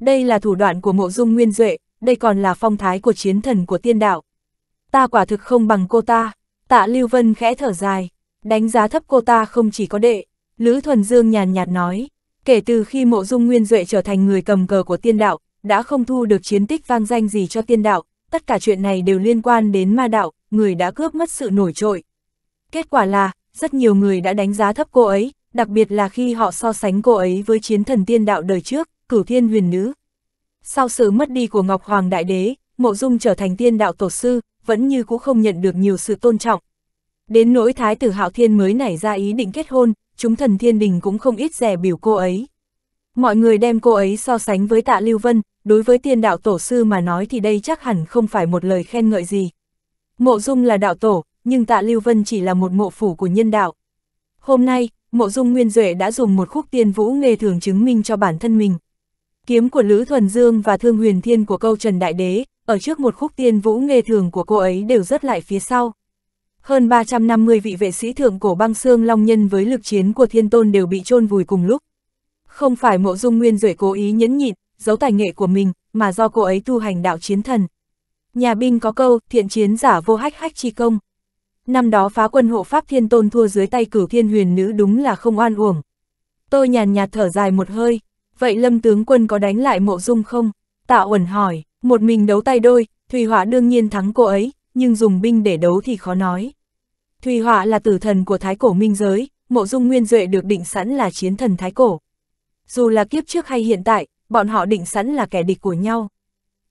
Đây là thủ đoạn của mộ dung nguyên duệ, đây còn là phong thái của chiến thần của tiên đạo. Ta quả thực không bằng cô ta, tạ Lưu Vân khẽ thở dài, đánh giá thấp cô ta không chỉ có đệ, Lữ Thuần Dương nhàn nhạt nói, kể từ khi mộ dung nguyên duệ trở thành người cầm cờ của tiên đạo, đã không thu được chiến tích vang danh gì cho tiên đạo, tất cả chuyện này đều liên quan đến ma đạo, người đã cướp mất sự nổi trội. Kết quả là, rất nhiều người đã đánh giá thấp cô ấy, đặc biệt là khi họ so sánh cô ấy với chiến thần tiên đạo đời trước cửu thiên huyền nữ. Sau sự mất đi của Ngọc Hoàng Đại Đế, Mộ Dung trở thành tiên đạo tổ sư, vẫn như cũ không nhận được nhiều sự tôn trọng. Đến nỗi Thái tử Hạo Thiên mới nảy ra ý định kết hôn, chúng thần thiên đình cũng không ít rẻ biểu cô ấy. Mọi người đem cô ấy so sánh với tạ Lưu Vân, đối với tiên đạo tổ sư mà nói thì đây chắc hẳn không phải một lời khen ngợi gì. Mộ Dung là đạo tổ, nhưng tạ Lưu Vân chỉ là một mộ phủ của nhân đạo. Hôm nay, mộ dung Nguyên Duệ đã dùng một khúc tiên vũ nghề thường chứng minh cho bản thân mình. Kiếm của Lữ Thuần Dương và Thương Huyền Thiên của câu Trần Đại Đế, ở trước một khúc tiên vũ nghề thường của cô ấy đều rất lại phía sau. Hơn 350 vị vệ sĩ thượng cổ băng xương long nhân với lực chiến của thiên tôn đều bị chôn vùi cùng lúc. Không phải mộ dung nguyên duệ cố ý nhẫn nhịn, giấu tài nghệ của mình, mà do cô ấy tu hành đạo chiến thần. Nhà binh có câu, thiện chiến giả vô hách hách chi công. Năm đó phá quân hộ pháp thiên tôn thua dưới tay cửu thiên huyền nữ đúng là không oan uổng. Tôi nhàn nhạt thở dài một hơi, vậy lâm tướng quân có đánh lại mộ dung không? Tạ uẩn hỏi, một mình đấu tay đôi, Thùy Họa đương nhiên thắng cô ấy, nhưng dùng binh để đấu thì khó nói. Thùy Họa là tử thần của thái cổ minh giới, mộ dung nguyên duệ được định sẵn là chiến thần thái cổ. Dù là kiếp trước hay hiện tại, bọn họ định sẵn là kẻ địch của nhau.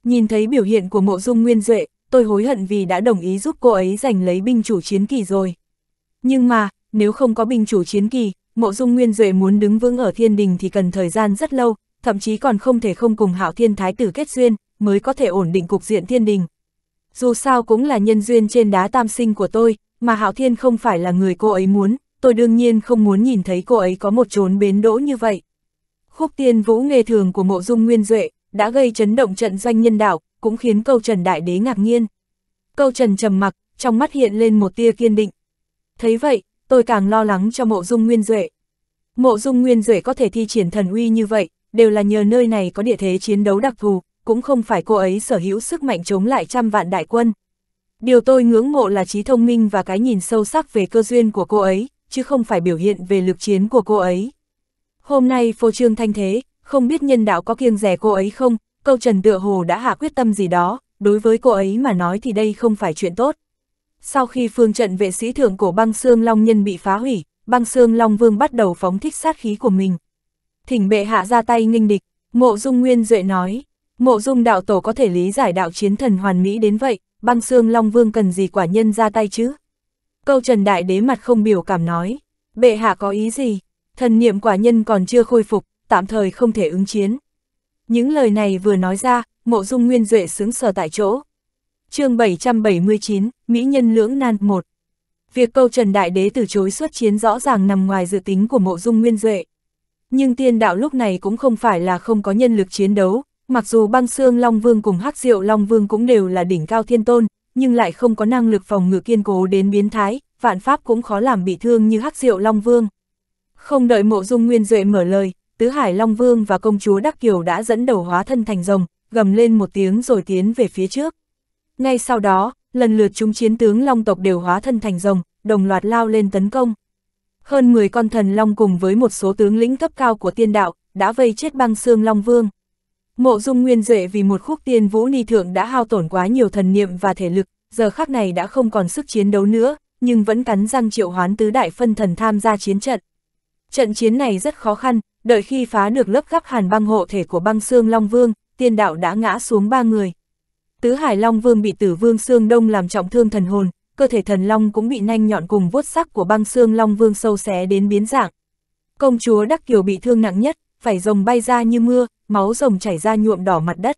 Nhìn thấy biểu hiện của mộ dung nguyên duệ, tôi hối hận vì đã đồng ý giúp cô ấy giành lấy binh chủ chiến kỳ rồi. Nhưng mà, nếu không có binh chủ chiến kỳ, Mộ Dung Nguyên Duệ muốn đứng vững ở thiên đình thì cần thời gian rất lâu, thậm chí còn không thể không cùng Hạo Thiên Thái tử kết duyên, mới có thể ổn định cục diện thiên đình. Dù sao cũng là nhân duyên trên đá tam sinh của tôi, mà Hạo Thiên không phải là người cô ấy muốn, tôi đương nhiên không muốn nhìn thấy cô ấy có một chốn bến đỗ như vậy. Khúc tiên vũ nghề thường của Mộ Dung Nguyên Duệ đã gây chấn động trận doanh nhân đạo, cũng khiến câu Trần Đại Đế ngạc nhiên. Câu Trần trầm mặc, trong mắt hiện lên một tia kiên định. Thấy vậy, tôi càng lo lắng cho mộ dung nguyên duệ. Mộ dung nguyên duệ có thể thi triển thần uy như vậy, đều là nhờ nơi này có địa thế chiến đấu đặc thù, cũng không phải cô ấy sở hữu sức mạnh chống lại trăm vạn đại quân. Điều tôi ngưỡng mộ là trí thông minh và cái nhìn sâu sắc về cơ duyên của cô ấy, chứ không phải biểu hiện về lực chiến của cô ấy. Hôm nay phô trương thanh thế, không biết nhân đạo có kiêng rẻ cô ấy không, câu trần tựa hồ đã hạ quyết tâm gì đó, đối với cô ấy mà nói thì đây không phải chuyện tốt. Sau khi phương trận vệ sĩ thượng cổ băng xương long nhân bị phá hủy, băng xương long vương bắt đầu phóng thích sát khí của mình. Thỉnh bệ hạ ra tay nghinh địch, mộ dung nguyên duệ nói, mộ dung đạo tổ có thể lý giải đạo chiến thần hoàn mỹ đến vậy, băng xương long vương cần gì quả nhân ra tay chứ? Câu trần đại đế mặt không biểu cảm nói, bệ hạ có ý gì, thần niệm quả nhân còn chưa khôi phục, tạm thời không thể ứng chiến. Những lời này vừa nói ra, mộ dung nguyên duệ sướng sờ tại chỗ chương 779, Mỹ nhân lưỡng nan 1 Việc câu Trần Đại Đế từ chối xuất chiến rõ ràng nằm ngoài dự tính của mộ dung nguyên duệ. Nhưng tiên đạo lúc này cũng không phải là không có nhân lực chiến đấu, mặc dù băng xương Long Vương cùng hắc diệu Long Vương cũng đều là đỉnh cao thiên tôn, nhưng lại không có năng lực phòng ngự kiên cố đến biến thái, vạn pháp cũng khó làm bị thương như hắc diệu Long Vương. Không đợi mộ dung nguyên duệ mở lời, Tứ Hải Long Vương và công chúa Đắc Kiều đã dẫn đầu hóa thân thành rồng, gầm lên một tiếng rồi tiến về phía trước. Ngay sau đó, lần lượt chúng chiến tướng long tộc đều hóa thân thành rồng, đồng loạt lao lên tấn công. Hơn 10 con thần long cùng với một số tướng lĩnh cấp cao của tiên đạo, đã vây chết băng xương long vương. Mộ dung nguyên duệ vì một khúc tiên vũ ni thượng đã hao tổn quá nhiều thần niệm và thể lực, giờ khắc này đã không còn sức chiến đấu nữa, nhưng vẫn cắn răng triệu hoán tứ đại phân thần tham gia chiến trận. Trận chiến này rất khó khăn, đợi khi phá được lớp gắp hàn băng hộ thể của băng xương Long Vương, tiên đạo đã ngã xuống ba người. Tứ Hải Long Vương bị Tử Vương Sương Đông làm trọng thương thần hồn, cơ thể thần long cũng bị nhanh nhọn cùng vuốt sắc của băng xương long vương sâu xé đến biến dạng. Công chúa Đắc Kiều bị thương nặng nhất, phải rồng bay ra như mưa, máu rồng chảy ra nhuộm đỏ mặt đất.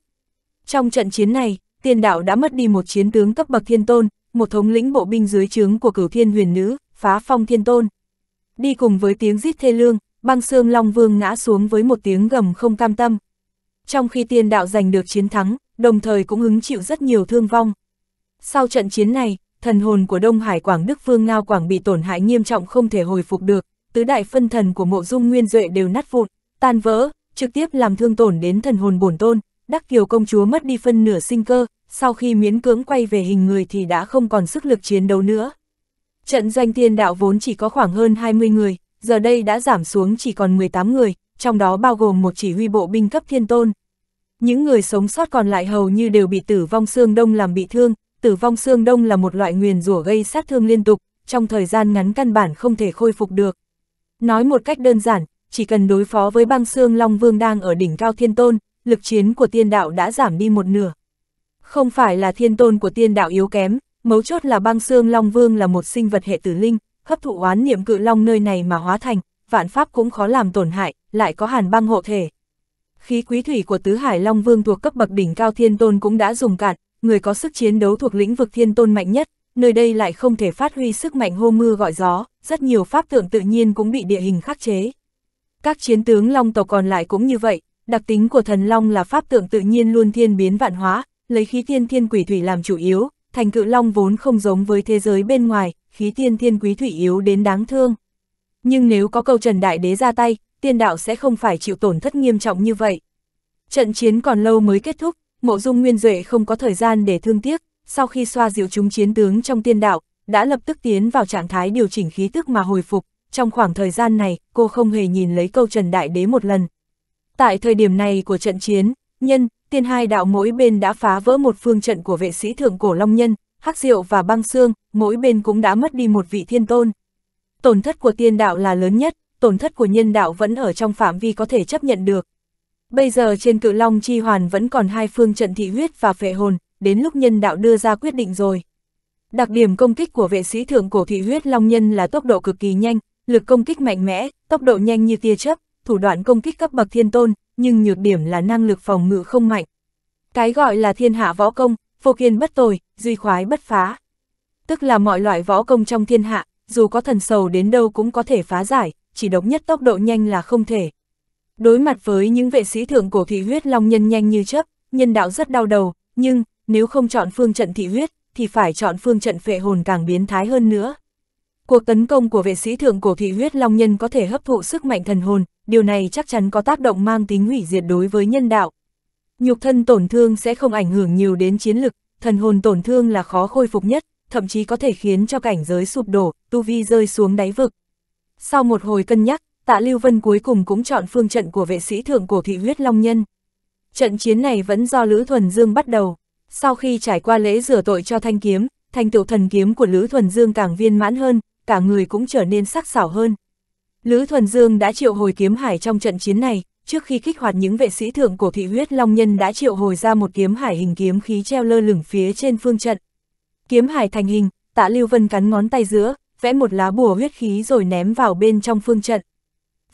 Trong trận chiến này, tiên đạo đã mất đi một chiến tướng cấp bậc thiên tôn, một thống lĩnh bộ binh dưới trướng của cửu thiên huyền nữ, phá phong thiên tôn. Đi cùng với tiếng rít thê lương, băng xương long vương ngã xuống với một tiếng gầm không cam tâm. Trong khi tiên đạo giành được chiến thắng, đồng thời cũng hứng chịu rất nhiều thương vong. Sau trận chiến này, thần hồn của Đông Hải Quảng Đức Vương Ngao Quảng bị tổn hại nghiêm trọng không thể hồi phục được, tứ đại phân thần của mộ dung nguyên duệ đều nát vụn, tan vỡ, trực tiếp làm thương tổn đến thần hồn bổn tôn, đắc kiều công chúa mất đi phân nửa sinh cơ, sau khi miễn cưỡng quay về hình người thì đã không còn sức lực chiến đấu nữa. Trận doanh tiên đạo vốn chỉ có khoảng hơn 20 người, giờ đây đã giảm xuống chỉ còn 18 người, trong đó bao gồm một chỉ huy bộ binh cấp thiên tôn, những người sống sót còn lại hầu như đều bị tử vong xương đông làm bị thương, tử vong xương đông là một loại nguyền rủa gây sát thương liên tục, trong thời gian ngắn căn bản không thể khôi phục được. Nói một cách đơn giản, chỉ cần đối phó với băng xương Long Vương đang ở đỉnh cao thiên tôn, lực chiến của tiên đạo đã giảm đi một nửa. Không phải là thiên tôn của tiên đạo yếu kém, mấu chốt là băng xương Long Vương là một sinh vật hệ tử linh, hấp thụ oán niệm cự long nơi này mà hóa thành, vạn pháp cũng khó làm tổn hại, lại có hàn băng hộ thể. Khí quý thủy của Tứ Hải Long Vương thuộc cấp bậc đỉnh cao thiên tôn cũng đã dùng cạn, người có sức chiến đấu thuộc lĩnh vực thiên tôn mạnh nhất, nơi đây lại không thể phát huy sức mạnh hô mưa gọi gió, rất nhiều pháp tượng tự nhiên cũng bị địa hình khắc chế. Các chiến tướng Long tộc còn lại cũng như vậy, đặc tính của thần Long là pháp tượng tự nhiên luôn thiên biến vạn hóa, lấy khí thiên thiên quỷ thủy làm chủ yếu, thành cự Long vốn không giống với thế giới bên ngoài, khí thiên thiên quý thủy yếu đến đáng thương. Nhưng nếu có câu Trần Đại Đế ra tay, tiên đạo sẽ không phải chịu tổn thất nghiêm trọng như vậy. Trận chiến còn lâu mới kết thúc, mộ dung nguyên duệ không có thời gian để thương tiếc, sau khi xoa dịu chúng chiến tướng trong tiên đạo, đã lập tức tiến vào trạng thái điều chỉnh khí tức mà hồi phục, trong khoảng thời gian này, cô không hề nhìn lấy câu Trần Đại Đế một lần. Tại thời điểm này của trận chiến, nhân, tiên hai đạo mỗi bên đã phá vỡ một phương trận của vệ sĩ thượng cổ Long Nhân, Hắc Diệu và Băng Xương, mỗi bên cũng đã mất đi một vị thiên tôn. Tổn thất của tiên đạo là lớn nhất, tổn thất của nhân đạo vẫn ở trong phạm vi có thể chấp nhận được. Bây giờ trên cự long chi hoàn vẫn còn hai phương trận thị huyết và phệ hồn, đến lúc nhân đạo đưa ra quyết định rồi. Đặc điểm công kích của vệ sĩ thượng cổ thị huyết long nhân là tốc độ cực kỳ nhanh, lực công kích mạnh mẽ, tốc độ nhanh như tia chớp, thủ đoạn công kích cấp bậc thiên tôn, nhưng nhược điểm là năng lực phòng ngự không mạnh. Cái gọi là thiên hạ võ công, vô kiên bất tồi, duy khoái bất phá. Tức là mọi loại võ công trong thiên hạ, dù có thần sầu đến đâu cũng có thể phá giải, chỉ độc nhất tốc độ nhanh là không thể. Đối mặt với những vệ sĩ thượng cổ thị huyết long nhân nhanh như chấp, nhân đạo rất đau đầu, nhưng nếu không chọn phương trận thị huyết, thì phải chọn phương trận phệ hồn càng biến thái hơn nữa. Cuộc tấn công của vệ sĩ thượng cổ thị huyết long nhân có thể hấp thụ sức mạnh thần hồn, điều này chắc chắn có tác động mang tính hủy diệt đối với nhân đạo. Nhục thân tổn thương sẽ không ảnh hưởng nhiều đến chiến lực, thần hồn tổn thương là khó khôi phục nhất, thậm chí có thể khiến cho cảnh giới sụp đổ, tu vi rơi xuống đáy vực. Sau một hồi cân nhắc, tạ Lưu Vân cuối cùng cũng chọn phương trận của vệ sĩ thượng cổ thị huyết Long Nhân. Trận chiến này vẫn do Lữ Thuần Dương bắt đầu. Sau khi trải qua lễ rửa tội cho thanh kiếm, thành tựu thần kiếm của Lữ Thuần Dương càng viên mãn hơn, cả người cũng trở nên sắc sảo hơn. Lữ Thuần Dương đã triệu hồi kiếm hải trong trận chiến này, trước khi kích hoạt những vệ sĩ thượng cổ thị huyết Long Nhân đã triệu hồi ra một kiếm hải hình kiếm khí treo lơ lửng phía trên phương trận. Kiếm hải thành hình, tạ Lưu Vân cắn ngón tay giữa, vẽ một lá bùa huyết khí rồi ném vào bên trong phương trận.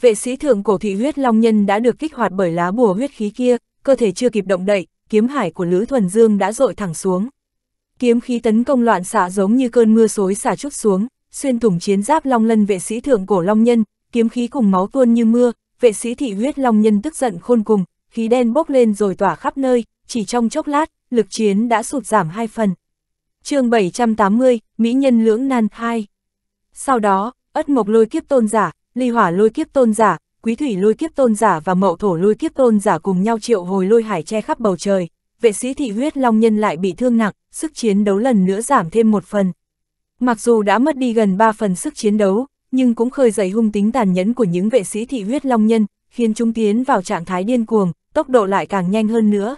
Vệ sĩ thượng cổ thị huyết long nhân đã được kích hoạt bởi lá bùa huyết khí kia, cơ thể chưa kịp động đậy, kiếm hải của Lữ Thuần Dương đã dội thẳng xuống. Kiếm khí tấn công loạn xạ giống như cơn mưa xối xả chút xuống, xuyên thủng chiến giáp long lân vệ sĩ thượng cổ long nhân, kiếm khí cùng máu tuôn như mưa, vệ sĩ thị huyết long nhân tức giận khôn cùng, khí đen bốc lên rồi tỏa khắp nơi, chỉ trong chốc lát, lực chiến đã sụt giảm hai phần. chương 780, Mỹ Nhân Lưỡng Nan 2 sau đó, ất mộc lôi kiếp tôn giả, ly hỏa lôi kiếp tôn giả, quý thủy lôi kiếp tôn giả và mậu thổ lôi kiếp tôn giả cùng nhau triệu hồi lôi hải che khắp bầu trời. Vệ sĩ thị huyết long nhân lại bị thương nặng, sức chiến đấu lần nữa giảm thêm một phần. Mặc dù đã mất đi gần ba phần sức chiến đấu, nhưng cũng khơi dậy hung tính tàn nhẫn của những vệ sĩ thị huyết long nhân, khiến chúng tiến vào trạng thái điên cuồng, tốc độ lại càng nhanh hơn nữa.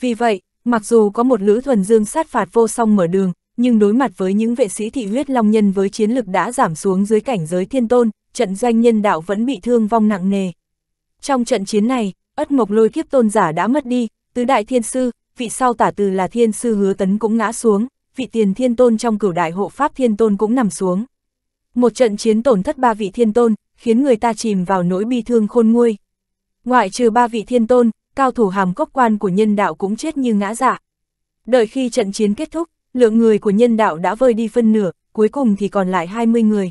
Vì vậy, mặc dù có một lữ thuần dương sát phạt vô song mở đường, nhưng đối mặt với những vệ sĩ thị huyết long nhân với chiến lực đã giảm xuống dưới cảnh giới thiên tôn, trận doanh nhân đạo vẫn bị thương vong nặng nề. Trong trận chiến này, ất mộc lôi kiếp tôn giả đã mất đi, tứ đại thiên sư, vị sau tả từ là thiên sư hứa tấn cũng ngã xuống, vị tiền thiên tôn trong cửu đại hộ pháp thiên tôn cũng nằm xuống. Một trận chiến tổn thất ba vị thiên tôn, khiến người ta chìm vào nỗi bi thương khôn nguôi. Ngoại trừ ba vị thiên tôn, cao thủ hàm cốc quan của nhân đạo cũng chết như ngã giả dạ. Đợi khi trận chiến kết thúc, lượng người của nhân đạo đã vơi đi phân nửa, cuối cùng thì còn lại 20 người.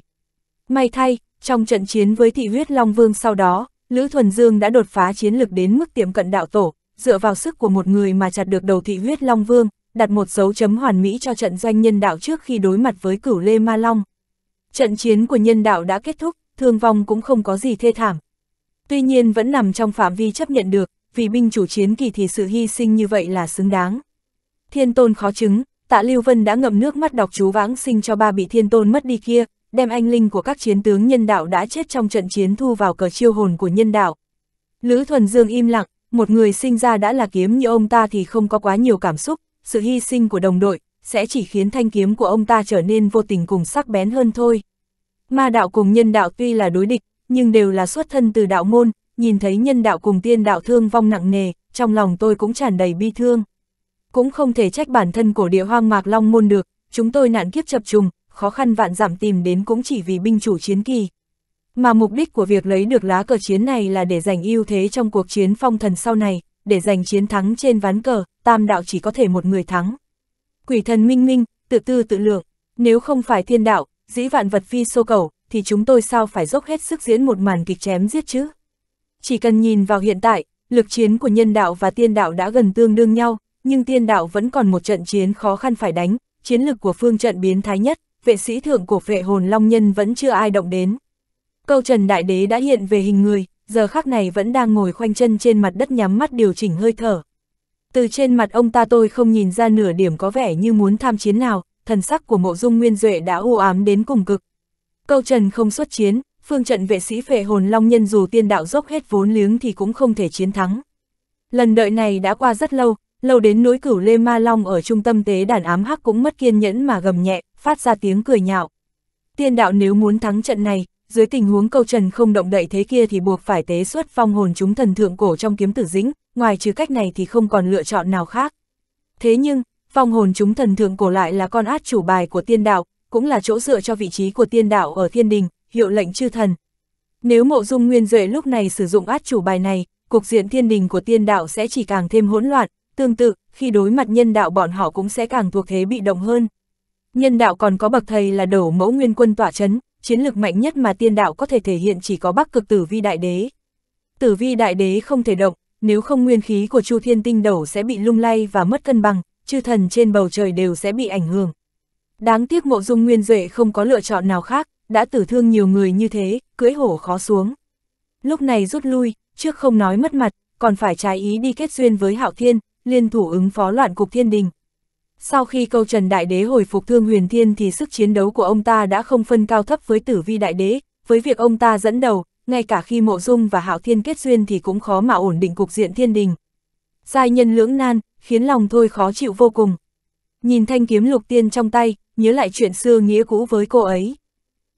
May thay, trong trận chiến với thị huyết Long Vương sau đó, Lữ Thuần Dương đã đột phá chiến lực đến mức tiệm cận đạo tổ, dựa vào sức của một người mà chặt được đầu thị huyết Long Vương, đặt một dấu chấm hoàn mỹ cho trận doanh nhân đạo trước khi đối mặt với cửu Lê Ma Long. Trận chiến của nhân đạo đã kết thúc, thương vong cũng không có gì thê thảm. Tuy nhiên vẫn nằm trong phạm vi chấp nhận được, vì binh chủ chiến kỳ thì sự hy sinh như vậy là xứng đáng. Thiên tôn khó chứng, tạ Lưu Vân đã ngậm nước mắt đọc chú vãng sinh cho ba bị thiên tôn mất đi kia, đem anh linh của các chiến tướng nhân đạo đã chết trong trận chiến thu vào cờ chiêu hồn của nhân đạo. Lữ Thuần Dương im lặng, một người sinh ra đã là kiếm như ông ta thì không có quá nhiều cảm xúc, sự hy sinh của đồng đội sẽ chỉ khiến thanh kiếm của ông ta trở nên vô tình cùng sắc bén hơn thôi. Ma đạo cùng nhân đạo tuy là đối địch, nhưng đều là xuất thân từ đạo môn, nhìn thấy nhân đạo cùng tiên đạo thương vong nặng nề, trong lòng tôi cũng tràn đầy bi thương cũng không thể trách bản thân cổ địa hoang mạc long môn được, chúng tôi nạn kiếp chập trùng, khó khăn vạn giảm tìm đến cũng chỉ vì binh chủ chiến kỳ. Mà mục đích của việc lấy được lá cờ chiến này là để giành ưu thế trong cuộc chiến phong thần sau này, để giành chiến thắng trên ván cờ, tam đạo chỉ có thể một người thắng. Quỷ thần minh minh, tự tư tự lượng, nếu không phải thiên đạo, dĩ vạn vật phi sô cầu, thì chúng tôi sao phải dốc hết sức diễn một màn kịch chém giết chứ? Chỉ cần nhìn vào hiện tại, lực chiến của nhân đạo và tiên đạo đã gần tương đương nhau, nhưng tiên đạo vẫn còn một trận chiến khó khăn phải đánh, chiến lực của phương trận biến thái nhất, vệ sĩ thượng của vệ hồn long nhân vẫn chưa ai động đến. Câu trần đại đế đã hiện về hình người, giờ khắc này vẫn đang ngồi khoanh chân trên mặt đất nhắm mắt điều chỉnh hơi thở. Từ trên mặt ông ta tôi không nhìn ra nửa điểm có vẻ như muốn tham chiến nào, thần sắc của mộ dung nguyên duệ đã u ám đến cùng cực. Câu trần không xuất chiến, phương trận vệ sĩ phệ hồn long nhân dù tiên đạo dốc hết vốn liếng thì cũng không thể chiến thắng. Lần đợi này đã qua rất lâu, lâu đến nỗi cửu Lê Ma Long ở trung tâm tế đàn ám hắc cũng mất kiên nhẫn mà gầm nhẹ, phát ra tiếng cười nhạo. Tiên đạo nếu muốn thắng trận này, dưới tình huống câu trần không động đậy thế kia thì buộc phải tế xuất phong hồn chúng thần thượng cổ trong kiếm tử dĩnh, ngoài trừ cách này thì không còn lựa chọn nào khác. Thế nhưng, phong hồn chúng thần thượng cổ lại là con át chủ bài của tiên đạo, cũng là chỗ dựa cho vị trí của tiên đạo ở thiên đình, hiệu lệnh chư thần. Nếu mộ dung nguyên duệ lúc này sử dụng át chủ bài này, cục diện thiên đình của tiên đạo sẽ chỉ càng thêm hỗn loạn, Tương tự, khi đối mặt nhân đạo bọn họ cũng sẽ càng thuộc thế bị động hơn. Nhân đạo còn có bậc thầy là đổ mẫu nguyên quân tỏa chấn, chiến lược mạnh nhất mà tiên đạo có thể thể hiện chỉ có bắc cực tử vi đại đế. Tử vi đại đế không thể động, nếu không nguyên khí của Chu Thiên Tinh đổ sẽ bị lung lay và mất cân bằng, chư thần trên bầu trời đều sẽ bị ảnh hưởng. Đáng tiếc mộ dung nguyên duệ không có lựa chọn nào khác, đã tử thương nhiều người như thế, cưỡi hổ khó xuống. Lúc này rút lui, trước không nói mất mặt, còn phải trái ý đi kết duyên với Hạo Thiên, liên thủ ứng phó loạn cục thiên đình. Sau khi câu Trần Đại Đế hồi phục Thương Huyền Thiên thì sức chiến đấu của ông ta đã không phân cao thấp với Tử Vi Đại Đế, với việc ông ta dẫn đầu, ngay cả khi Mộ Dung và Hạo Thiên kết duyên thì cũng khó mà ổn định cục diện thiên đình. Giai nhân lưỡng nan, khiến lòng thôi khó chịu vô cùng. Nhìn thanh kiếm lục tiên trong tay, nhớ lại chuyện xưa nghĩa cũ với cô ấy.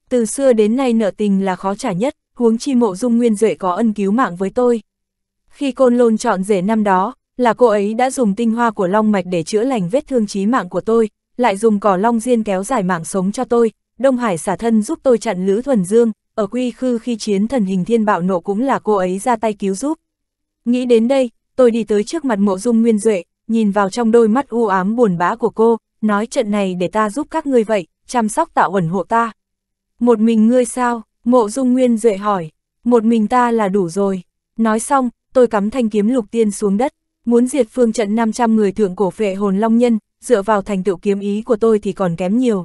Từ xưa đến nay nợ tình là khó trả nhất, huống chi Mộ Dung Nguyên Duệ có ân cứu mạng với tôi. Khi Côn Lôn chọn rể năm đó, là cô ấy đã dùng tinh hoa của long mạch để chữa lành vết thương chí mạng của tôi, lại dùng cỏ long diên kéo dài mạng sống cho tôi, Đông Hải xả thân giúp tôi chặn Lữ Thuần Dương, ở quy khư khi chiến thần hình thiên bạo nộ cũng là cô ấy ra tay cứu giúp. Nghĩ đến đây, tôi đi tới trước mặt mộ dung nguyên duệ, nhìn vào trong đôi mắt u ám buồn bã của cô, nói trận này để ta giúp các ngươi vậy, chăm sóc tạo ẩn hộ ta. Một mình ngươi sao? Mộ dung nguyên duệ hỏi. Một mình ta là đủ rồi. Nói xong, tôi cắm thanh kiếm lục tiên xuống đất. Muốn diệt phương trận 500 người thượng cổ phệ hồn long nhân, dựa vào thành tựu kiếm ý của tôi thì còn kém nhiều.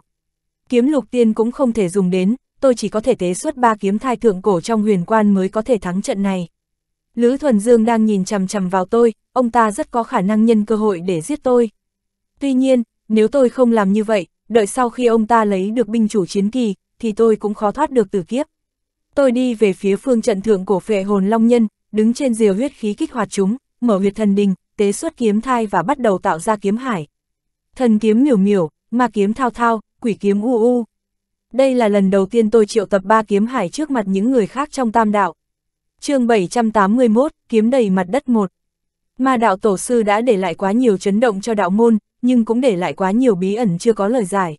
Kiếm lục tiên cũng không thể dùng đến, tôi chỉ có thể tế xuất ba kiếm thai thượng cổ trong huyền quan mới có thể thắng trận này. Lữ Thuần Dương đang nhìn chằm chằm vào tôi, ông ta rất có khả năng nhân cơ hội để giết tôi. Tuy nhiên, nếu tôi không làm như vậy, đợi sau khi ông ta lấy được binh chủ chiến kỳ, thì tôi cũng khó thoát được tử kiếp. Tôi đi về phía phương trận thượng cổ phệ hồn long nhân, đứng trên diều huyết khí kích hoạt chúng, mở huyệt thần đình, tế xuất kiếm thai và bắt đầu tạo ra kiếm hải. Thần kiếm miểu miểu, ma kiếm thao thao, quỷ kiếm u u. Đây là lần đầu tiên tôi triệu tập ba kiếm hải trước mặt những người khác trong tam đạo. chương 781, kiếm đầy mặt đất một. Ma đạo tổ sư đã để lại quá nhiều chấn động cho đạo môn, nhưng cũng để lại quá nhiều bí ẩn chưa có lời giải.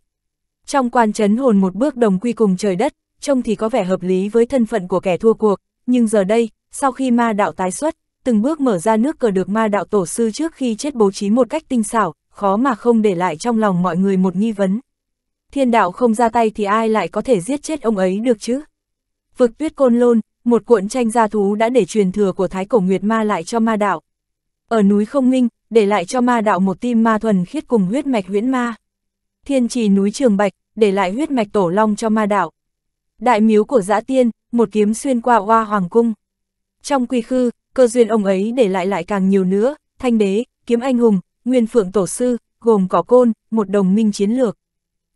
Trong quan chấn hồn một bước đồng quy cùng trời đất, trông thì có vẻ hợp lý với thân phận của kẻ thua cuộc, nhưng giờ đây, sau khi ma đạo tái xuất, từng bước mở ra nước cờ được ma đạo tổ sư trước khi chết bố trí một cách tinh xảo, khó mà không để lại trong lòng mọi người một nghi vấn. Thiên đạo không ra tay thì ai lại có thể giết chết ông ấy được chứ? Vực tuyết côn lôn, một cuộn tranh gia thú đã để truyền thừa của Thái Cổ Nguyệt Ma lại cho ma đạo. Ở núi không minh, để lại cho ma đạo một tim ma thuần khiết cùng huyết mạch huyễn ma. Thiên trì núi Trường Bạch, để lại huyết mạch tổ long cho ma đạo. Đại miếu của Giã Tiên, một kiếm xuyên qua hoa hoàng cung. Trong quy khư, cơ duyên ông ấy để lại lại càng nhiều nữa, thanh đế, kiếm anh hùng, nguyên phượng tổ sư, gồm có côn, một đồng minh chiến lược.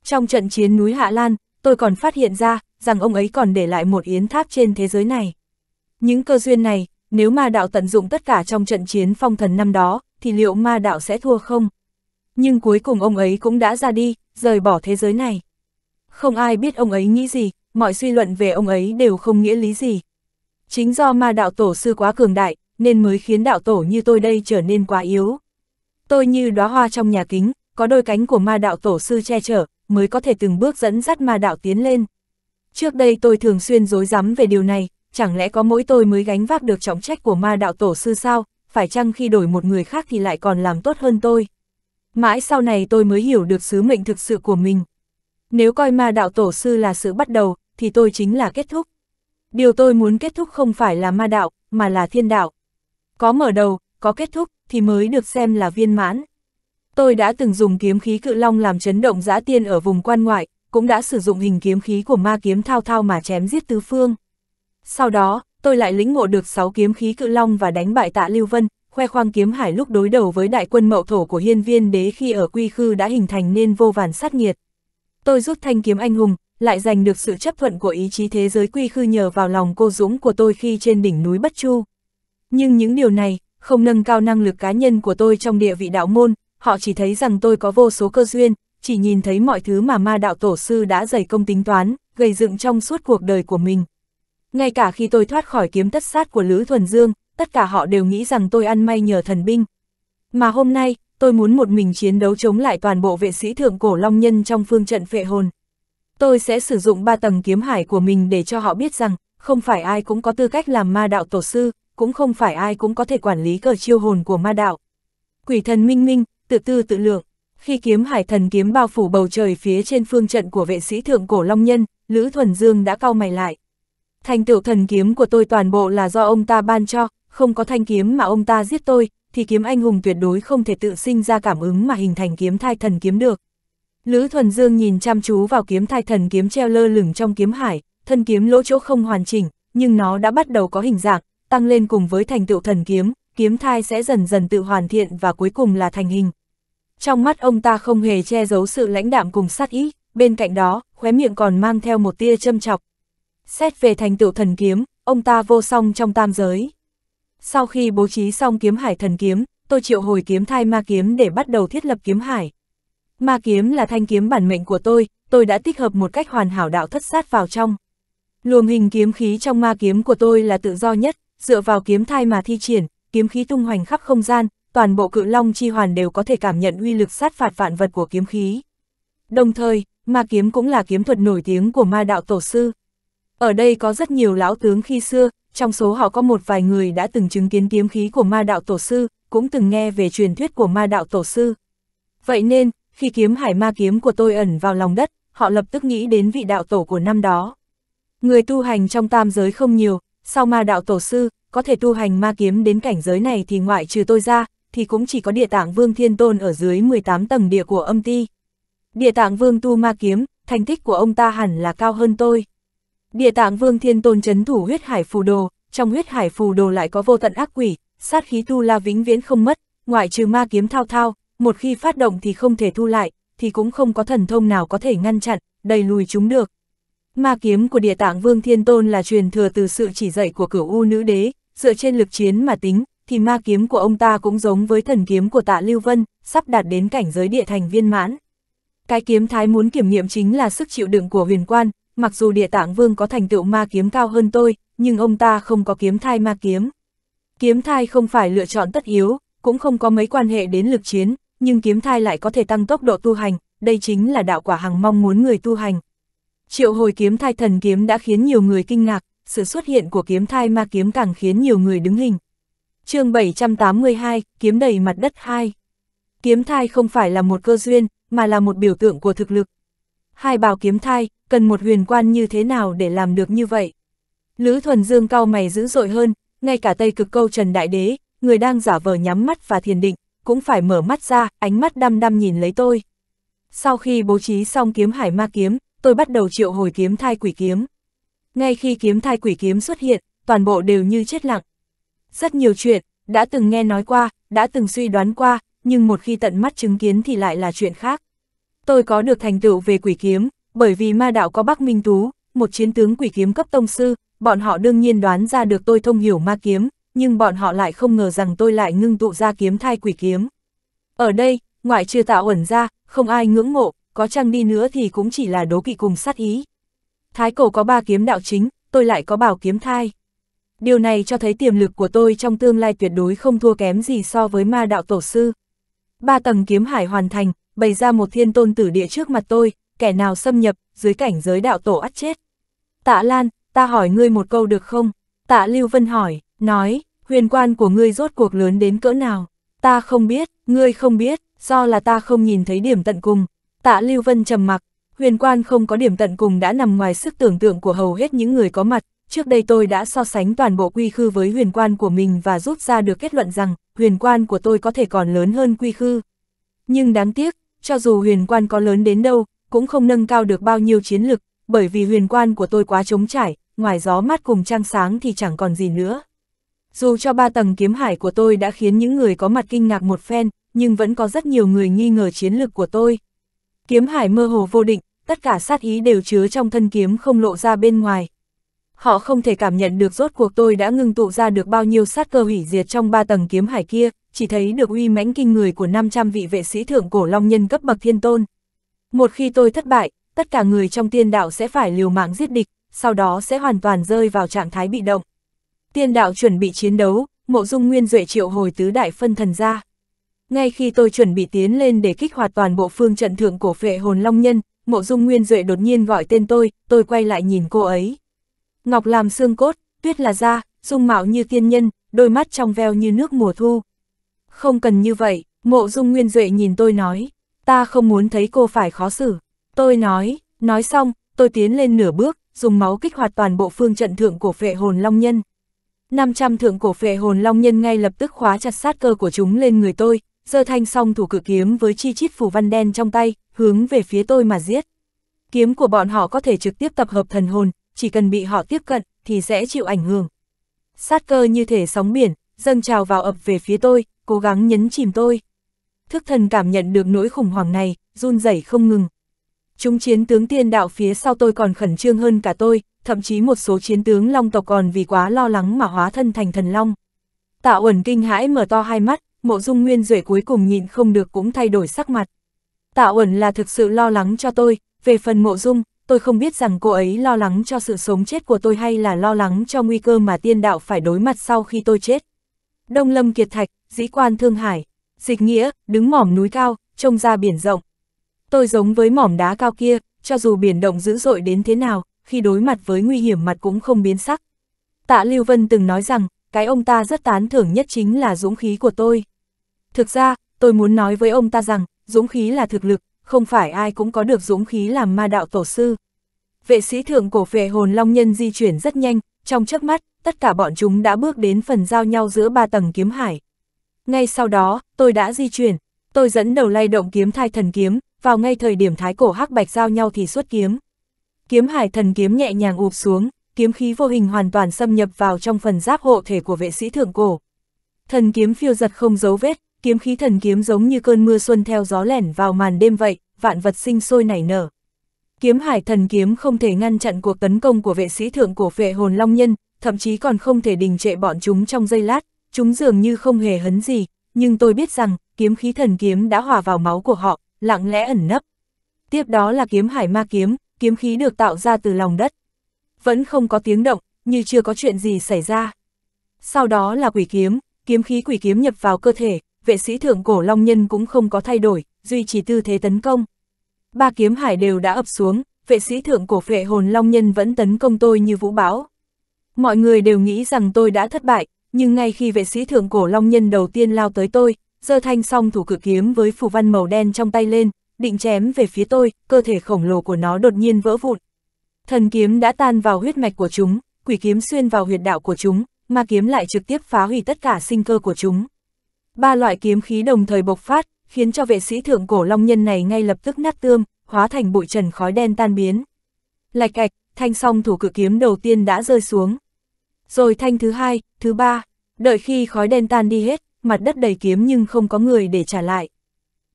Trong trận chiến núi Hạ Lan, tôi còn phát hiện ra rằng ông ấy còn để lại một yến tháp trên thế giới này. Những cơ duyên này, nếu ma đạo tận dụng tất cả trong trận chiến phong thần năm đó, thì liệu ma đạo sẽ thua không? Nhưng cuối cùng ông ấy cũng đã ra đi, rời bỏ thế giới này. Không ai biết ông ấy nghĩ gì, mọi suy luận về ông ấy đều không nghĩa lý gì, Chính do ma đạo tổ sư quá cường đại, nên mới khiến đạo tổ như tôi đây trở nên quá yếu. Tôi như đóa hoa trong nhà kính, có đôi cánh của ma đạo tổ sư che chở, mới có thể từng bước dẫn dắt ma đạo tiến lên. Trước đây tôi thường xuyên dối rắm về điều này, chẳng lẽ có mỗi tôi mới gánh vác được trọng trách của ma đạo tổ sư sao, phải chăng khi đổi một người khác thì lại còn làm tốt hơn tôi. Mãi sau này tôi mới hiểu được sứ mệnh thực sự của mình. Nếu coi ma đạo tổ sư là sự bắt đầu, thì tôi chính là kết thúc. Điều tôi muốn kết thúc không phải là ma đạo, mà là thiên đạo. Có mở đầu, có kết thúc, thì mới được xem là viên mãn. Tôi đã từng dùng kiếm khí cự long làm chấn động giã tiên ở vùng quan ngoại, cũng đã sử dụng hình kiếm khí của ma kiếm thao thao mà chém giết tứ phương. Sau đó, tôi lại lĩnh ngộ được 6 kiếm khí cự long và đánh bại tạ Lưu Vân, khoe khoang kiếm hải lúc đối đầu với đại quân mậu thổ của hiên viên đế khi ở quy khư đã hình thành nên vô vàn sát nghiệt. Tôi rút thanh kiếm anh hùng, lại giành được sự chấp thuận của ý chí thế giới quy khư nhờ vào lòng cô Dũng của tôi khi trên đỉnh núi Bất Chu. Nhưng những điều này, không nâng cao năng lực cá nhân của tôi trong địa vị đạo môn, họ chỉ thấy rằng tôi có vô số cơ duyên, chỉ nhìn thấy mọi thứ mà ma đạo tổ sư đã dày công tính toán, gây dựng trong suốt cuộc đời của mình. Ngay cả khi tôi thoát khỏi kiếm tất sát của Lữ Thuần Dương, tất cả họ đều nghĩ rằng tôi ăn may nhờ thần binh. Mà hôm nay, tôi muốn một mình chiến đấu chống lại toàn bộ vệ sĩ thượng cổ long nhân trong phương trận phệ hồn. Tôi sẽ sử dụng ba tầng kiếm hải của mình để cho họ biết rằng, không phải ai cũng có tư cách làm ma đạo tổ sư, cũng không phải ai cũng có thể quản lý cờ chiêu hồn của ma đạo. Quỷ thần minh minh, tự tư tự lượng. Khi kiếm hải thần kiếm bao phủ bầu trời phía trên phương trận của vệ sĩ thượng cổ Long Nhân, Lữ Thuần Dương đã cau mày lại. Thành tựu thần kiếm của tôi toàn bộ là do ông ta ban cho, không có thanh kiếm mà ông ta giết tôi, thì kiếm anh hùng tuyệt đối không thể tự sinh ra cảm ứng mà hình thành kiếm thai thần kiếm được. Lữ Thuần Dương nhìn chăm chú vào kiếm thai thần kiếm treo lơ lửng trong kiếm hải, thân kiếm lỗ chỗ không hoàn chỉnh, nhưng nó đã bắt đầu có hình dạng, tăng lên cùng với thành tựu thần kiếm, kiếm thai sẽ dần dần tự hoàn thiện và cuối cùng là thành hình. Trong mắt ông ta không hề che giấu sự lãnh đạm cùng sát ý, bên cạnh đó, khóe miệng còn mang theo một tia châm chọc. Xét về thành tựu thần kiếm, ông ta vô song trong tam giới. Sau khi bố trí xong kiếm hải thần kiếm, tôi triệu hồi kiếm thai ma kiếm để bắt đầu thiết lập kiếm hải. Ma kiếm là thanh kiếm bản mệnh của tôi, tôi đã tích hợp một cách hoàn hảo đạo thất sát vào trong. Luồng hình kiếm khí trong ma kiếm của tôi là tự do nhất, dựa vào kiếm thai mà thi triển, kiếm khí tung hoành khắp không gian, toàn bộ cự long chi hoàn đều có thể cảm nhận uy lực sát phạt vạn vật của kiếm khí. Đồng thời, ma kiếm cũng là kiếm thuật nổi tiếng của ma đạo tổ sư. Ở đây có rất nhiều lão tướng khi xưa, trong số họ có một vài người đã từng chứng kiến kiếm khí của ma đạo tổ sư, cũng từng nghe về truyền thuyết của ma đạo tổ sư. Vậy nên, khi kiếm hải ma kiếm của tôi ẩn vào lòng đất, họ lập tức nghĩ đến vị đạo tổ của năm đó. Người tu hành trong tam giới không nhiều, sau ma đạo tổ sư, có thể tu hành ma kiếm đến cảnh giới này thì ngoại trừ tôi ra, thì cũng chỉ có địa tạng vương thiên tôn ở dưới 18 tầng địa của âm ti. Địa tạng vương tu ma kiếm, thành tích của ông ta hẳn là cao hơn tôi. Địa tạng vương thiên tôn chấn thủ huyết hải phù đồ, trong huyết hải phù đồ lại có vô tận ác quỷ, sát khí tu la vĩnh viễn không mất, ngoại trừ ma kiếm thao thao, một khi phát động thì không thể thu lại, thì cũng không có thần thông nào có thể ngăn chặn, đầy lùi chúng được. Ma kiếm của địa tạng Vương Thiên Tôn là truyền thừa từ sự chỉ dạy của cửu U nữ đế, dựa trên lực chiến mà tính, thì ma kiếm của ông ta cũng giống với thần kiếm của tạ Lưu Vân, sắp đạt đến cảnh giới địa thành viên mãn. Cái kiếm thái muốn kiểm nghiệm chính là sức chịu đựng của huyền quan, mặc dù địa tạng Vương có thành tựu ma kiếm cao hơn tôi, nhưng ông ta không có kiếm thai ma kiếm. Kiếm thai không phải lựa chọn tất yếu, cũng không có mấy quan hệ đến lực chiến, nhưng kiếm thai lại có thể tăng tốc độ tu hành, đây chính là đạo quả hằng mong muốn người tu hành. Triệu hồi kiếm thai thần kiếm đã khiến nhiều người kinh ngạc, sự xuất hiện của kiếm thai ma kiếm càng khiến nhiều người đứng hình. chương 782, kiếm đầy mặt đất 2. Kiếm thai không phải là một cơ duyên, mà là một biểu tượng của thực lực. Hai bào kiếm thai, cần một huyền quan như thế nào để làm được như vậy? Lữ Thuần Dương cao mày dữ dội hơn, ngay cả Tây Cực Câu Trần Đại Đế, người đang giả vờ nhắm mắt và thiền định, cũng phải mở mắt ra, ánh mắt đăm đăm nhìn lấy tôi. Sau khi bố trí xong kiếm hải ma kiếm, tôi bắt đầu triệu hồi kiếm thai quỷ kiếm. Ngay khi kiếm thai quỷ kiếm xuất hiện, toàn bộ đều như chết lặng. Rất nhiều chuyện, đã từng nghe nói qua, đã từng suy đoán qua, nhưng một khi tận mắt chứng kiến thì lại là chuyện khác. Tôi có được thành tựu về quỷ kiếm, bởi vì ma đạo có Bắc Minh Tú, một chiến tướng quỷ kiếm cấp tông sư, bọn họ đương nhiên đoán ra được tôi thông hiểu ma kiếm, nhưng bọn họ lại không ngờ rằng tôi lại ngưng tụ ra kiếm thai quỷ kiếm. Ở đây, ngoại trừ tạo ẩn ra, không ai ngưỡng mộ, có chăng đi nữa thì cũng chỉ là đố kỵ cùng sát ý. Thái cổ có ba kiếm đạo chính, tôi lại có bảo kiếm thai. Điều này cho thấy tiềm lực của tôi trong tương lai tuyệt đối không thua kém gì so với ma đạo tổ sư. Ba tầng kiếm hải hoàn thành, bày ra một thiên tôn tử địa trước mặt tôi, kẻ nào xâm nhập, dưới cảnh giới đạo tổ ắt chết. Tạ Lan, ta hỏi ngươi một câu được không? Tạ Lưu Vân hỏi nói, huyền quan của ngươi rốt cuộc lớn đến cỡ nào, ta không biết, ngươi không biết, do là ta không nhìn thấy điểm tận cùng. Tạ Lưu Vân trầm mặc, huyền quan không có điểm tận cùng đã nằm ngoài sức tưởng tượng của hầu hết những người có mặt, trước đây tôi đã so sánh toàn bộ quy khư với huyền quan của mình và rút ra được kết luận rằng, huyền quan của tôi có thể còn lớn hơn quy khư. Nhưng đáng tiếc, cho dù huyền quan có lớn đến đâu, cũng không nâng cao được bao nhiêu chiến lực, bởi vì huyền quan của tôi quá trống trải, ngoài gió mát cùng trăng sáng thì chẳng còn gì nữa. Dù cho ba tầng kiếm hải của tôi đã khiến những người có mặt kinh ngạc một phen, nhưng vẫn có rất nhiều người nghi ngờ chiến lược của tôi. Kiếm hải mơ hồ vô định, tất cả sát ý đều chứa trong thân kiếm không lộ ra bên ngoài. Họ không thể cảm nhận được rốt cuộc tôi đã ngưng tụ ra được bao nhiêu sát cơ hủy diệt trong ba tầng kiếm hải kia, chỉ thấy được uy mãnh kinh người của 500 vị vệ sĩ thượng cổ long nhân cấp bậc thiên tôn. Một khi tôi thất bại, tất cả người trong tiên đạo sẽ phải liều mạng giết địch, sau đó sẽ hoàn toàn rơi vào trạng thái bị động. Tiên đạo chuẩn bị chiến đấu, mộ dung nguyên duệ triệu hồi tứ đại phân thần ra. Ngay khi tôi chuẩn bị tiến lên để kích hoạt toàn bộ phương trận thượng của phệ hồn long nhân, mộ dung nguyên duệ đột nhiên gọi tên tôi, tôi quay lại nhìn cô ấy. Ngọc làm xương cốt, tuyết là da, dung mạo như tiên nhân, đôi mắt trong veo như nước mùa thu. Không cần như vậy, mộ dung nguyên duệ nhìn tôi nói, ta không muốn thấy cô phải khó xử. Tôi nói, nói xong, tôi tiến lên nửa bước, dùng máu kích hoạt toàn bộ phương trận thượng của phệ hồn long nhân. 500 thượng cổ phệ hồn long nhân ngay lập tức khóa chặt sát cơ của chúng lên người tôi, giơ thanh song thủ cử kiếm với chi chít phủ văn đen trong tay, hướng về phía tôi mà giết. Kiếm của bọn họ có thể trực tiếp tập hợp thần hồn, chỉ cần bị họ tiếp cận thì sẽ chịu ảnh hưởng. Sát cơ như thể sóng biển, dâng trào vào ập về phía tôi, cố gắng nhấn chìm tôi. Thức thần cảm nhận được nỗi khủng hoảng này, run rẩy không ngừng. Chúng chiến tướng tiên đạo phía sau tôi còn khẩn trương hơn cả tôi, thậm chí một số chiến tướng long tộc còn vì quá lo lắng mà hóa thân thành thần long. Tạ Uẩn kinh hãi mở to hai mắt, mộ dung nguyên duệ cuối cùng nhịn không được cũng thay đổi sắc mặt. Tạ Uẩn là thực sự lo lắng cho tôi, về phần mộ dung, tôi không biết rằng cô ấy lo lắng cho sự sống chết của tôi hay là lo lắng cho nguy cơ mà tiên đạo phải đối mặt sau khi tôi chết. Đông Lâm Kiệt Thạch, Dĩ Quan Thương Hải, Dịch Nghĩa, đứng mỏm núi cao, trông ra biển rộng. Tôi giống với mỏm đá cao kia, cho dù biển động dữ dội đến thế nào, khi đối mặt với nguy hiểm mặt cũng không biến sắc. Tạ Lưu Vân từng nói rằng, cái ông ta rất tán thưởng nhất chính là dũng khí của tôi. Thực ra, tôi muốn nói với ông ta rằng, dũng khí là thực lực, không phải ai cũng có được dũng khí làm ma đạo tổ sư. Vệ sĩ thượng cổ vệ hồn long nhân di chuyển rất nhanh, trong chớp mắt, tất cả bọn chúng đã bước đến phần giao nhau giữa ba tầng kiếm hải. Ngay sau đó, tôi đã di chuyển, tôi dẫn đầu lay động kiếm thai thần kiếm, vào ngay thời điểm thái cổ hắc bạch giao nhau thì xuất kiếm. Kiếm hải thần kiếm nhẹ nhàng ụp xuống, kiếm khí vô hình hoàn toàn xâm nhập vào trong phần giáp hộ thể của vệ sĩ thượng cổ. Thần kiếm phiêu giật không dấu vết, kiếm khí thần kiếm giống như cơn mưa xuân theo gió lẻn vào màn đêm vậy, vạn vật sinh sôi nảy nở. Kiếm hải thần kiếm không thể ngăn chặn cuộc tấn công của vệ sĩ thượng cổ vệ hồn long nhân, thậm chí còn không thể đình trệ bọn chúng trong giây lát, chúng dường như không hề hấn gì, nhưng tôi biết rằng, kiếm khí thần kiếm đã hòa vào máu của họ, lặng lẽ ẩn nấp. Tiếp đó là kiếm hải ma kiếm, kiếm khí được tạo ra từ lòng đất. Vẫn không có tiếng động, như chưa có chuyện gì xảy ra. Sau đó là quỷ kiếm, kiếm khí quỷ kiếm nhập vào cơ thể, vệ sĩ thượng cổ Long Nhân cũng không có thay đổi, duy trì tư thế tấn công. Ba kiếm hải đều đã ập xuống, vệ sĩ thượng cổ phệ hồn Long Nhân vẫn tấn công tôi như vũ bão. Mọi người đều nghĩ rằng tôi đã thất bại, nhưng ngay khi vệ sĩ thượng cổ Long Nhân đầu tiên lao tới tôi, giơ thanh song thủ cử kiếm với phù văn màu đen trong tay lên, định chém về phía tôi, cơ thể khổng lồ của nó đột nhiên vỡ vụn. Thần kiếm đã tan vào huyết mạch của chúng, quỷ kiếm xuyên vào huyệt đạo của chúng, ma kiếm lại trực tiếp phá hủy tất cả sinh cơ của chúng. Ba loại kiếm khí đồng thời bộc phát, khiến cho vệ sĩ thượng cổ long nhân này ngay lập tức nát tương, hóa thành bụi trần khói đen tan biến. Lạch cạch, thanh song thủ cự kiếm đầu tiên đã rơi xuống. Rồi thanh thứ hai, thứ ba, đợi khi khói đen tan đi hết, mặt đất đầy kiếm nhưng không có người để trả lại.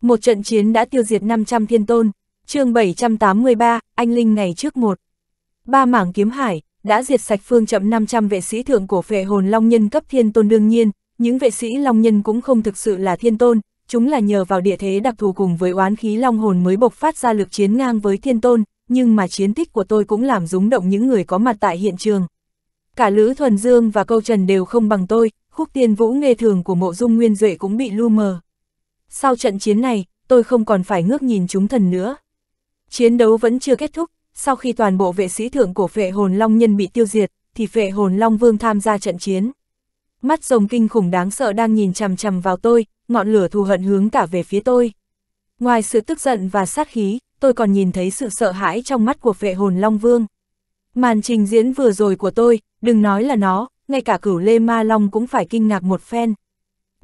Một trận chiến đã tiêu diệt 500 thiên tôn, chương 783, anh Linh ngày trước một. Ba mảng kiếm hải, đã diệt sạch phương chậm 500 vệ sĩ thượng cổ phệ hồn long nhân cấp thiên tôn đương nhiên, những vệ sĩ long nhân cũng không thực sự là thiên tôn, chúng là nhờ vào địa thế đặc thù cùng với oán khí long hồn mới bộc phát ra lực chiến ngang với thiên tôn, nhưng mà chiến tích của tôi cũng làm rúng động những người có mặt tại hiện trường. Cả Lữ Thuần Dương và Câu Trần đều không bằng tôi, khúc tiên vũ nghề thường của mộ dung nguyên duệ cũng bị lu mờ sau trận chiến này, tôi không còn phải ngước nhìn chúng thần nữa. Chiến đấu vẫn chưa kết thúc, sau khi toàn bộ vệ sĩ thượng của vệ hồn long nhân bị tiêu diệt, thì vệ hồn long vương tham gia trận chiến. Mắt rồng kinh khủng đáng sợ đang nhìn chằm chằm vào tôi, ngọn lửa thù hận hướng cả về phía tôi. Ngoài sự tức giận và sát khí, tôi còn nhìn thấy sự sợ hãi trong mắt của vệ hồn long vương. Màn trình diễn vừa rồi của tôi, đừng nói là nó, ngay cả cửu lê ma long cũng phải kinh ngạc một phen.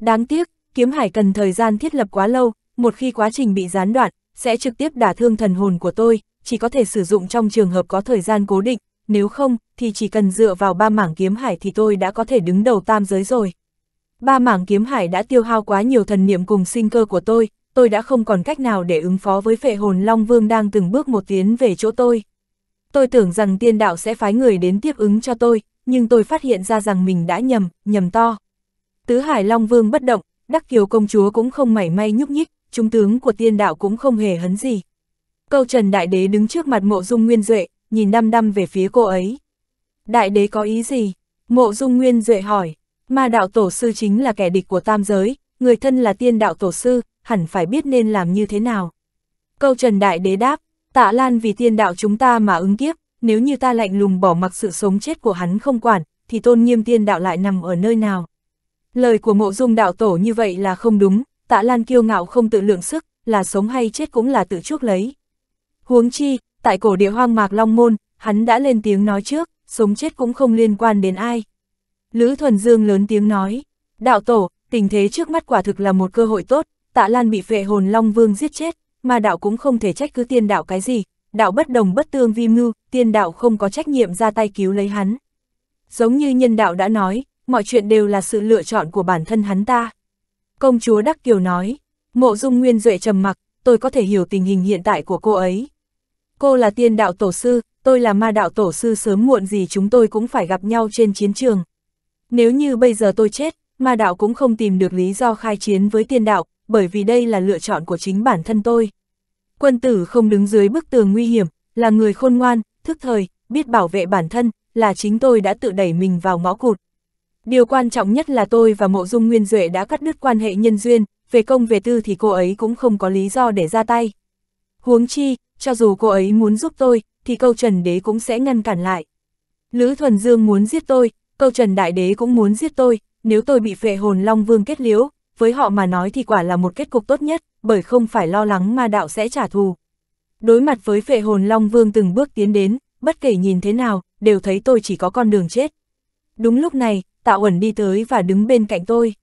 Đáng tiếc, kiếm hải cần thời gian thiết lập quá lâu, một khi quá trình bị gián đoạn, sẽ trực tiếp đả thương thần hồn của tôi, chỉ có thể sử dụng trong trường hợp có thời gian cố định, nếu không, thì chỉ cần dựa vào ba mảng kiếm hải thì tôi đã có thể đứng đầu tam giới rồi. Ba mảng kiếm hải đã tiêu hao quá nhiều thần niệm cùng sinh cơ của tôi, tôi đã không còn cách nào để ứng phó với phệ hồn Long Vương đang từng bước một tiến về chỗ tôi. Tôi tưởng rằng tiên đạo sẽ phái người đến tiếp ứng cho tôi, nhưng tôi phát hiện ra rằng mình đã nhầm, nhầm to. Tứ Hải Long Vương bất động, Đắc Kiều công chúa cũng không mảy may nhúc nhích, trung tướng của tiên đạo cũng không hề hấn gì. Câu Trần Đại Đế đứng trước mặt mộ dung nguyên duệ, nhìn đăm đăm về phía cô ấy. Đại Đế có ý gì? Mộ dung nguyên duệ hỏi, mà đạo tổ sư chính là kẻ địch của tam giới, người thân là tiên đạo tổ sư, hẳn phải biết nên làm như thế nào. Câu Trần Đại Đế đáp, tạ lan vì tiên đạo chúng ta mà ứng kiếp, nếu như ta lạnh lùng bỏ mặc sự sống chết của hắn không quản, thì tôn nghiêm tiên đạo lại nằm ở nơi nào. Lời của mộ dung đạo tổ như vậy là không đúng, tạ lan kiêu ngạo không tự lượng sức, là sống hay chết cũng là tự chuốc lấy. Huống chi, tại cổ địa hoang mạc Long Môn, hắn đã lên tiếng nói trước, sống chết cũng không liên quan đến ai. Lữ Thuần Dương lớn tiếng nói, đạo tổ, tình thế trước mắt quả thực là một cơ hội tốt, tạ lan bị vệ hồn Long Vương giết chết, mà đạo cũng không thể trách cứ tiên đạo cái gì, đạo bất đồng bất tương vi mưu, tiên đạo không có trách nhiệm ra tay cứu lấy hắn. Giống như nhân đạo đã nói, mọi chuyện đều là sự lựa chọn của bản thân hắn ta. Công chúa Đắc Kiều nói, mộ dung nguyên duệ trầm mặc, tôi có thể hiểu tình hình hiện tại của cô ấy. Cô là tiên đạo tổ sư, tôi là ma đạo tổ sư sớm muộn gì chúng tôi cũng phải gặp nhau trên chiến trường. Nếu như bây giờ tôi chết, ma đạo cũng không tìm được lý do khai chiến với tiên đạo, bởi vì đây là lựa chọn của chính bản thân tôi. Quân tử không đứng dưới bức tường nguy hiểm, là người khôn ngoan, thức thời, biết bảo vệ bản thân, là chính tôi đã tự đẩy mình vào ngõ cụt. Điều quan trọng nhất là tôi và Mộ Dung Nguyên Duệ đã cắt đứt quan hệ nhân duyên, về công về tư thì cô ấy cũng không có lý do để ra tay. Huống chi, cho dù cô ấy muốn giúp tôi, thì câu Trần Đế cũng sẽ ngăn cản lại. Lữ Thuần Dương muốn giết tôi, câu Trần Đại Đế cũng muốn giết tôi, nếu tôi bị phệ hồn Long Vương kết liễu, với họ mà nói thì quả là một kết cục tốt nhất, bởi không phải lo lắng ma đạo sẽ trả thù. Đối mặt với phệ hồn Long Vương từng bước tiến đến, bất kể nhìn thế nào, đều thấy tôi chỉ có con đường chết. Đúng lúc này, Tạ Uẩn đi tới và đứng bên cạnh tôi.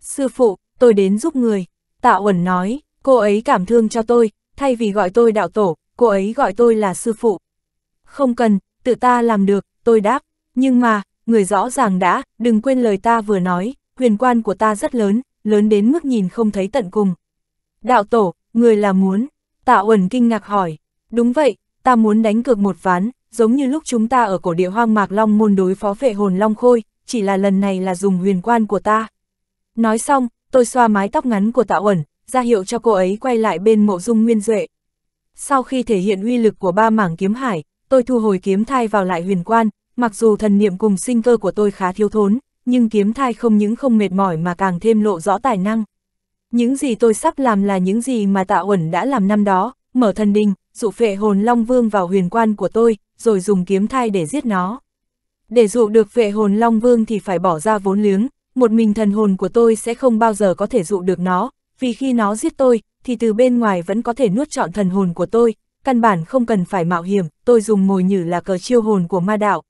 Sư phụ, tôi đến giúp người. Tạ Uẩn nói, cô ấy cảm thương cho tôi, thay vì gọi tôi đạo tổ, cô ấy gọi tôi là sư phụ. Không cần, tự ta làm được, tôi đáp. Nhưng mà, người rõ ràng đã, đừng quên lời ta vừa nói, huyền quan của ta rất lớn, lớn đến mức nhìn không thấy tận cùng. Đạo tổ, người là muốn. Tạ Uẩn kinh ngạc hỏi. Đúng vậy, ta muốn đánh cược một ván, giống như lúc chúng ta ở cổ địa hoang mạc Long Môn đối phó vệ hồn Long Khôi, chỉ là lần này là dùng huyền quan của ta. Nói xong, tôi xoa mái tóc ngắn của Tạ Uẩn, ra hiệu cho cô ấy quay lại bên mộ dung nguyên duệ. Sau khi thể hiện uy lực của ba mảng kiếm hải, tôi thu hồi kiếm thai vào lại huyền quan, mặc dù thần niệm cùng sinh cơ của tôi khá thiếu thốn, nhưng kiếm thai không những không mệt mỏi mà càng thêm lộ rõ tài năng. Những gì tôi sắp làm là những gì mà Tạ Uẩn đã làm năm đó, mở thần đình, dụ phệ hồn Long Vương vào huyền quan của tôi, rồi dùng kiếm thai để giết nó để dụ được vệ hồn Long Vương thì phải bỏ ra vốn liếng, một mình thần hồn của tôi sẽ không bao giờ có thể dụ được nó, vì khi nó giết tôi, thì từ bên ngoài vẫn có thể nuốt trọn thần hồn của tôi, căn bản không cần phải mạo hiểm, tôi dùng mồi nhử là cờ chiêu hồn của ma đạo.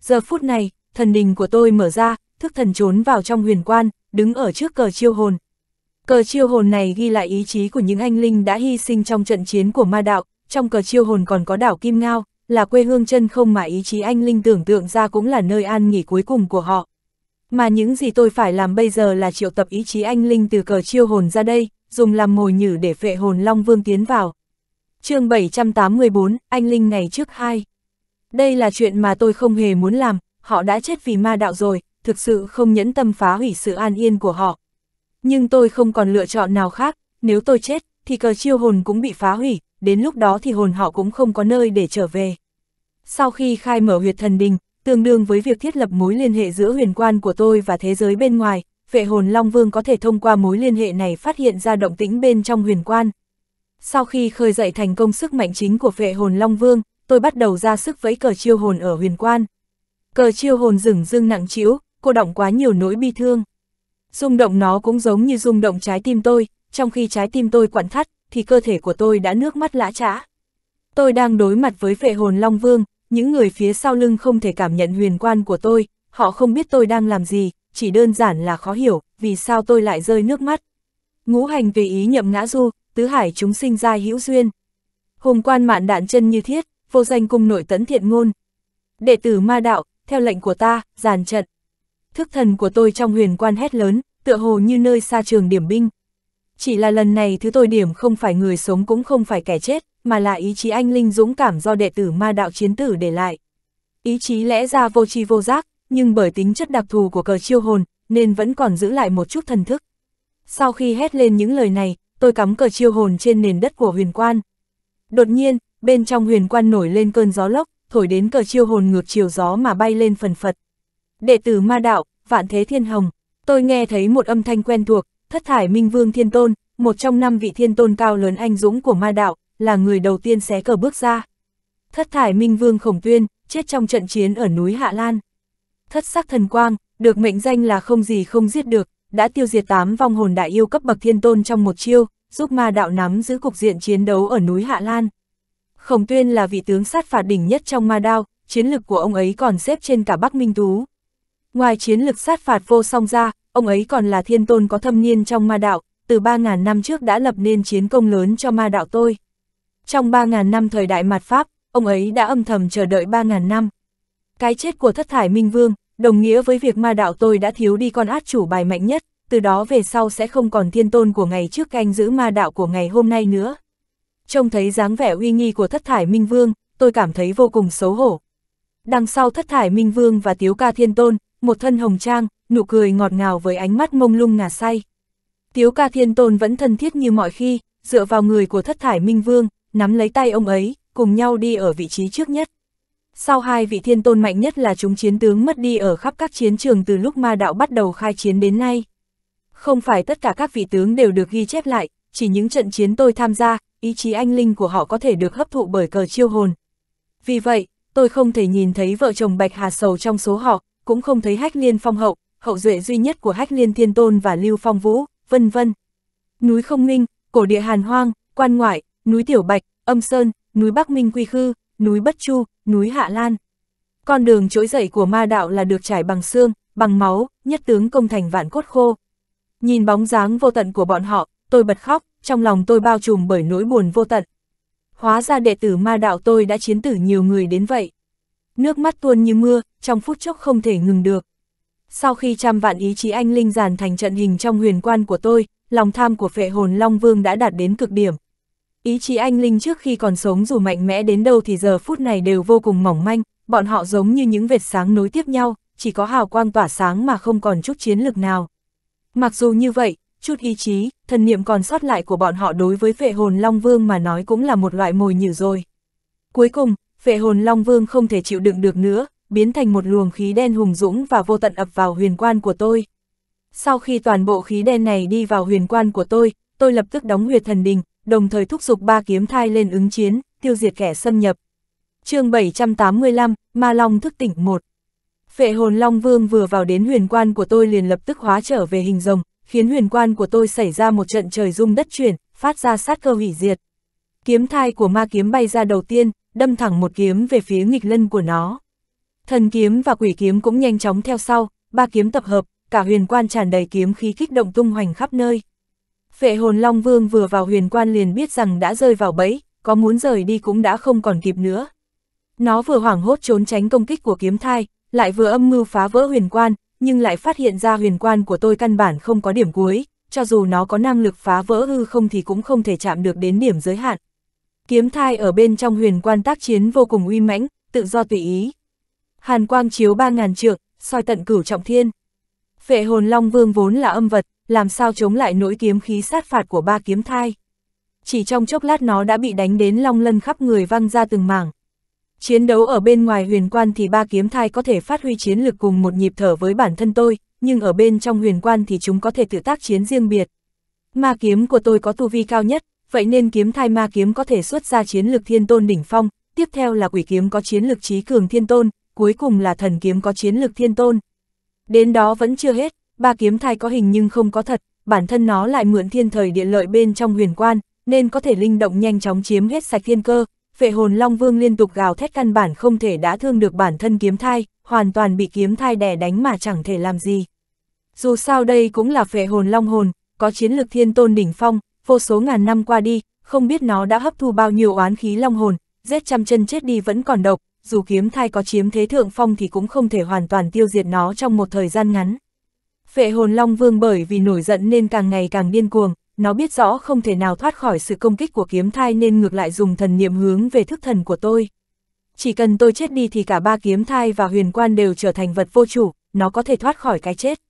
Giờ phút này, thần đình của tôi mở ra, thức thần trốn vào trong huyền quan, đứng ở trước cờ chiêu hồn. Cờ chiêu hồn này ghi lại ý chí của những anh linh đã hy sinh trong trận chiến của ma đạo, trong cờ chiêu hồn còn có đảo Kim Ngao, là quê hương chân không mà ý chí anh Linh tưởng tượng ra cũng là nơi an nghỉ cuối cùng của họ. Mà những gì tôi phải làm bây giờ là triệu tập ý chí anh Linh từ cờ chiêu hồn ra đây, dùng làm mồi nhử để phệ hồn Long Vương tiến vào. chương 784, anh Linh ngày trước hai. Đây là chuyện mà tôi không hề muốn làm, họ đã chết vì ma đạo rồi, thực sự không nhẫn tâm phá hủy sự an yên của họ. Nhưng tôi không còn lựa chọn nào khác, nếu tôi chết, thì cờ chiêu hồn cũng bị phá hủy, đến lúc đó thì hồn họ cũng không có nơi để trở về. Sau khi khai mở huyệt thần đình, tương đương với việc thiết lập mối liên hệ giữa huyền quan của tôi và thế giới bên ngoài, vệ hồn Long Vương có thể thông qua mối liên hệ này phát hiện ra động tĩnh bên trong huyền quan. Sau khi khơi dậy thành công sức mạnh chính của vệ hồn Long Vương, tôi bắt đầu ra sức vẫy cờ chiêu hồn ở huyền quan. Cờ chiêu hồn rừng rưng nặng chiếu, cô động quá nhiều nỗi bi thương. Rung động nó cũng giống như rung động trái tim tôi, trong khi trái tim tôi quặn thắt, thì cơ thể của tôi đã nước mắt lã trã. Tôi đang đối mặt với vệ hồn Long Vương, những người phía sau lưng không thể cảm nhận huyền quan của tôi, họ không biết tôi đang làm gì, chỉ đơn giản là khó hiểu, vì sao tôi lại rơi nước mắt. Ngũ hành tùy ý nhậm ngã du, tứ hải chúng sinh ra hữu duyên. Hùng quan mạn đạn chân như thiết, vô danh cung nội tấn thiện ngôn. Đệ tử ma đạo, theo lệnh của ta, giàn trận. Thức thần của tôi trong huyền quan hét lớn, tựa hồ như nơi xa trường điểm binh. Chỉ là lần này thứ tôi điểm không phải người sống cũng không phải kẻ chết, mà là ý chí anh linh dũng cảm do đệ tử ma đạo chiến tử để lại. Ý chí lẽ ra vô tri vô giác, nhưng bởi tính chất đặc thù của cờ chiêu hồn, nên vẫn còn giữ lại một chút thần thức. Sau khi hét lên những lời này, tôi cắm cờ chiêu hồn trên nền đất của huyền quan. Đột nhiên, bên trong huyền quan nổi lên cơn gió lốc, thổi đến cờ chiêu hồn ngược chiều gió mà bay lên phần phật. Đệ tử ma đạo, vạn thế thiên hồng, tôi nghe thấy một âm thanh quen thuộc, thất thải minh vương thiên tôn, một trong năm vị thiên tôn cao lớn anh dũng của ma đạo, là người đầu tiên xé cờ bước ra. Thất thải minh vương khổng tuyên, chết trong trận chiến ở núi Hạ Lan. Thất sắc thần quang, được mệnh danh là không gì không giết được, đã tiêu diệt tám vong hồn đại yêu cấp bậc thiên tôn trong một chiêu, giúp ma đạo nắm giữ cục diện chiến đấu ở núi Hạ Lan. Khổng tuyên là vị tướng sát phạt đỉnh nhất trong ma đao, chiến lực của ông ấy còn xếp trên cả Bắc Minh Tú. Ngoài chiến lực sát phạt vô song ra, ông ấy còn là thiên tôn có thâm niên trong ma đạo, từ 3.000 năm trước đã lập nên chiến công lớn cho ma đạo tôi trong 3.000 năm thời đại mặt Pháp, ông ấy đã âm thầm chờ đợi 3.000 năm. Cái chết của thất thải minh vương, đồng nghĩa với việc ma đạo tôi đã thiếu đi con át chủ bài mạnh nhất, từ đó về sau sẽ không còn thiên tôn của ngày trước canh giữ ma đạo của ngày hôm nay nữa. Trông thấy dáng vẻ uy nghi của thất thải minh vương, tôi cảm thấy vô cùng xấu hổ. Đằng sau thất thải minh vương và tiếu ca thiên tôn, một thân hồng trang, nụ cười ngọt ngào với ánh mắt mông lung ngả say. Tiếu ca thiên tôn vẫn thân thiết như mọi khi, dựa vào người của thất thải minh vương, nắm lấy tay ông ấy, cùng nhau đi ở vị trí trước nhất. Sau hai vị thiên tôn mạnh nhất là chúng chiến tướng mất đi ở khắp các chiến trường từ lúc ma đạo bắt đầu khai chiến đến nay. Không phải tất cả các vị tướng đều được ghi chép lại, chỉ những trận chiến tôi tham gia, ý chí anh linh của họ có thể được hấp thụ bởi cờ chiêu hồn. Vì vậy, tôi không thể nhìn thấy vợ chồng Bạch Hà Sầu trong số họ, cũng không thấy Hách Liên Phong Hậu, hậu duệ duy nhất của Hách Liên Thiên Tôn và Lưu Phong Vũ, vân vân. Núi không ninh, cổ địa hàn hoang, quan ngoại, núi Tiểu Bạch, Âm Sơn, núi Bắc Minh Quy Khư, núi Bất Chu, núi Hạ Lan. Con đường trỗi dậy của ma đạo là được trải bằng xương, bằng máu, nhất tướng công thành vạn cốt khô. Nhìn bóng dáng vô tận của bọn họ, tôi bật khóc, trong lòng tôi bao trùm bởi nỗi buồn vô tận. Hóa ra đệ tử ma đạo tôi đã chiến tử nhiều người đến vậy. Nước mắt tuôn như mưa, trong phút chốc không thể ngừng được. Sau khi trăm vạn ý chí anh linh giàn thành trận hình trong huyền quan của tôi, lòng tham của phệ hồn Long Vương đã đạt đến cực điểm. Ý chí anh Linh trước khi còn sống dù mạnh mẽ đến đâu thì giờ phút này đều vô cùng mỏng manh, bọn họ giống như những vệt sáng nối tiếp nhau, chỉ có hào quang tỏa sáng mà không còn chút chiến lực nào. Mặc dù như vậy, chút ý chí, thần niệm còn sót lại của bọn họ đối với vệ hồn Long Vương mà nói cũng là một loại mồi nhử rồi. Cuối cùng, vệ hồn Long Vương không thể chịu đựng được nữa, biến thành một luồng khí đen hùng dũng và vô tận ập vào huyền quan của tôi. Sau khi toàn bộ khí đen này đi vào huyền quan của tôi, tôi lập tức đóng huyệt thần đình, đồng thời thúc giục ba kiếm thai lên ứng chiến, tiêu diệt kẻ xâm nhập. chương 785, Ma Long thức tỉnh 1 Phệ hồn Long Vương vừa vào đến huyền quan của tôi liền lập tức hóa trở về hình rồng, khiến huyền quan của tôi xảy ra một trận trời rung đất chuyển, phát ra sát cơ hủy diệt. Kiếm thai của ma kiếm bay ra đầu tiên, đâm thẳng một kiếm về phía nghịch lân của nó. Thần kiếm và quỷ kiếm cũng nhanh chóng theo sau, ba kiếm tập hợp, cả huyền quan tràn đầy kiếm khí kích động tung hoành khắp nơi. Phệ hồn Long Vương vừa vào huyền quan liền biết rằng đã rơi vào bẫy, có muốn rời đi cũng đã không còn kịp nữa. Nó vừa hoảng hốt trốn tránh công kích của kiếm thai, lại vừa âm mưu phá vỡ huyền quan, nhưng lại phát hiện ra huyền quan của tôi căn bản không có điểm cuối, cho dù nó có năng lực phá vỡ hư không thì cũng không thể chạm được đến điểm giới hạn. Kiếm thai ở bên trong huyền quan tác chiến vô cùng uy mãnh, tự do tùy ý. Hàn quang chiếu 3.000 trượng, soi tận cửu trọng thiên. Phệ hồn Long Vương vốn là âm vật, làm sao chống lại nỗi kiếm khí sát phạt của ba kiếm thai. Chỉ trong chốc lát nó đã bị đánh đến long lân khắp người văng ra từng mảng. Chiến đấu ở bên ngoài huyền quan thì ba kiếm thai có thể phát huy chiến lực cùng một nhịp thở với bản thân tôi, nhưng ở bên trong huyền quan thì chúng có thể tự tác chiến riêng biệt. Ma kiếm của tôi có tu vi cao nhất, vậy nên kiếm thai ma kiếm có thể xuất ra chiến lực thiên tôn đỉnh phong, tiếp theo là quỷ kiếm có chiến lực trí cường thiên tôn, cuối cùng là thần kiếm có chiến lực thiên tôn. Đến đó vẫn chưa hết, ba kiếm thai có hình nhưng không có thật, bản thân nó lại mượn thiên thời địa lợi bên trong huyền quan, nên có thể linh động nhanh chóng chiếm hết sạch thiên cơ. Phệ hồn Long Vương liên tục gào thét căn bản không thể đã thương được bản thân kiếm thai, hoàn toàn bị kiếm thai đè đánh mà chẳng thể làm gì. Dù sao đây cũng là phệ hồn Long Hồn, có chiến lực thiên tôn đỉnh phong, vô số ngàn năm qua đi, không biết nó đã hấp thu bao nhiêu oán khí Long Hồn, giết trăm chân chết đi vẫn còn độc, dù kiếm thai có chiếm thế thượng phong thì cũng không thể hoàn toàn tiêu diệt nó trong một thời gian ngắn. Phệ hồn Long Vương bởi vì nổi giận nên càng ngày càng điên cuồng, nó biết rõ không thể nào thoát khỏi sự công kích của kiếm thai nên ngược lại dùng thần niệm hướng về thức thần của tôi. Chỉ cần tôi chết đi thì cả ba kiếm thai và huyền quan đều trở thành vật vô chủ, nó có thể thoát khỏi cái chết.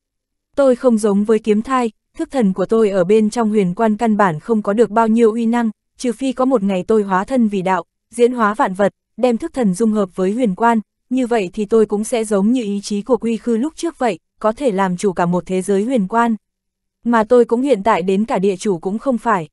Tôi không giống với kiếm thai, thức thần của tôi ở bên trong huyền quan căn bản không có được bao nhiêu uy năng, trừ phi có một ngày tôi hóa thân vì đạo, diễn hóa vạn vật, đem thức thần dung hợp với huyền quan, như vậy thì tôi cũng sẽ giống như ý chí của quy khư lúc trước vậy, có thể làm chủ cả một thế giới huyền quan. Mà tôi cũng hiện tại đến cả địa chủ cũng không phải.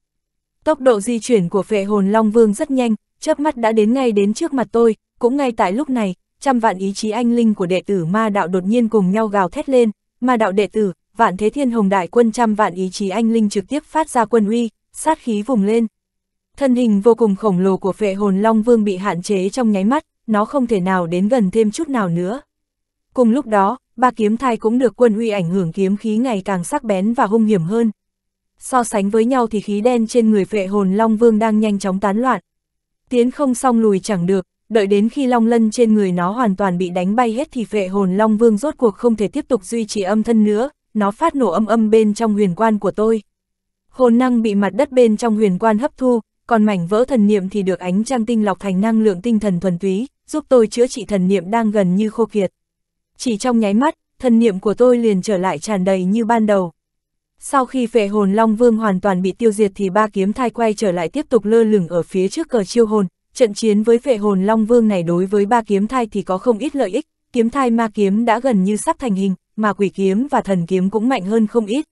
Tốc độ di chuyển của phệ hồn Long Vương rất nhanh, chớp mắt đã đến ngay đến trước mặt tôi, cũng ngay tại lúc này, trăm vạn ý chí anh linh của đệ tử ma đạo đột nhiên cùng nhau gào thét lên, ma đạo đệ tử, vạn thế thiên hồng đại quân trăm vạn ý chí anh linh trực tiếp phát ra quân uy, sát khí vùng lên. Thân hình vô cùng khổng lồ của phệ hồn Long Vương bị hạn chế trong nháy mắt, nó không thể nào đến gần thêm chút nào nữa. Cùng lúc đó, ba kiếm thai cũng được quân uy ảnh hưởng kiếm khí ngày càng sắc bén và hung hiểm hơn. So sánh với nhau thì khí đen trên người phệ hồn Long Vương đang nhanh chóng tán loạn. Tiến không xong lùi chẳng được, đợi đến khi Long Lân trên người nó hoàn toàn bị đánh bay hết thì phệ hồn Long Vương rốt cuộc không thể tiếp tục duy trì âm thân nữa, nó phát nổ âm âm bên trong huyền quan của tôi. Hồn năng bị mặt đất bên trong huyền quan hấp thu, còn mảnh vỡ thần niệm thì được ánh trăng tinh lọc thành năng lượng tinh thần thuần túy, giúp tôi chữa trị thần niệm đang gần như khô kiệt chỉ trong nháy mắt, thần niệm của tôi liền trở lại tràn đầy như ban đầu. Sau khi phệ hồn Long Vương hoàn toàn bị tiêu diệt thì ba kiếm thai quay trở lại tiếp tục lơ lửng ở phía trước cờ chiêu hồn, trận chiến với phệ hồn Long Vương này đối với ba kiếm thai thì có không ít lợi ích, kiếm thai ma kiếm đã gần như sắp thành hình, mà quỷ kiếm và thần kiếm cũng mạnh hơn không ít.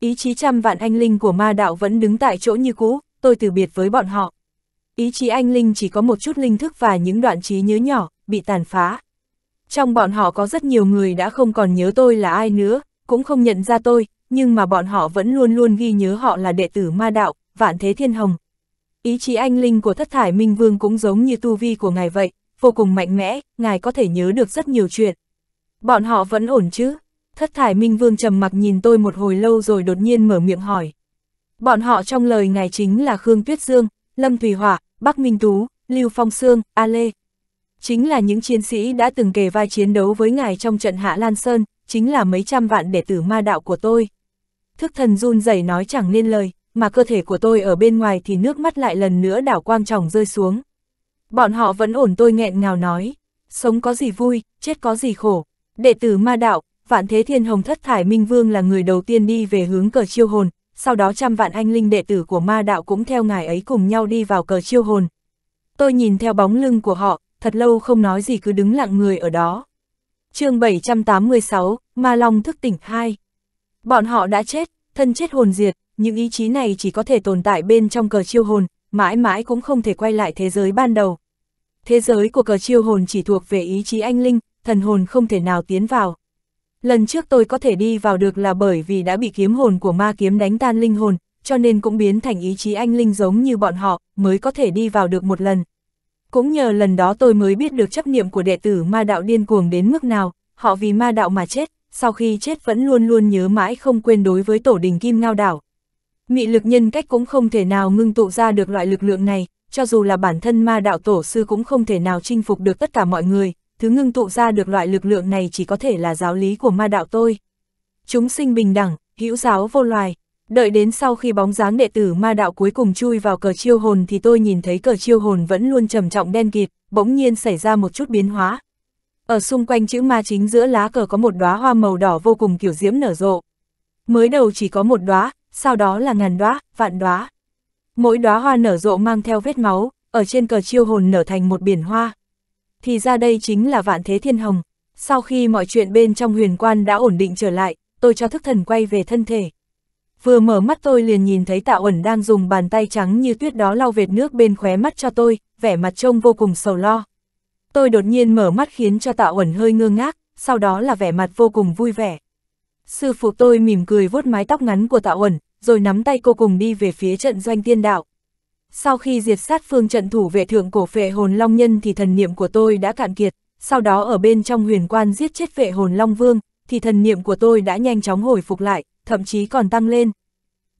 Ý chí trăm vạn anh linh của ma đạo vẫn đứng tại chỗ như cũ, tôi từ biệt với bọn họ. Ý chí anh linh chỉ có một chút linh thức và những đoạn trí nhớ nhỏ, bị tàn phá. Trong bọn họ có rất nhiều người đã không còn nhớ tôi là ai nữa, cũng không nhận ra tôi, nhưng mà bọn họ vẫn luôn luôn ghi nhớ họ là đệ tử ma đạo, vạn thế thiên hồng. Ý chí anh linh của thất thải minh vương cũng giống như tu vi của ngài vậy, vô cùng mạnh mẽ, ngài có thể nhớ được rất nhiều chuyện. Bọn họ vẫn ổn chứ? Thất thải minh vương trầm mặc nhìn tôi một hồi lâu rồi đột nhiên mở miệng hỏi. Bọn họ trong lời ngài chính là Khương Tuyết Dương, Lâm Thùy Hỏa, Bắc Minh Tú, Lưu Phong Sương, A Lê chính là những chiến sĩ đã từng kề vai chiến đấu với ngài trong trận Hạ Lan Sơn, chính là mấy trăm vạn đệ tử ma đạo của tôi. Thức thần run rẩy nói chẳng nên lời, mà cơ thể của tôi ở bên ngoài thì nước mắt lại lần nữa đảo quang tròng rơi xuống. Bọn họ vẫn ổn tôi nghẹn ngào nói, sống có gì vui, chết có gì khổ. Đệ tử ma đạo, vạn thế thiên hồng thất thải minh vương là người đầu tiên đi về hướng cờ chiêu hồn, sau đó trăm vạn anh linh đệ tử của ma đạo cũng theo ngài ấy cùng nhau đi vào cờ chiêu hồn. Tôi nhìn theo bóng lưng của họ, thật lâu không nói gì cứ đứng lặng người ở đó. chương 786, Ma Long thức tỉnh 2. Bọn họ đã chết, thân chết hồn diệt, những ý chí này chỉ có thể tồn tại bên trong cờ chiêu hồn, mãi mãi cũng không thể quay lại thế giới ban đầu. Thế giới của cờ chiêu hồn chỉ thuộc về ý chí anh linh, thần hồn không thể nào tiến vào. Lần trước tôi có thể đi vào được là bởi vì đã bị kiếm hồn của ma kiếm đánh tan linh hồn, cho nên cũng biến thành ý chí anh linh giống như bọn họ, mới có thể đi vào được một lần. Cũng nhờ lần đó tôi mới biết được chấp niệm của đệ tử ma đạo điên cuồng đến mức nào, họ vì ma đạo mà chết, sau khi chết vẫn luôn luôn nhớ mãi không quên đối với tổ đình Kim Ngao Đảo. Mị lực nhân cách cũng không thể nào ngưng tụ ra được loại lực lượng này, cho dù là bản thân ma đạo tổ sư cũng không thể nào chinh phục được tất cả mọi người, thứ ngưng tụ ra được loại lực lượng này chỉ có thể là giáo lý của ma đạo tôi. Chúng sinh bình đẳng, hữu giáo vô loài, đợi đến sau khi bóng dáng đệ tử ma đạo cuối cùng chui vào cờ chiêu hồn thì tôi nhìn thấy cờ chiêu hồn vẫn luôn trầm trọng đen kịt, bỗng nhiên xảy ra một chút biến hóa. Ở xung quanh chữ ma chính giữa lá cờ có một đóa hoa màu đỏ vô cùng kiểu diễm nở rộ. Mới đầu chỉ có một đóa, sau đó là ngàn đóa, vạn đóa. Mỗi đóa hoa nở rộ mang theo vết máu, ở trên cờ chiêu hồn nở thành một biển hoa. Thì ra đây chính là vạn thế thiên hồng. Sau khi mọi chuyện bên trong huyền quan đã ổn định trở lại, tôi cho thức thần quay về thân thể vừa mở mắt tôi liền nhìn thấy Tạ Uẩn đang dùng bàn tay trắng như tuyết đó lau vệt nước bên khóe mắt cho tôi, vẻ mặt trông vô cùng sầu lo. Tôi đột nhiên mở mắt khiến cho Tạ Uẩn hơi ngơ ngác, sau đó là vẻ mặt vô cùng vui vẻ. Sư phụ tôi mỉm cười vuốt mái tóc ngắn của Tạ Uẩn, rồi nắm tay cô cùng đi về phía trận doanh tiên đạo. Sau khi diệt sát phương trận thủ vệ thượng cổ phệ hồn long nhân thì thần niệm của tôi đã cạn kiệt, sau đó ở bên trong huyền quan giết chết phệ hồn long vương, thì thần niệm của tôi đã nhanh chóng hồi phục lại, thậm chí còn tăng lên.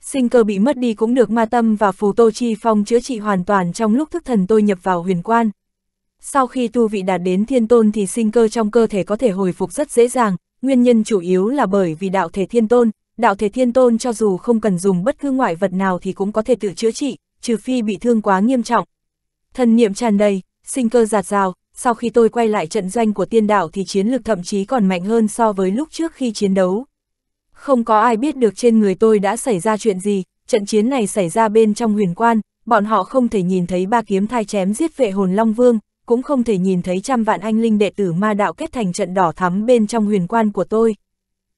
Sinh cơ bị mất đi cũng được ma tâm và phù tô chi phong chữa trị hoàn toàn trong lúc thức thần tôi nhập vào huyền quan. Sau khi tu vị đạt đến thiên tôn thì sinh cơ trong cơ thể có thể hồi phục rất dễ dàng, nguyên nhân chủ yếu là bởi vì đạo thể thiên tôn, đạo thể thiên tôn cho dù không cần dùng bất cứ ngoại vật nào thì cũng có thể tự chữa trị, trừ phi bị thương quá nghiêm trọng. Thần niệm tràn đầy, sinh cơ giạt rào, sau khi tôi quay lại trận doanh của tiên đạo thì chiến lực thậm chí còn mạnh hơn so với lúc trước khi chiến đấu, không có ai biết được trên người tôi đã xảy ra chuyện gì, trận chiến này xảy ra bên trong huyền quan, bọn họ không thể nhìn thấy ba kiếm thai chém giết vệ hồn Long Vương, cũng không thể nhìn thấy trăm vạn anh linh đệ tử ma đạo kết thành trận đỏ thắm bên trong huyền quan của tôi.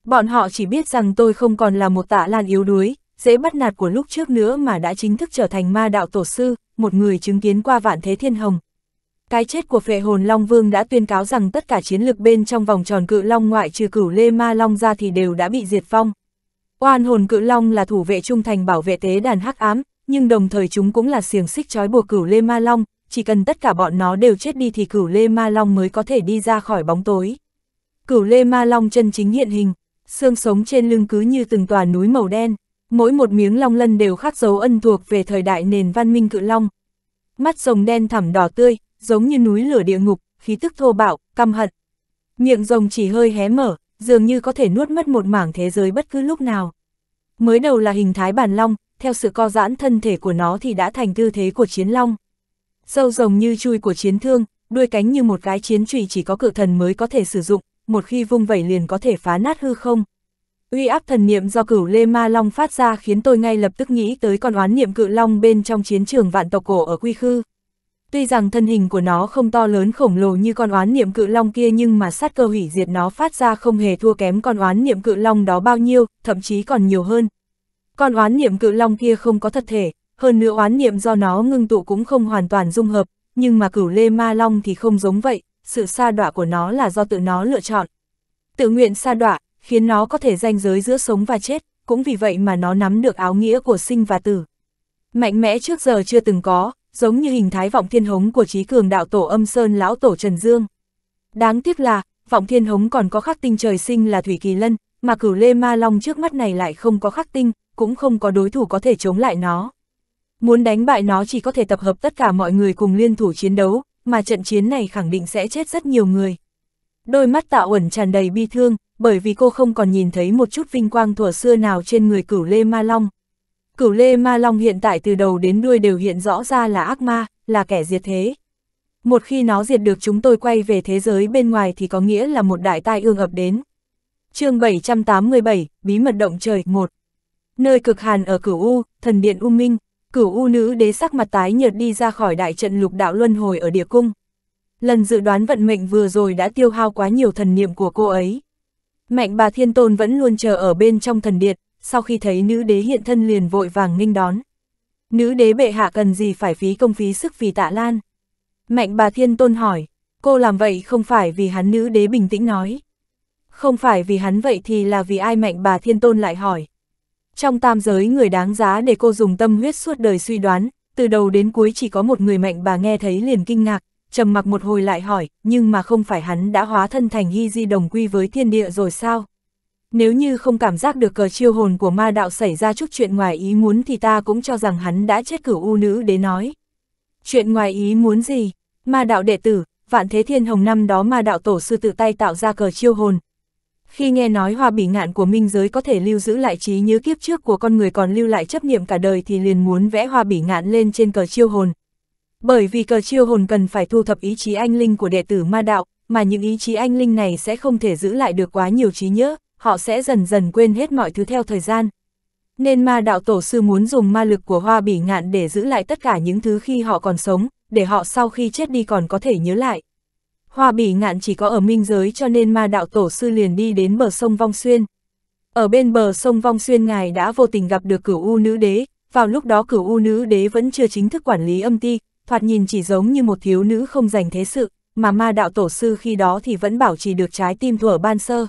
Bọn họ chỉ biết rằng tôi không còn là một tạ lan yếu đuối, dễ bắt nạt của lúc trước nữa mà đã chính thức trở thành ma đạo tổ sư, một người chứng kiến qua vạn thế thiên hồng, cái chết của phệ hồn Long Vương đã tuyên cáo rằng tất cả chiến lực bên trong vòng tròn cự Long ngoại trừ cửu Lê Ma Long ra thì đều đã bị diệt phong. Oan hồn cự Long là thủ vệ trung thành bảo vệ tế đàn hắc ám, nhưng đồng thời chúng cũng là xiềng xích trói buộc cửu Lê Ma Long, chỉ cần tất cả bọn nó đều chết đi thì cửu Lê Ma Long mới có thể đi ra khỏi bóng tối. Cửu Lê Ma Long chân chính hiện hình, xương sống trên lưng cứ như từng tòa núi màu đen, mỗi một miếng long lân đều khắc dấu ân thuộc về thời đại nền văn minh cự Long. Mắt rồng đen thẳm đỏ tươi, giống như núi lửa địa ngục, khí tức thô bạo, căm hận. Miệng rồng chỉ hơi hé mở, dường như có thể nuốt mất một mảng thế giới bất cứ lúc nào. Mới đầu là hình thái bàn long, theo sự co giãn thân thể của nó thì đã thành tư thế của chiến long. Sâu rồng như chui của chiến thương, đuôi cánh như một cái chiến trụy chỉ có cự thần mới có thể sử dụng, một khi vung vẩy liền có thể phá nát hư không. Uy áp thần niệm do cửu Lê Ma Long phát ra khiến tôi ngay lập tức nghĩ tới con oán niệm cự long bên trong chiến trường vạn tộc cổ ở Quy Khư. Tuy rằng thân hình của nó không to lớn khổng lồ như con oán niệm cự long kia nhưng mà sát cơ hủy diệt nó phát ra không hề thua kém con oán niệm cự long đó bao nhiêu, thậm chí còn nhiều hơn. Con oán niệm cự long kia không có thật thể, hơn nữa oán niệm do nó ngưng tụ cũng không hoàn toàn dung hợp, nhưng mà cửu lê ma long thì không giống vậy, sự sa đọa của nó là do tự nó lựa chọn. Tự nguyện sa đọa, khiến nó có thể ranh giới giữa sống và chết, cũng vì vậy mà nó nắm được áo nghĩa của sinh và tử. Mạnh mẽ trước giờ chưa từng có, giống như hình thái vọng thiên hống của trí cường đạo tổ âm sơn lão tổ Trần Dương. Đáng tiếc là, vọng thiên hống còn có khắc tinh trời sinh là Thủy Kỳ Lân, mà cửu lê ma long trước mắt này lại không có khắc tinh, cũng không có đối thủ có thể chống lại nó. Muốn đánh bại nó chỉ có thể tập hợp tất cả mọi người cùng liên thủ chiến đấu, mà trận chiến này khẳng định sẽ chết rất nhiều người. Đôi mắt tạ uẩn tràn đầy bi thương, bởi vì cô không còn nhìn thấy một chút vinh quang thuở xưa nào trên người cửu lê ma long, Cửu Lê Ma Long hiện tại từ đầu đến đuôi đều hiện rõ ra là ác ma, là kẻ diệt thế. Một khi nó diệt được chúng tôi quay về thế giới bên ngoài thì có nghĩa là một đại tai ương ập đến. chương 787, Bí mật động trời 1 Nơi cực hàn ở cửu U, thần điện U Minh, cửu U nữ đế sắc mặt tái nhợt đi ra khỏi đại trận lục đạo luân hồi ở địa cung. Lần dự đoán vận mệnh vừa rồi đã tiêu hao quá nhiều thần niệm của cô ấy. Mạnh bà Thiên Tôn vẫn luôn chờ ở bên trong thần điện, sau khi thấy nữ đế hiện thân liền vội vàng nghênh đón. Nữ đế bệ hạ cần gì phải phí công phí sức vì tạ lan? Mạnh bà thiên tôn hỏi, cô làm vậy không phải vì hắn nữ đế bình tĩnh nói. Không phải vì hắn vậy thì là vì ai mạnh bà thiên tôn lại hỏi. Trong tam giới người đáng giá để cô dùng tâm huyết suốt đời suy đoán, từ đầu đến cuối chỉ có một người mạnh bà nghe thấy liền kinh ngạc, trầm mặc một hồi lại hỏi, nhưng mà không phải hắn đã hóa thân thành hy di đồng quy với thiên địa rồi sao? nếu như không cảm giác được cờ chiêu hồn của ma đạo xảy ra chút chuyện ngoài ý muốn thì ta cũng cho rằng hắn đã chết cửu u nữ để nói. Chuyện ngoài ý muốn gì? Ma đạo đệ tử, vạn thế thiên hồng năm đó ma đạo tổ sư tự tay tạo ra cờ chiêu hồn. Khi nghe nói hoa bỉ ngạn của minh giới có thể lưu giữ lại trí nhớ kiếp trước của con người còn lưu lại chấp niệm cả đời thì liền muốn vẽ hoa bỉ ngạn lên trên cờ chiêu hồn. Bởi vì cờ chiêu hồn cần phải thu thập ý chí anh linh của đệ tử ma đạo, mà những ý chí anh linh này sẽ không thể giữ lại được quá nhiều trí nhớ, họ sẽ dần dần quên hết mọi thứ theo thời gian. Nên ma đạo tổ sư muốn dùng ma lực của hoa bỉ ngạn để giữ lại tất cả những thứ khi họ còn sống, để họ sau khi chết đi còn có thể nhớ lại. Hoa bỉ ngạn chỉ có ở minh giới cho nên ma đạo tổ sư liền đi đến bờ sông Vong Xuyên. Ở bên bờ sông Vong Xuyên ngài đã vô tình gặp được cửu u nữ đế, vào lúc đó cửu u nữ đế vẫn chưa chính thức quản lý âm ti, thoạt nhìn chỉ giống như một thiếu nữ không dành thế sự, mà ma đạo tổ sư khi đó thì vẫn bảo trì được trái tim thuở ban sơ.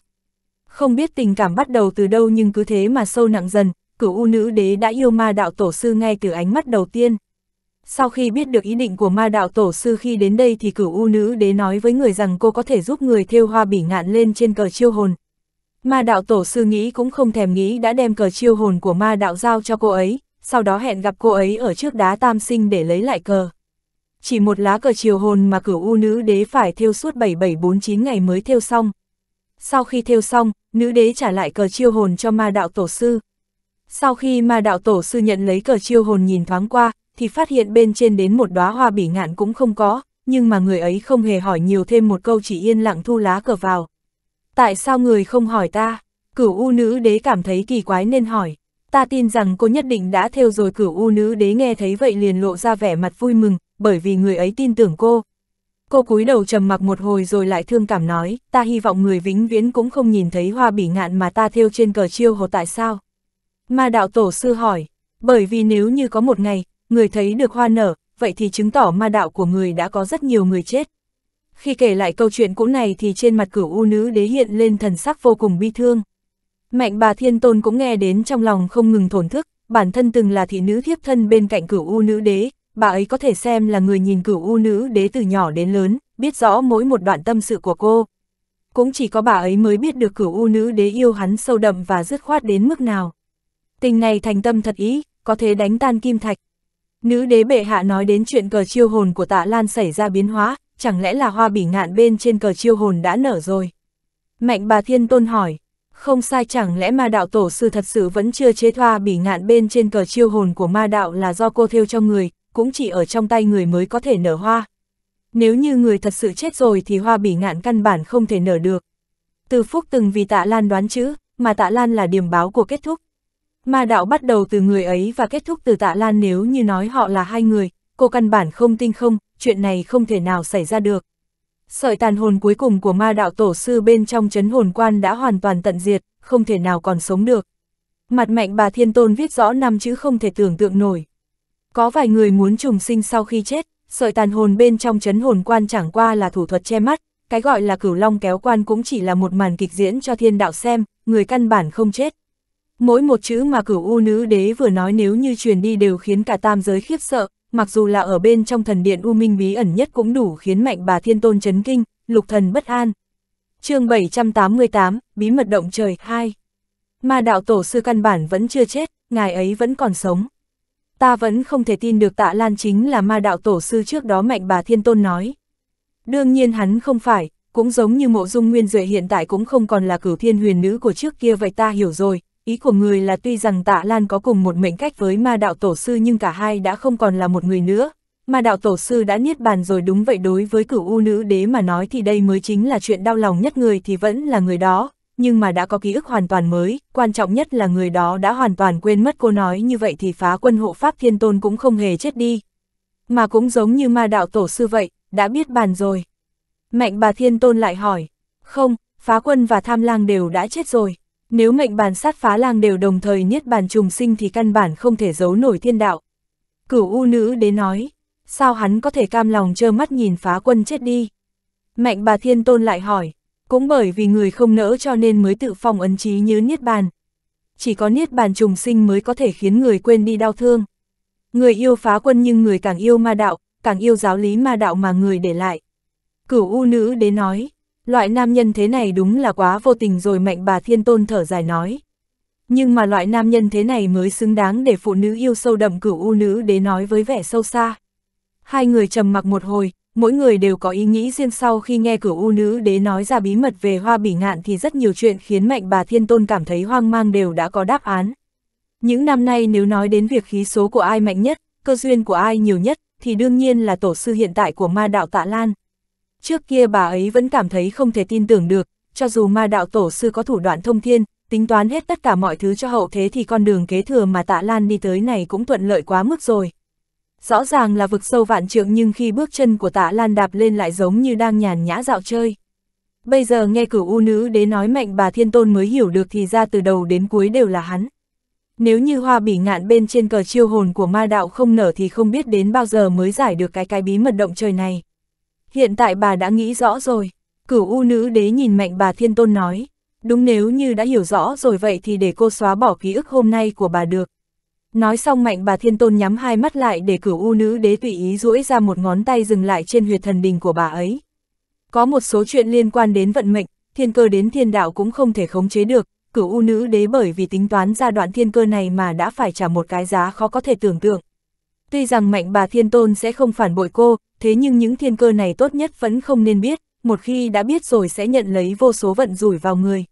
Không biết tình cảm bắt đầu từ đâu nhưng cứ thế mà sâu nặng dần, cửu u nữ đế đã yêu ma đạo tổ sư ngay từ ánh mắt đầu tiên. Sau khi biết được ý định của ma đạo tổ sư khi đến đây thì cửu u nữ đế nói với người rằng cô có thể giúp người thêu hoa bỉ ngạn lên trên cờ chiêu hồn. Ma đạo tổ sư nghĩ cũng không thèm nghĩ đã đem cờ chiêu hồn của ma đạo giao cho cô ấy, sau đó hẹn gặp cô ấy ở trước đá tam sinh để lấy lại cờ. Chỉ một lá cờ chiêu hồn mà cửu u nữ đế phải thêu suốt 7749 ngày mới thêu xong. Sau khi thêu xong, nữ đế trả lại cờ chiêu hồn cho ma đạo tổ sư. Sau khi ma đạo tổ sư nhận lấy cờ chiêu hồn nhìn thoáng qua, thì phát hiện bên trên đến một đóa hoa bỉ ngạn cũng không có, nhưng mà người ấy không hề hỏi nhiều thêm một câu chỉ yên lặng thu lá cờ vào. Tại sao người không hỏi ta? Cửu u nữ đế cảm thấy kỳ quái nên hỏi. Ta tin rằng cô nhất định đã theo rồi cửu u nữ đế nghe thấy vậy liền lộ ra vẻ mặt vui mừng, bởi vì người ấy tin tưởng cô, Cô cúi đầu trầm mặc một hồi rồi lại thương cảm nói, ta hy vọng người vĩnh viễn cũng không nhìn thấy hoa bỉ ngạn mà ta thêu trên cờ chiêu hồ tại sao. Ma đạo tổ sư hỏi, bởi vì nếu như có một ngày, người thấy được hoa nở, vậy thì chứng tỏ ma đạo của người đã có rất nhiều người chết. Khi kể lại câu chuyện cũ này thì trên mặt cửu u nữ đế hiện lên thần sắc vô cùng bi thương. Mạnh bà thiên tôn cũng nghe đến trong lòng không ngừng thổn thức, bản thân từng là thị nữ thiếp thân bên cạnh cửu u nữ đế, bà ấy có thể xem là người nhìn cửu u nữ đế từ nhỏ đến lớn, biết rõ mỗi một đoạn tâm sự của cô. Cũng chỉ có bà ấy mới biết được cửu u nữ đế yêu hắn sâu đậm và dứt khoát đến mức nào. Tình này thành tâm thật ý, có thể đánh tan kim thạch. Nữ đế bệ hạ nói đến chuyện cờ chiêu hồn của tạ Lan xảy ra biến hóa, chẳng lẽ là hoa bỉ ngạn bên trên cờ chiêu hồn đã nở rồi? Mạnh bà thiên tôn hỏi, không sai chẳng lẽ ma đạo tổ sư thật sự vẫn chưa chế thoa bỉ ngạn bên trên cờ chiêu hồn của ma đạo là do cô theo cho người, cũng chỉ ở trong tay người mới có thể nở hoa. Nếu như người thật sự chết rồi thì hoa bỉ ngạn căn bản không thể nở được. Từ phúc từng vì tạ lan đoán chữ, mà tạ lan là điểm báo của kết thúc. ma đạo bắt đầu từ người ấy và kết thúc từ tạ lan nếu như nói họ là hai người, cô căn bản không tin không, chuyện này không thể nào xảy ra được. Sợi tàn hồn cuối cùng của ma đạo tổ sư bên trong chấn hồn quan đã hoàn toàn tận diệt, không thể nào còn sống được. Mặt mạnh bà thiên tôn viết rõ năm chữ không thể tưởng tượng nổi. Có vài người muốn trùng sinh sau khi chết, sợi tàn hồn bên trong chấn hồn quan chẳng qua là thủ thuật che mắt, cái gọi là cửu long kéo quan cũng chỉ là một màn kịch diễn cho thiên đạo xem, người căn bản không chết. Mỗi một chữ mà cửu u nữ đế vừa nói nếu như truyền đi đều khiến cả tam giới khiếp sợ, mặc dù là ở bên trong thần điện u minh bí ẩn nhất cũng đủ khiến mạnh bà thiên tôn chấn kinh, lục thần bất an. chương 788, Bí mật động trời 2 Mà đạo tổ sư căn bản vẫn chưa chết, ngài ấy vẫn còn sống ta vẫn không thể tin được tạ Lan chính là ma đạo tổ sư trước đó mạnh bà thiên tôn nói. Đương nhiên hắn không phải, cũng giống như mộ dung nguyên duệ hiện tại cũng không còn là cửu thiên huyền nữ của trước kia vậy ta hiểu rồi, ý của người là tuy rằng tạ Lan có cùng một mệnh cách với ma đạo tổ sư nhưng cả hai đã không còn là một người nữa, ma đạo tổ sư đã niết bàn rồi đúng vậy đối với cửu u nữ đế mà nói thì đây mới chính là chuyện đau lòng nhất người thì vẫn là người đó, nhưng mà đã có ký ức hoàn toàn mới, quan trọng nhất là người đó đã hoàn toàn quên mất cô nói như vậy thì phá quân hộ Pháp Thiên Tôn cũng không hề chết đi. Mà cũng giống như ma đạo tổ sư vậy, đã biết bàn rồi. Mạnh bà Thiên Tôn lại hỏi, không, phá quân và tham lang đều đã chết rồi. Nếu mệnh bàn sát phá lang đều đồng thời niết bàn trùng sinh thì căn bản không thể giấu nổi thiên đạo. Cửu u nữ đến nói, sao hắn có thể cam lòng trơ mắt nhìn phá quân chết đi? Mạnh bà thiên tôn lại hỏi, cũng bởi vì người không nỡ cho nên mới tự phong ấn chí như Niết Bàn. Chỉ có Niết Bàn trùng sinh mới có thể khiến người quên đi đau thương. Người yêu phá quân nhưng người càng yêu ma đạo, càng yêu giáo lý ma đạo mà người để lại. Cửu u nữ đế nói, loại nam nhân thế này đúng là quá vô tình rồi mạnh bà thiên tôn thở dài nói. Nhưng mà loại nam nhân thế này mới xứng đáng để phụ nữ yêu sâu đậm cửu u nữ đế nói với vẻ sâu xa. Hai người trầm mặc một hồi, mỗi người đều có ý nghĩ riêng sau khi nghe cửu u nữ đế nói ra bí mật về hoa bỉ ngạn thì rất nhiều chuyện khiến mạnh bà thiên tôn cảm thấy hoang mang đều đã có đáp án. Những năm nay nếu nói đến việc khí số của ai mạnh nhất, cơ duyên của ai nhiều nhất, thì đương nhiên là tổ sư hiện tại của ma đạo tạ Lan. Trước kia bà ấy vẫn cảm thấy không thể tin tưởng được, cho dù ma đạo tổ sư có thủ đoạn thông thiên, tính toán hết tất cả mọi thứ cho hậu thế thì con đường kế thừa mà tạ Lan đi tới này cũng thuận lợi quá mức rồi rõ ràng là vực sâu vạn trượng nhưng khi bước chân của tạ Lan đạp lên lại giống như đang nhàn nhã dạo chơi. Bây giờ nghe cửu u nữ đế nói mạnh bà thiên tôn mới hiểu được thì ra từ đầu đến cuối đều là hắn. Nếu như hoa bỉ ngạn bên trên cờ chiêu hồn của ma đạo không nở thì không biết đến bao giờ mới giải được cái cái bí mật động trời này. Hiện tại bà đã nghĩ rõ rồi, cửu u nữ đế nhìn mạnh bà thiên tôn nói, đúng nếu như đã hiểu rõ rồi vậy thì để cô xóa bỏ ký ức hôm nay của bà được. Nói xong mạnh bà thiên tôn nhắm hai mắt lại để cửu u nữ đế tùy ý duỗi ra một ngón tay dừng lại trên huyệt thần đình của bà ấy. Có một số chuyện liên quan đến vận mệnh, thiên cơ đến thiên đạo cũng không thể khống chế được, cửu u nữ đế bởi vì tính toán ra đoạn thiên cơ này mà đã phải trả một cái giá khó có thể tưởng tượng. Tuy rằng mạnh bà thiên tôn sẽ không phản bội cô, thế nhưng những thiên cơ này tốt nhất vẫn không nên biết, một khi đã biết rồi sẽ nhận lấy vô số vận rủi vào người.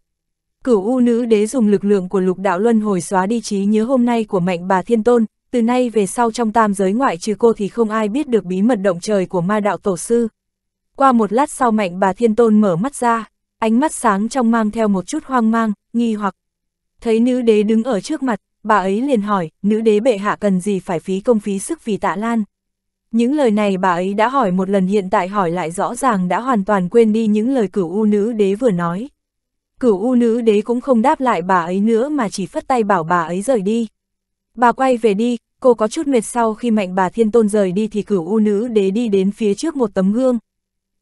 Cửu U nữ đế dùng lực lượng của lục đạo luân hồi xóa đi trí nhớ hôm nay của mạnh bà thiên tôn, từ nay về sau trong tam giới ngoại trừ cô thì không ai biết được bí mật động trời của ma đạo tổ sư. Qua một lát sau mạnh bà thiên tôn mở mắt ra, ánh mắt sáng trong mang theo một chút hoang mang, nghi hoặc. Thấy nữ đế đứng ở trước mặt, bà ấy liền hỏi, nữ đế bệ hạ cần gì phải phí công phí sức vì tạ lan. Những lời này bà ấy đã hỏi một lần hiện tại hỏi lại rõ ràng đã hoàn toàn quên đi những lời cửu u nữ đế vừa nói cửu u nữ đế cũng không đáp lại bà ấy nữa mà chỉ phất tay bảo bà ấy rời đi. Bà quay về đi, cô có chút mệt sau khi mạnh bà thiên tôn rời đi thì cửu u nữ đế đi đến phía trước một tấm gương.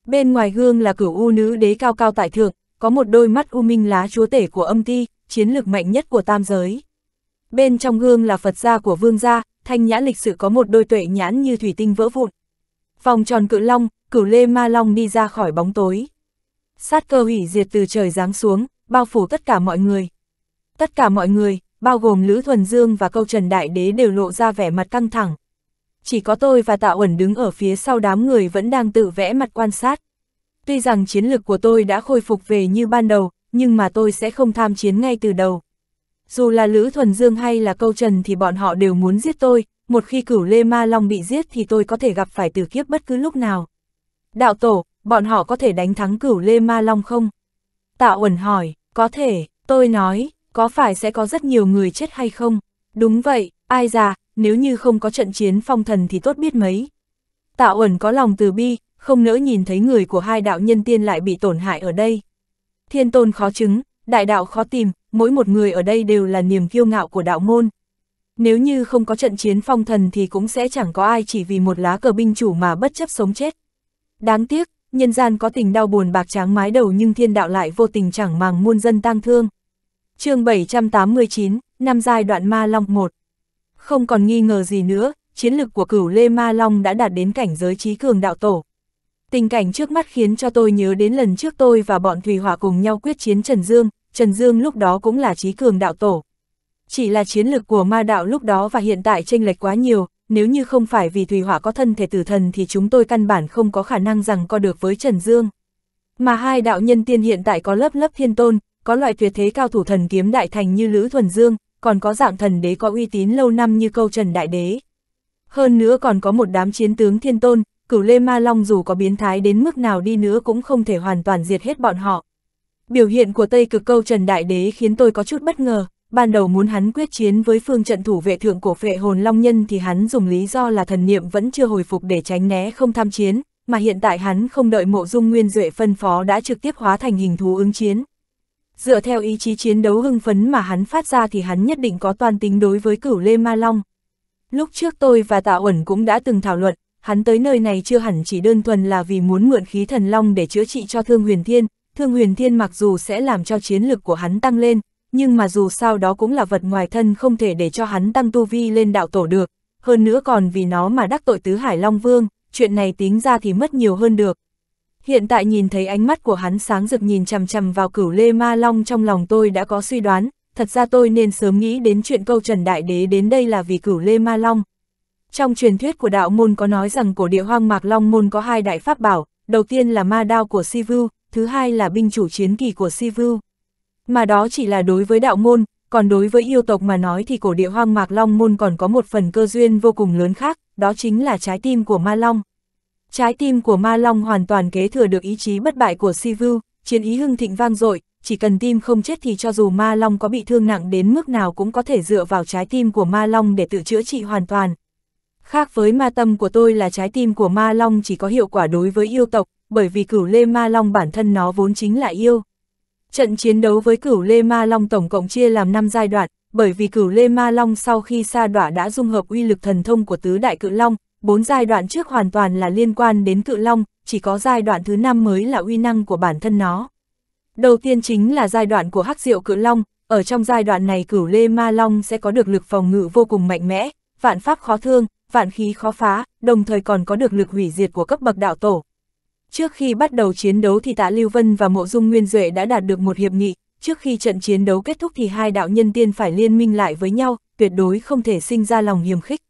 Bên ngoài gương là cửu u nữ đế cao cao tại thượng, có một đôi mắt u minh lá chúa tể của âm ti, chiến lược mạnh nhất của tam giới. Bên trong gương là Phật gia của vương gia, thanh nhã lịch sự có một đôi tuệ nhãn như thủy tinh vỡ vụn. Vòng tròn cự long, cửu lê ma long đi ra khỏi bóng tối sát cơ hủy diệt từ trời giáng xuống, bao phủ tất cả mọi người. Tất cả mọi người, bao gồm Lữ Thuần Dương và câu Trần Đại Đế đều lộ ra vẻ mặt căng thẳng. Chỉ có tôi và Tạ Uẩn đứng ở phía sau đám người vẫn đang tự vẽ mặt quan sát. Tuy rằng chiến lực của tôi đã khôi phục về như ban đầu, nhưng mà tôi sẽ không tham chiến ngay từ đầu. Dù là Lữ Thuần Dương hay là câu Trần thì bọn họ đều muốn giết tôi, một khi cửu Lê Ma Long bị giết thì tôi có thể gặp phải tử kiếp bất cứ lúc nào. Đạo Tổ, bọn họ có thể đánh thắng cửu Lê Ma Long không? Tạ Uẩn hỏi, có thể, tôi nói, có phải sẽ có rất nhiều người chết hay không? Đúng vậy, ai già, nếu như không có trận chiến phong thần thì tốt biết mấy. Tạ Uẩn có lòng từ bi, không nỡ nhìn thấy người của hai đạo nhân tiên lại bị tổn hại ở đây. Thiên tôn khó chứng, đại đạo khó tìm, mỗi một người ở đây đều là niềm kiêu ngạo của đạo môn. Nếu như không có trận chiến phong thần thì cũng sẽ chẳng có ai chỉ vì một lá cờ binh chủ mà bất chấp sống chết. Đáng tiếc, nhân gian có tình đau buồn bạc tráng mái đầu nhưng thiên đạo lại vô tình chẳng màng muôn dân tang thương. chương 789, năm giai đoạn Ma Long 1 Không còn nghi ngờ gì nữa, chiến lực của cửu Lê Ma Long đã đạt đến cảnh giới trí cường đạo tổ. Tình cảnh trước mắt khiến cho tôi nhớ đến lần trước tôi và bọn Thùy Hỏa cùng nhau quyết chiến Trần Dương, Trần Dương lúc đó cũng là trí cường đạo tổ. Chỉ là chiến lực của ma đạo lúc đó và hiện tại chênh lệch quá nhiều, nếu như không phải vì Thùy Hỏa có thân thể tử thần thì chúng tôi căn bản không có khả năng rằng co được với Trần Dương. Mà hai đạo nhân tiên hiện tại có lớp lớp thiên tôn, có loại tuyệt thế cao thủ thần kiếm đại thành như Lữ Thuần Dương, còn có dạng thần đế có uy tín lâu năm như câu Trần Đại Đế. Hơn nữa còn có một đám chiến tướng thiên tôn, cửu Lê Ma Long dù có biến thái đến mức nào đi nữa cũng không thể hoàn toàn diệt hết bọn họ. Biểu hiện của Tây cực câu Trần Đại Đế khiến tôi có chút bất ngờ, ban đầu muốn hắn quyết chiến với phương trận thủ vệ thượng cổ vệ hồn long nhân thì hắn dùng lý do là thần niệm vẫn chưa hồi phục để tránh né không tham chiến, mà hiện tại hắn không đợi mộ dung nguyên duệ phân phó đã trực tiếp hóa thành hình thú ứng chiến. Dựa theo ý chí chiến đấu hưng phấn mà hắn phát ra thì hắn nhất định có toàn tính đối với cửu Lê Ma Long. Lúc trước tôi và Tạ Uẩn cũng đã từng thảo luận, hắn tới nơi này chưa hẳn chỉ đơn thuần là vì muốn mượn khí thần long để chữa trị cho Thương Huyền Thiên, Thương Huyền Thiên mặc dù sẽ làm cho chiến lực của hắn tăng lên, nhưng mà dù sao đó cũng là vật ngoài thân không thể để cho hắn tăng tu vi lên đạo tổ được, hơn nữa còn vì nó mà đắc tội tứ Hải Long Vương, chuyện này tính ra thì mất nhiều hơn được. Hiện tại nhìn thấy ánh mắt của hắn sáng rực nhìn chằm chằm vào cửu lê ma long trong lòng tôi đã có suy đoán, thật ra tôi nên sớm nghĩ đến chuyện câu trần đại đế đến đây là vì cửu lê ma long. Trong truyền thuyết của đạo môn có nói rằng cổ địa hoang mạc long môn có hai đại pháp bảo, đầu tiên là ma đao của Sivu, thứ hai là binh chủ chiến kỳ của Sivu mà đó chỉ là đối với đạo môn, còn đối với yêu tộc mà nói thì cổ địa hoang mạc long môn còn có một phần cơ duyên vô cùng lớn khác, đó chính là trái tim của ma long. Trái tim của ma long hoàn toàn kế thừa được ý chí bất bại của Sivu, chiến ý hưng thịnh vang dội, chỉ cần tim không chết thì cho dù ma long có bị thương nặng đến mức nào cũng có thể dựa vào trái tim của ma long để tự chữa trị hoàn toàn. Khác với ma tâm của tôi là trái tim của ma long chỉ có hiệu quả đối với yêu tộc, bởi vì cửu lê ma long bản thân nó vốn chính là yêu. Trận chiến đấu với cửu Lê Ma Long tổng cộng chia làm 5 giai đoạn, bởi vì cửu Lê Ma Long sau khi sa đọa đã dung hợp uy lực thần thông của tứ đại cự Long, bốn giai đoạn trước hoàn toàn là liên quan đến cự Long, chỉ có giai đoạn thứ 5 mới là uy năng của bản thân nó. Đầu tiên chính là giai đoạn của hắc diệu cự Long, ở trong giai đoạn này cửu Lê Ma Long sẽ có được lực phòng ngự vô cùng mạnh mẽ, vạn pháp khó thương, vạn khí khó phá, đồng thời còn có được lực hủy diệt của cấp bậc đạo tổ, Trước khi bắt đầu chiến đấu thì Tạ Lưu Vân và Mộ Dung Nguyên Duệ đã đạt được một hiệp nghị, trước khi trận chiến đấu kết thúc thì hai đạo nhân tiên phải liên minh lại với nhau, tuyệt đối không thể sinh ra lòng hiềm khích.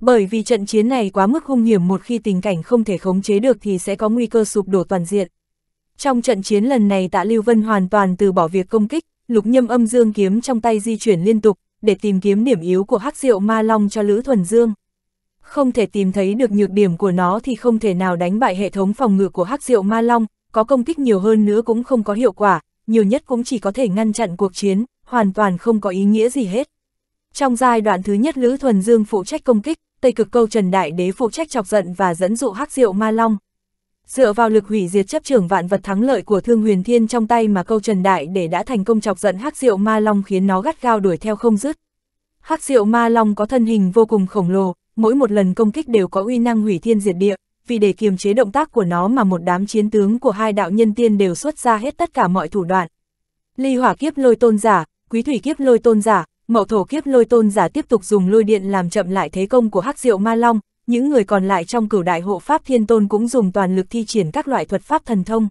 Bởi vì trận chiến này quá mức hung hiểm một khi tình cảnh không thể khống chế được thì sẽ có nguy cơ sụp đổ toàn diện. Trong trận chiến lần này Tạ Lưu Vân hoàn toàn từ bỏ việc công kích, lục nhâm âm dương kiếm trong tay di chuyển liên tục, để tìm kiếm điểm yếu của hắc diệu ma long cho Lữ Thuần Dương không thể tìm thấy được nhược điểm của nó thì không thể nào đánh bại hệ thống phòng ngự của hắc diệu ma long, có công kích nhiều hơn nữa cũng không có hiệu quả, nhiều nhất cũng chỉ có thể ngăn chặn cuộc chiến, hoàn toàn không có ý nghĩa gì hết. Trong giai đoạn thứ nhất Lữ Thuần Dương phụ trách công kích, Tây Cực Câu Trần Đại Đế phụ trách chọc giận và dẫn dụ hắc diệu ma long. Dựa vào lực hủy diệt chấp trưởng vạn vật thắng lợi của Thương Huyền Thiên trong tay mà Câu Trần Đại để đã thành công chọc giận hắc diệu ma long khiến nó gắt gao đuổi theo không dứt. Hắc diệu ma long có thân hình vô cùng khổng lồ, mỗi một lần công kích đều có uy năng hủy thiên diệt địa, vì để kiềm chế động tác của nó mà một đám chiến tướng của hai đạo nhân tiên đều xuất ra hết tất cả mọi thủ đoạn. Ly hỏa kiếp lôi tôn giả, quý thủy kiếp lôi tôn giả, mậu thổ kiếp lôi tôn giả tiếp tục dùng lôi điện làm chậm lại thế công của hắc diệu ma long, những người còn lại trong cửu đại hộ pháp thiên tôn cũng dùng toàn lực thi triển các loại thuật pháp thần thông.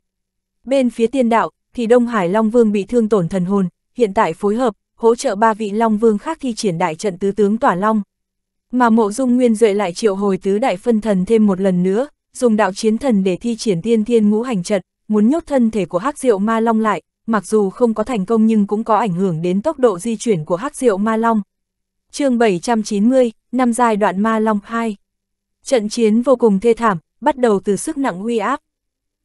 Bên phía tiên đạo, thì Đông Hải Long Vương bị thương tổn thần hồn, hiện tại phối hợp, hỗ trợ ba vị Long Vương khác thi triển đại trận tứ tướng tỏa Long. Mà mộ dung nguyên duệ lại triệu hồi tứ đại phân thần thêm một lần nữa, dùng đạo chiến thần để thi triển tiên thiên ngũ hành trận, muốn nhốt thân thể của hắc diệu ma long lại, mặc dù không có thành công nhưng cũng có ảnh hưởng đến tốc độ di chuyển của hắc diệu ma long. chương 790, năm giai đoạn ma long 2. Trận chiến vô cùng thê thảm, bắt đầu từ sức nặng uy áp.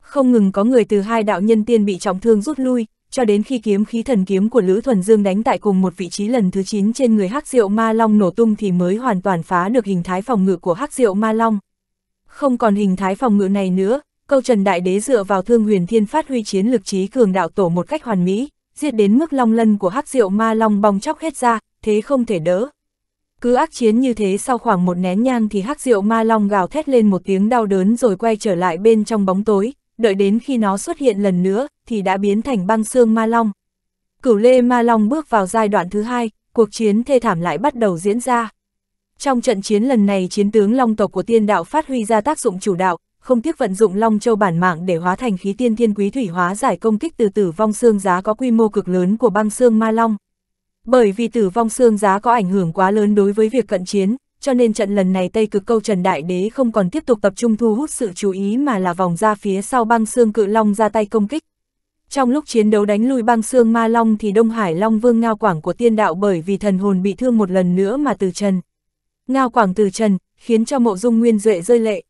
Không ngừng có người từ hai đạo nhân tiên bị trọng thương rút lui, cho đến khi kiếm khí thần kiếm của Lữ Thuần Dương đánh tại cùng một vị trí lần thứ 9 trên người Hắc Diệu Ma Long nổ tung thì mới hoàn toàn phá được hình thái phòng ngự của Hắc Diệu Ma Long. Không còn hình thái phòng ngự này nữa, câu Trần Đại Đế dựa vào Thương Huyền Thiên phát huy chiến lực trí cường đạo tổ một cách hoàn mỹ, giết đến mức long lân của Hắc Diệu Ma Long bong chóc hết ra, thế không thể đỡ. Cứ ác chiến như thế sau khoảng một nén nhang thì Hắc Diệu Ma Long gào thét lên một tiếng đau đớn rồi quay trở lại bên trong bóng tối, đợi đến khi nó xuất hiện lần nữa, thì đã biến thành băng xương ma long. Cửu lê ma long bước vào giai đoạn thứ hai, cuộc chiến thê thảm lại bắt đầu diễn ra. Trong trận chiến lần này chiến tướng long tộc của tiên đạo phát huy ra tác dụng chủ đạo, không tiếc vận dụng long châu bản mạng để hóa thành khí tiên thiên quý thủy hóa giải công kích từ tử vong xương giá có quy mô cực lớn của băng xương ma long. Bởi vì tử vong xương giá có ảnh hưởng quá lớn đối với việc cận chiến, cho nên trận lần này Tây Cực Câu Trần Đại Đế không còn tiếp tục tập trung thu hút sự chú ý mà là vòng ra phía sau băng xương cự long ra tay công kích, trong lúc chiến đấu đánh lui băng xương ma long thì Đông Hải Long Vương Ngao Quảng của tiên đạo bởi vì thần hồn bị thương một lần nữa mà từ trần. Ngao Quảng từ trần, khiến cho mộ dung nguyên duệ rơi lệ.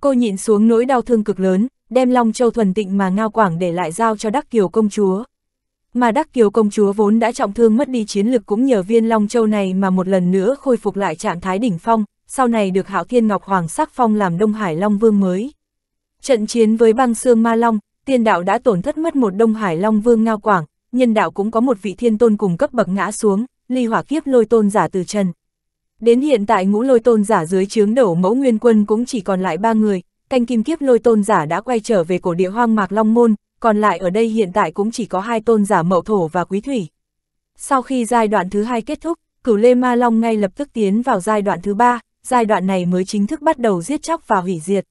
Cô nhịn xuống nỗi đau thương cực lớn, đem Long Châu thuần tịnh mà Ngao Quảng để lại giao cho Đắc Kiều công chúa. Mà Đắc Kiều công chúa vốn đã trọng thương mất đi chiến lực cũng nhờ viên Long Châu này mà một lần nữa khôi phục lại trạng thái đỉnh phong, sau này được Hạo Thiên Ngọc Hoàng sắc phong làm Đông Hải Long Vương mới. Trận chiến với băng xương Ma Long, tiên đạo đã tổn thất mất một Đông Hải Long Vương Ngao Quảng, nhân đạo cũng có một vị thiên tôn cùng cấp bậc ngã xuống, ly hỏa kiếp lôi tôn giả từ trần. Đến hiện tại ngũ lôi tôn giả dưới chướng đổ mẫu nguyên quân cũng chỉ còn lại ba người, canh kim kiếp lôi tôn giả đã quay trở về cổ địa hoang mạc Long Môn, còn lại ở đây hiện tại cũng chỉ có hai tôn giả mậu thổ và quý thủy. Sau khi giai đoạn thứ hai kết thúc, cửu lê ma long ngay lập tức tiến vào giai đoạn thứ ba, giai đoạn này mới chính thức bắt đầu giết chóc và hủy diệt.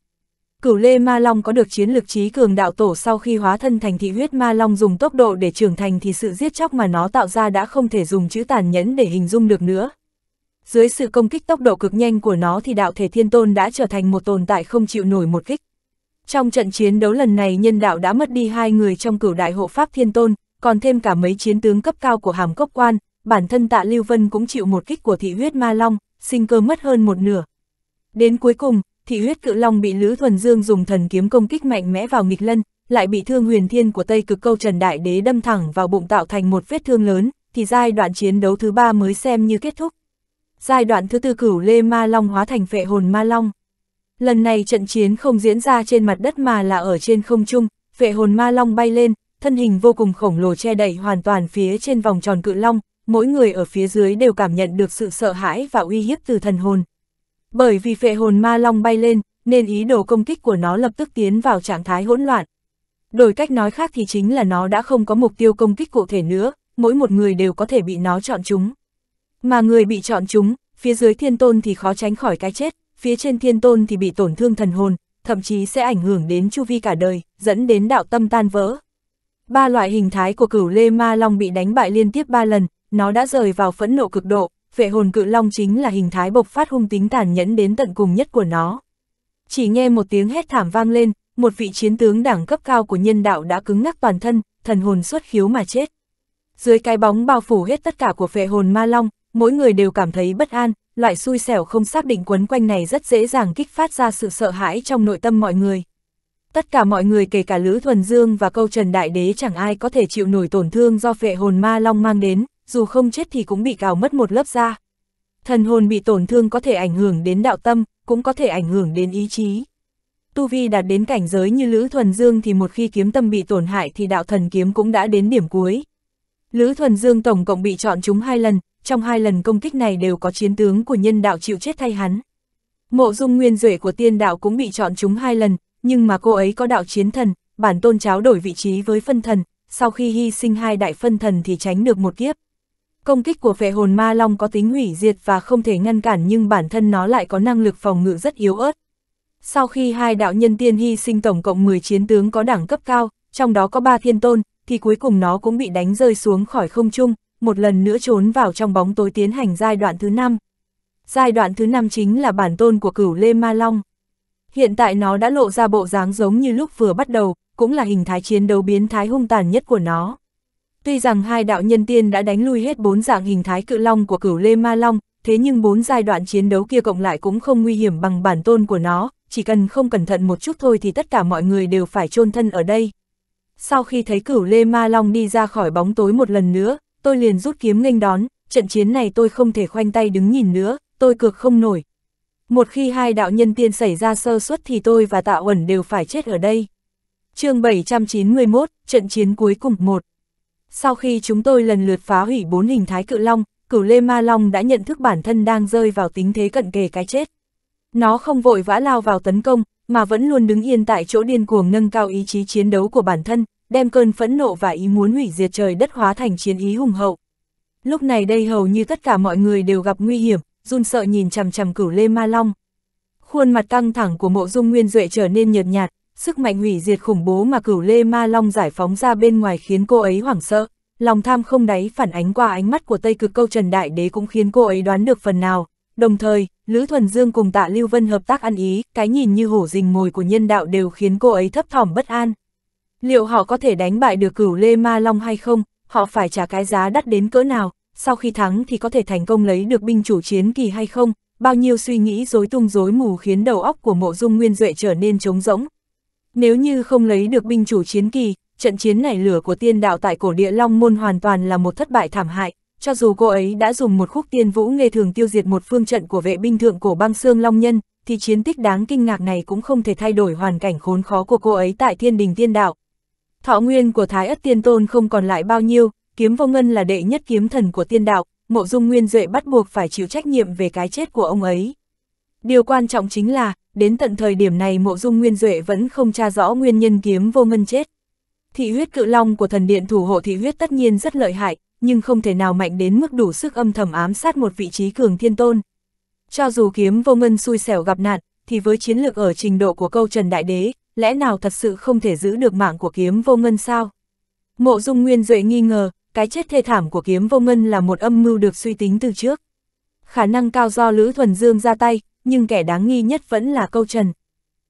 Cửu Lê Ma Long có được chiến lực trí cường đạo tổ sau khi hóa thân thành thị huyết Ma Long dùng tốc độ để trưởng thành thì sự giết chóc mà nó tạo ra đã không thể dùng chữ tàn nhẫn để hình dung được nữa. Dưới sự công kích tốc độ cực nhanh của nó thì đạo thể thiên tôn đã trở thành một tồn tại không chịu nổi một kích. Trong trận chiến đấu lần này nhân đạo đã mất đi hai người trong cửu đại hộ pháp thiên tôn, còn thêm cả mấy chiến tướng cấp cao của hàm cốc quan, bản thân tạ Lưu Vân cũng chịu một kích của thị huyết Ma Long, sinh cơ mất hơn một nửa. Đến cuối cùng, thì huyết cự long bị Lữ Thuần Dương dùng thần kiếm công kích mạnh mẽ vào nghịch lân, lại bị thương huyền thiên của Tây cực câu Trần Đại Đế đâm thẳng vào bụng tạo thành một vết thương lớn, thì giai đoạn chiến đấu thứ ba mới xem như kết thúc. Giai đoạn thứ tư cửu Lê Ma Long hóa thành phệ hồn Ma Long. Lần này trận chiến không diễn ra trên mặt đất mà là ở trên không trung, phệ hồn Ma Long bay lên, thân hình vô cùng khổng lồ che đậy hoàn toàn phía trên vòng tròn cự long, mỗi người ở phía dưới đều cảm nhận được sự sợ hãi và uy hiếp từ thần hồn, bởi vì phệ hồn ma long bay lên, nên ý đồ công kích của nó lập tức tiến vào trạng thái hỗn loạn. Đổi cách nói khác thì chính là nó đã không có mục tiêu công kích cụ thể nữa, mỗi một người đều có thể bị nó chọn chúng. Mà người bị chọn chúng, phía dưới thiên tôn thì khó tránh khỏi cái chết, phía trên thiên tôn thì bị tổn thương thần hồn, thậm chí sẽ ảnh hưởng đến chu vi cả đời, dẫn đến đạo tâm tan vỡ. Ba loại hình thái của cửu lê ma long bị đánh bại liên tiếp ba lần, nó đã rời vào phẫn nộ cực độ, vệ hồn cự long chính là hình thái bộc phát hung tính tàn nhẫn đến tận cùng nhất của nó. Chỉ nghe một tiếng hét thảm vang lên, một vị chiến tướng đẳng cấp cao của nhân đạo đã cứng ngắc toàn thân, thần hồn xuất khiếu mà chết. Dưới cái bóng bao phủ hết tất cả của phệ hồn ma long, mỗi người đều cảm thấy bất an, loại xui xẻo không xác định quấn quanh này rất dễ dàng kích phát ra sự sợ hãi trong nội tâm mọi người. Tất cả mọi người kể cả Lữ Thuần Dương và câu Trần Đại Đế chẳng ai có thể chịu nổi tổn thương do phệ hồn ma long mang đến, dù không chết thì cũng bị cào mất một lớp da. Thần hồn bị tổn thương có thể ảnh hưởng đến đạo tâm, cũng có thể ảnh hưởng đến ý chí. Tu Vi đạt đến cảnh giới như Lữ Thuần Dương thì một khi kiếm tâm bị tổn hại thì đạo thần kiếm cũng đã đến điểm cuối. Lữ Thuần Dương tổng cộng bị chọn chúng hai lần, trong hai lần công kích này đều có chiến tướng của nhân đạo chịu chết thay hắn. Mộ dung nguyên duệ của tiên đạo cũng bị chọn chúng hai lần, nhưng mà cô ấy có đạo chiến thần, bản tôn cháo đổi vị trí với phân thần, sau khi hy sinh hai đại phân thần thì tránh được một kiếp. Công kích của phệ hồn ma long có tính hủy diệt và không thể ngăn cản nhưng bản thân nó lại có năng lực phòng ngự rất yếu ớt. Sau khi hai đạo nhân tiên hy sinh tổng cộng 10 chiến tướng có đẳng cấp cao, trong đó có ba thiên tôn, thì cuối cùng nó cũng bị đánh rơi xuống khỏi không trung, một lần nữa trốn vào trong bóng tối tiến hành giai đoạn thứ 5. Giai đoạn thứ 5 chính là bản tôn của cửu Lê Ma Long. Hiện tại nó đã lộ ra bộ dáng giống như lúc vừa bắt đầu, cũng là hình thái chiến đấu biến thái hung tàn nhất của nó. Tuy rằng hai đạo nhân tiên đã đánh lui hết bốn dạng hình thái cự long của cửu Lê Ma Long, thế nhưng bốn giai đoạn chiến đấu kia cộng lại cũng không nguy hiểm bằng bản tôn của nó, chỉ cần không cẩn thận một chút thôi thì tất cả mọi người đều phải chôn thân ở đây. Sau khi thấy cửu Lê Ma Long đi ra khỏi bóng tối một lần nữa, tôi liền rút kiếm nghênh đón, trận chiến này tôi không thể khoanh tay đứng nhìn nữa, tôi cược không nổi. Một khi hai đạo nhân tiên xảy ra sơ suất thì tôi và Tạ Uẩn đều phải chết ở đây. chương 791, trận chiến cuối cùng 1 sau khi chúng tôi lần lượt phá hủy bốn hình thái cự long, cửu lê ma long đã nhận thức bản thân đang rơi vào tính thế cận kề cái chết. Nó không vội vã lao vào tấn công, mà vẫn luôn đứng yên tại chỗ điên cuồng nâng cao ý chí chiến đấu của bản thân, đem cơn phẫn nộ và ý muốn hủy diệt trời đất hóa thành chiến ý hùng hậu. Lúc này đây hầu như tất cả mọi người đều gặp nguy hiểm, run sợ nhìn chằm chằm cửu lê ma long. Khuôn mặt căng thẳng của mộ dung nguyên duệ trở nên nhợt nhạt, sức mạnh hủy diệt khủng bố mà cửu lê ma long giải phóng ra bên ngoài khiến cô ấy hoảng sợ, lòng tham không đáy phản ánh qua ánh mắt của Tây Cực Câu Trần Đại Đế cũng khiến cô ấy đoán được phần nào. Đồng thời, Lữ Thuần Dương cùng Tạ Lưu Vân hợp tác ăn ý, cái nhìn như hổ rình mồi của nhân đạo đều khiến cô ấy thấp thỏm bất an. Liệu họ có thể đánh bại được cửu Lê Ma Long hay không, họ phải trả cái giá đắt đến cỡ nào, sau khi thắng thì có thể thành công lấy được binh chủ chiến kỳ hay không, bao nhiêu suy nghĩ rối tung rối mù khiến đầu óc của mộ dung nguyên duệ trở nên trống rỗng, nếu như không lấy được binh chủ chiến kỳ, trận chiến nảy lửa của tiên đạo tại cổ địa Long Môn hoàn toàn là một thất bại thảm hại, cho dù cô ấy đã dùng một khúc tiên vũ nghề thường tiêu diệt một phương trận của vệ binh thượng cổ băng xương Long Nhân, thì chiến tích đáng kinh ngạc này cũng không thể thay đổi hoàn cảnh khốn khó của cô ấy tại thiên đình tiên đạo. Thọ nguyên của Thái Ất Tiên Tôn không còn lại bao nhiêu, kiếm vô ngân là đệ nhất kiếm thần của tiên đạo, mộ dung nguyên duệ bắt buộc phải chịu trách nhiệm về cái chết của ông ấy. Điều quan trọng chính là, đến tận thời điểm này mộ dung nguyên duệ vẫn không tra rõ nguyên nhân kiếm vô ngân chết. Thị huyết cự long của thần điện thủ hộ thị huyết tất nhiên rất lợi hại, nhưng không thể nào mạnh đến mức đủ sức âm thầm ám sát một vị trí cường thiên tôn. Cho dù kiếm vô ngân xui xẻo gặp nạn, thì với chiến lược ở trình độ của câu trần đại đế, lẽ nào thật sự không thể giữ được mạng của kiếm vô ngân sao? Mộ dung nguyên duệ nghi ngờ, cái chết thê thảm của kiếm vô ngân là một âm mưu được suy tính từ trước. Khả năng cao do Lữ Thuần Dương ra tay, nhưng kẻ đáng nghi nhất vẫn là câu trần.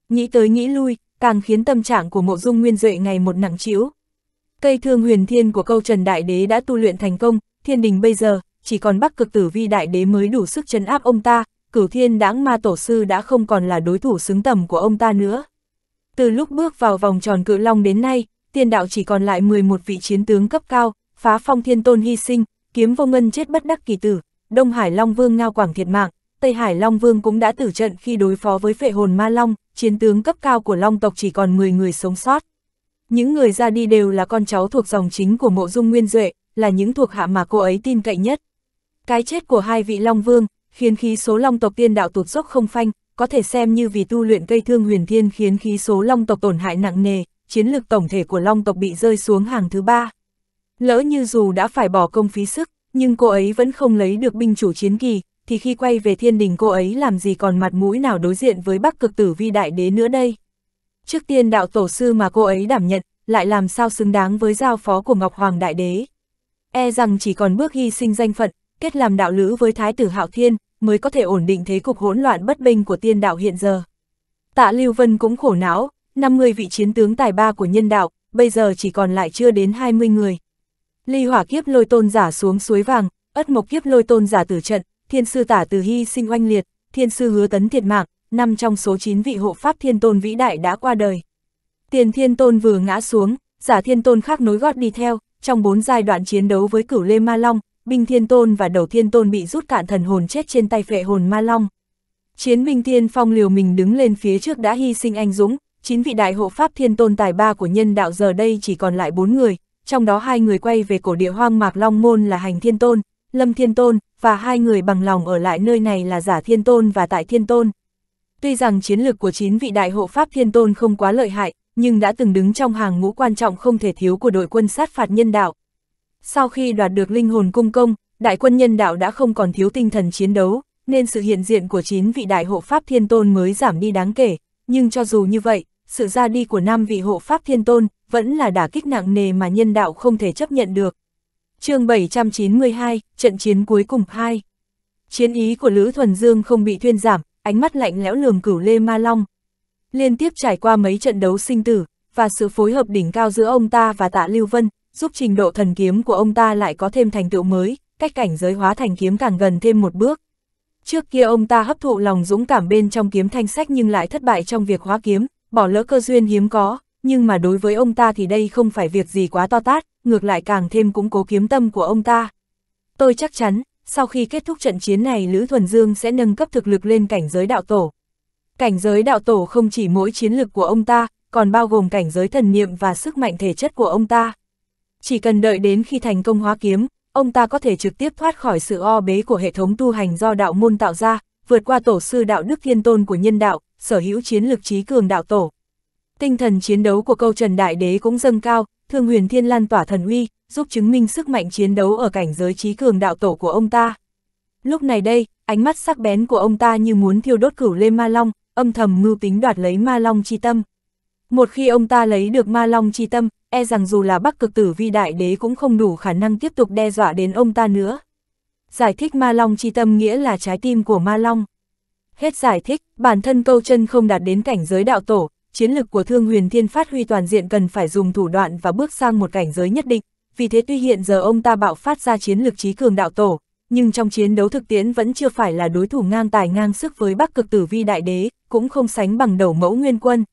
Nghĩ tới nghĩ lui, càng khiến tâm trạng của mộ dung nguyên duệ ngày một nặng trĩu. Cây thương huyền thiên của câu trần đại đế đã tu luyện thành công, thiên đình bây giờ, chỉ còn bắc cực tử vi đại đế mới đủ sức chấn áp ông ta, cửu thiên đáng ma tổ sư đã không còn là đối thủ xứng tầm của ông ta nữa. Từ lúc bước vào vòng tròn cự long đến nay, tiên đạo chỉ còn lại 11 vị chiến tướng cấp cao, phá phong thiên tôn hy sinh, kiếm vô ngân chết bất đắc kỳ tử, Đông Hải Long Vương Ngao Quảng thiệt mạng, Tây Hải Long Vương cũng đã tử trận khi đối phó với phệ hồn Ma Long, chiến tướng cấp cao của Long tộc chỉ còn 10 người sống sót. Những người ra đi đều là con cháu thuộc dòng chính của mộ dung nguyên duệ, là những thuộc hạ mà cô ấy tin cậy nhất. Cái chết của hai vị Long Vương, khiến khí số Long tộc tiên đạo tụt dốc không phanh, có thể xem như vì tu luyện cây thương huyền thiên khiến khí số Long tộc tổn hại nặng nề, chiến lược tổng thể của Long tộc bị rơi xuống hàng thứ ba. Lỡ như dù đã phải bỏ công phí sức, nhưng cô ấy vẫn không lấy được binh chủ chiến kỳ, thì khi quay về thiên đình cô ấy làm gì còn mặt mũi nào đối diện với bắc cực tử vi đại đế nữa đây. Trước tiên đạo tổ sư mà cô ấy đảm nhận, lại làm sao xứng đáng với giao phó của Ngọc Hoàng Đại Đế. E rằng chỉ còn bước hy sinh danh phận, kết làm đạo lữ với Thái tử Hạo Thiên, mới có thể ổn định thế cục hỗn loạn bất bình của tiên đạo hiện giờ. Tạ Lưu Vân cũng khổ não, 50 vị chiến tướng tài ba của nhân đạo, bây giờ chỉ còn lại chưa đến 20 người. Ly hỏa kiếp lôi tôn giả xuống suối vàng, ất mộc kiếp lôi tôn giả tử trận, thiên sư tả từ hy sinh oanh liệt, thiên sư hứa tấn thiệt mạng, năm trong số 9 vị hộ pháp thiên tôn vĩ đại đã qua đời. Tiền thiên tôn vừa ngã xuống, giả thiên tôn khác nối gót đi theo, trong bốn giai đoạn chiến đấu với cửu lê ma long, binh thiên tôn và đầu thiên tôn bị rút cạn thần hồn chết trên tay phệ hồn ma long. Chiến binh thiên phong liều mình đứng lên phía trước đã hy sinh anh dũng, chín vị đại hộ pháp thiên tôn tài ba của nhân đạo giờ đây chỉ còn lại bốn người, trong đó hai người quay về cổ địa hoang mạc long môn là hành thiên tôn, Lâm Thiên Tôn, và hai người bằng lòng ở lại nơi này là Giả Thiên Tôn và Tại Thiên Tôn. Tuy rằng chiến lược của chín vị đại hộ Pháp Thiên Tôn không quá lợi hại, nhưng đã từng đứng trong hàng ngũ quan trọng không thể thiếu của đội quân sát phạt nhân đạo. Sau khi đoạt được linh hồn cung công, đại quân nhân đạo đã không còn thiếu tinh thần chiến đấu, nên sự hiện diện của chín vị đại hộ Pháp Thiên Tôn mới giảm đi đáng kể. Nhưng cho dù như vậy, sự ra đi của năm vị hộ Pháp Thiên Tôn vẫn là đả kích nặng nề mà nhân đạo không thể chấp nhận được chương 792, trận chiến cuối cùng 2. Chiến ý của Lữ Thuần Dương không bị thuyên giảm, ánh mắt lạnh lẽo lường cửu Lê Ma Long. Liên tiếp trải qua mấy trận đấu sinh tử, và sự phối hợp đỉnh cao giữa ông ta và tạ Lưu Vân, giúp trình độ thần kiếm của ông ta lại có thêm thành tựu mới, cách cảnh giới hóa thành kiếm càng gần thêm một bước. Trước kia ông ta hấp thụ lòng dũng cảm bên trong kiếm thanh sách nhưng lại thất bại trong việc hóa kiếm, bỏ lỡ cơ duyên hiếm có, nhưng mà đối với ông ta thì đây không phải việc gì quá to tát, ngược lại càng thêm củng cố kiếm tâm của ông ta. Tôi chắc chắn, sau khi kết thúc trận chiến này Lữ Thuần Dương sẽ nâng cấp thực lực lên cảnh giới đạo tổ. Cảnh giới đạo tổ không chỉ mỗi chiến lực của ông ta, còn bao gồm cảnh giới thần niệm và sức mạnh thể chất của ông ta. Chỉ cần đợi đến khi thành công hóa kiếm, ông ta có thể trực tiếp thoát khỏi sự o bế của hệ thống tu hành do đạo môn tạo ra, vượt qua tổ sư đạo đức thiên tôn của nhân đạo, sở hữu chiến lực trí cường đạo tổ. Tinh thần chiến đấu của câu Trần Đại Đế cũng dâng cao, Thương Huyền Thiên lan tỏa thần uy, giúp chứng minh sức mạnh chiến đấu ở cảnh giới trí cường đạo tổ của ông ta. Lúc này đây, ánh mắt sắc bén của ông ta như muốn thiêu đốt cửu lê ma long, âm thầm mưu tính đoạt lấy ma long chi tâm. Một khi ông ta lấy được ma long chi tâm, e rằng dù là bắc cực tử vi đại đế cũng không đủ khả năng tiếp tục đe dọa đến ông ta nữa. Giải thích ma long chi tâm nghĩa là trái tim của ma long. Hết giải thích, bản thân câu chân không đạt đến cảnh giới đạo tổ, chiến lực của Thương Huyền Thiên phát huy toàn diện cần phải dùng thủ đoạn và bước sang một cảnh giới nhất định, vì thế tuy hiện giờ ông ta bạo phát ra chiến lực trí cường đạo tổ, nhưng trong chiến đấu thực tiễn vẫn chưa phải là đối thủ ngang tài ngang sức với Bắc Cực Tử Vi Đại Đế, cũng không sánh bằng đầu mẫu Nguyên Quân.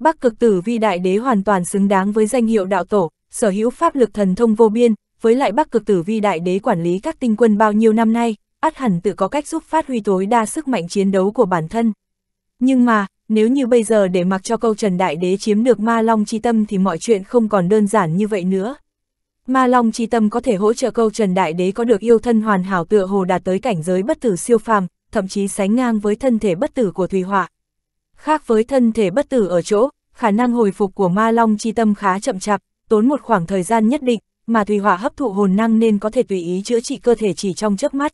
Bắc Cực Tử Vi Đại Đế hoàn toàn xứng đáng với danh hiệu đạo tổ, sở hữu pháp lực thần thông vô biên, với lại Bắc Cực Tử Vi Đại Đế quản lý các tinh quân bao nhiêu năm nay, át hẳn tự có cách giúp phát huy tối đa sức mạnh chiến đấu của bản thân. Nhưng mà, nếu như bây giờ để mặc cho câu Trần Đại Đế chiếm được ma long chi tâm thì mọi chuyện không còn đơn giản như vậy nữa. Ma long chi tâm có thể hỗ trợ câu Trần Đại Đế có được yêu thân hoàn hảo tựa hồ đạt tới cảnh giới bất tử siêu phàm, thậm chí sánh ngang với thân thể bất tử của Thùy Họa. Khác với thân thể bất tử ở chỗ, khả năng hồi phục của ma long chi tâm khá chậm chạp, tốn một khoảng thời gian nhất định, mà Thùy Họa hấp thụ hồn năng nên có thể tùy ý chữa trị cơ thể chỉ trong chớp mắt.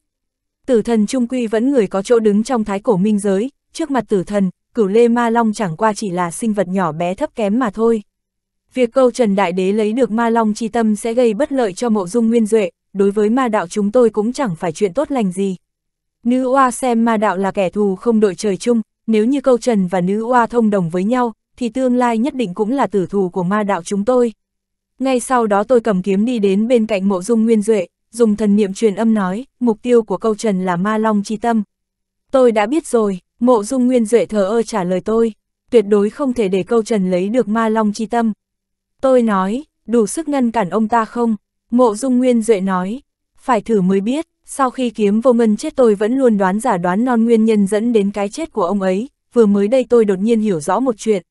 Tử thần trung quy vẫn người có chỗ đứng trong thái cổ minh giới, trước mặt tử thần, cửu lê ma long chẳng qua chỉ là sinh vật nhỏ bé thấp kém mà thôi. Việc câu Trần Đại Đế lấy được ma long chi tâm sẽ gây bất lợi cho mộ dung nguyên duệ, đối với ma đạo chúng tôi cũng chẳng phải chuyện tốt lành gì. Nữ oa xem ma đạo là kẻ thù không đội trời chung, nếu như câu Trần và nữ oa thông đồng với nhau, thì tương lai nhất định cũng là tử thù của ma đạo chúng tôi. Ngay sau đó tôi cầm kiếm đi đến bên cạnh mộ dung nguyên duệ, dùng thần niệm truyền âm nói, mục tiêu của câu Trần là ma long chi tâm. Tôi đã biết rồi, Mộ dung nguyên duệ thờ ơ trả lời tôi, tuyệt đối không thể để câu trần lấy được ma long chi tâm. Tôi nói, đủ sức ngăn cản ông ta không? Mộ dung nguyên duệ nói, phải thử mới biết, sau khi kiếm vô ngân chết tôi vẫn luôn đoán giả đoán non nguyên nhân dẫn đến cái chết của ông ấy, vừa mới đây tôi đột nhiên hiểu rõ một chuyện.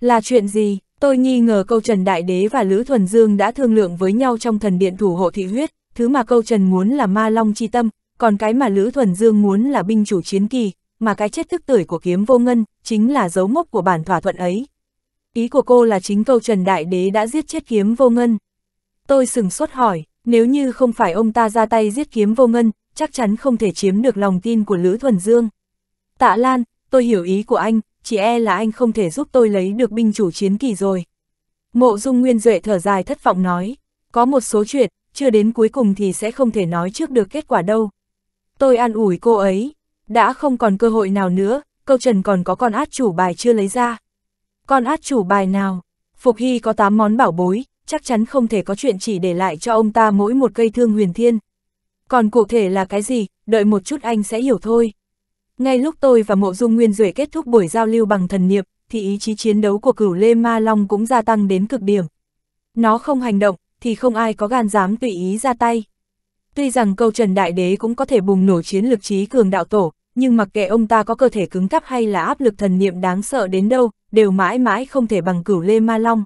Là chuyện gì? Tôi nghi ngờ câu Trần Đại Đế và Lữ Thuần Dương đã thương lượng với nhau trong thần điện thủ hộ thị huyết, thứ mà câu Trần muốn là ma long chi tâm, còn cái mà Lữ Thuần Dương muốn là binh chủ chiến kỳ, mà cái chết thức tưởi của kiếm vô ngân, chính là dấu mốc của bản thỏa thuận ấy. Ý của cô là chính câu Trần Đại Đế đã giết chết kiếm vô ngân. Tôi sừng sốt hỏi, nếu như không phải ông ta ra tay giết kiếm vô ngân, chắc chắn không thể chiếm được lòng tin của Lữ Thuần Dương. Tạ Lan, tôi hiểu ý của anh, chỉ e là anh không thể giúp tôi lấy được binh chủ chiến kỳ rồi. Mộ Dung Nguyên Duệ thở dài thất vọng nói, có một số chuyện, chưa đến cuối cùng thì sẽ không thể nói trước được kết quả đâu. Tôi an ủi cô ấy, đã không còn cơ hội nào nữa, câu trần còn có con át chủ bài chưa lấy ra. Con át chủ bài nào? Phục Hy có 8 món bảo bối, chắc chắn không thể có chuyện chỉ để lại cho ông ta mỗi một cây thương huyền thiên. Còn cụ thể là cái gì, đợi một chút anh sẽ hiểu thôi. Ngay lúc tôi và Mộ Dung Nguyên rưỡi kết thúc buổi giao lưu bằng thần niệm, thì ý chí chiến đấu của cửu Lê Ma Long cũng gia tăng đến cực điểm. Nó không hành động, thì không ai có gan dám tùy ý ra tay. Tuy rằng câu Trần Đại Đế cũng có thể bùng nổ chiến lực trí cường đạo tổ, nhưng mặc kệ ông ta có cơ thể cứng cắp hay là áp lực thần niệm đáng sợ đến đâu, đều mãi mãi không thể bằng cửu lê ma long.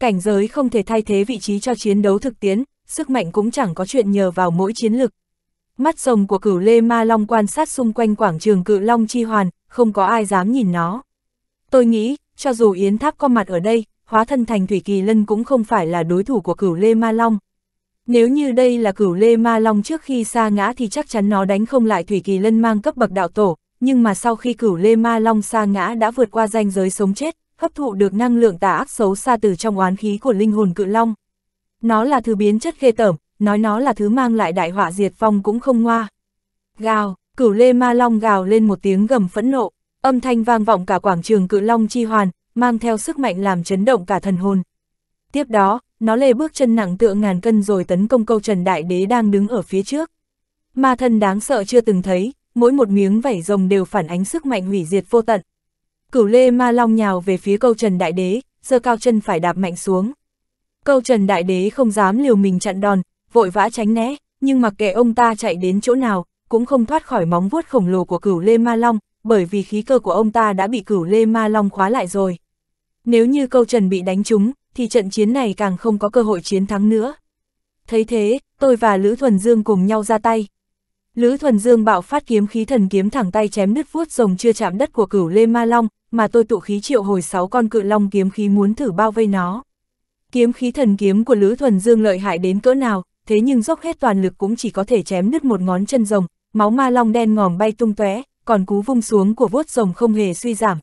Cảnh giới không thể thay thế vị trí cho chiến đấu thực tiễn sức mạnh cũng chẳng có chuyện nhờ vào mỗi chiến lực. Mắt rồng của cửu lê ma long quan sát xung quanh quảng trường cự long chi hoàn, không có ai dám nhìn nó. Tôi nghĩ, cho dù Yến Tháp có mặt ở đây, hóa thân thành Thủy Kỳ Lân cũng không phải là đối thủ của cửu lê ma long. Nếu như đây là cửu lê ma long trước khi xa ngã thì chắc chắn nó đánh không lại thủy kỳ lân mang cấp bậc đạo tổ, nhưng mà sau khi cửu lê ma long xa ngã đã vượt qua ranh giới sống chết, hấp thụ được năng lượng tà ác xấu xa từ trong oán khí của linh hồn cự long. Nó là thứ biến chất ghê tởm, nói nó là thứ mang lại đại họa diệt phong cũng không ngoa. Gào, cửu lê ma long gào lên một tiếng gầm phẫn nộ, âm thanh vang vọng cả quảng trường cự long chi hoàn, mang theo sức mạnh làm chấn động cả thần hồn. Tiếp đó, nó lê bước chân nặng tựa ngàn cân rồi tấn công câu trần đại đế đang đứng ở phía trước. Ma thân đáng sợ chưa từng thấy, mỗi một miếng vảy rồng đều phản ánh sức mạnh hủy diệt vô tận. Cửu lê ma long nhào về phía câu trần đại đế, giơ cao chân phải đạp mạnh xuống. Câu trần đại đế không dám liều mình chặn đòn, vội vã tránh né, nhưng mặc kệ ông ta chạy đến chỗ nào, cũng không thoát khỏi móng vuốt khổng lồ của cửu lê ma long, bởi vì khí cơ của ông ta đã bị cửu lê ma long khóa lại rồi. Nếu như câu trần bị đánh trúng, thì trận chiến này càng không có cơ hội chiến thắng nữa. Thấy thế, tôi và Lữ Thuần Dương cùng nhau ra tay. Lữ Thuần Dương bạo phát kiếm khí thần kiếm thẳng tay chém đứt vuốt rồng chưa chạm đất của cửu Lê Ma Long, mà tôi tụ khí triệu hồi 6 con cự long kiếm khí muốn thử bao vây nó. Kiếm khí thần kiếm của Lữ Thuần Dương lợi hại đến cỡ nào, thế nhưng dốc hết toàn lực cũng chỉ có thể chém đứt một ngón chân rồng, máu ma long đen ngòm bay tung tóe, còn cú vung xuống của vuốt rồng không hề suy giảm.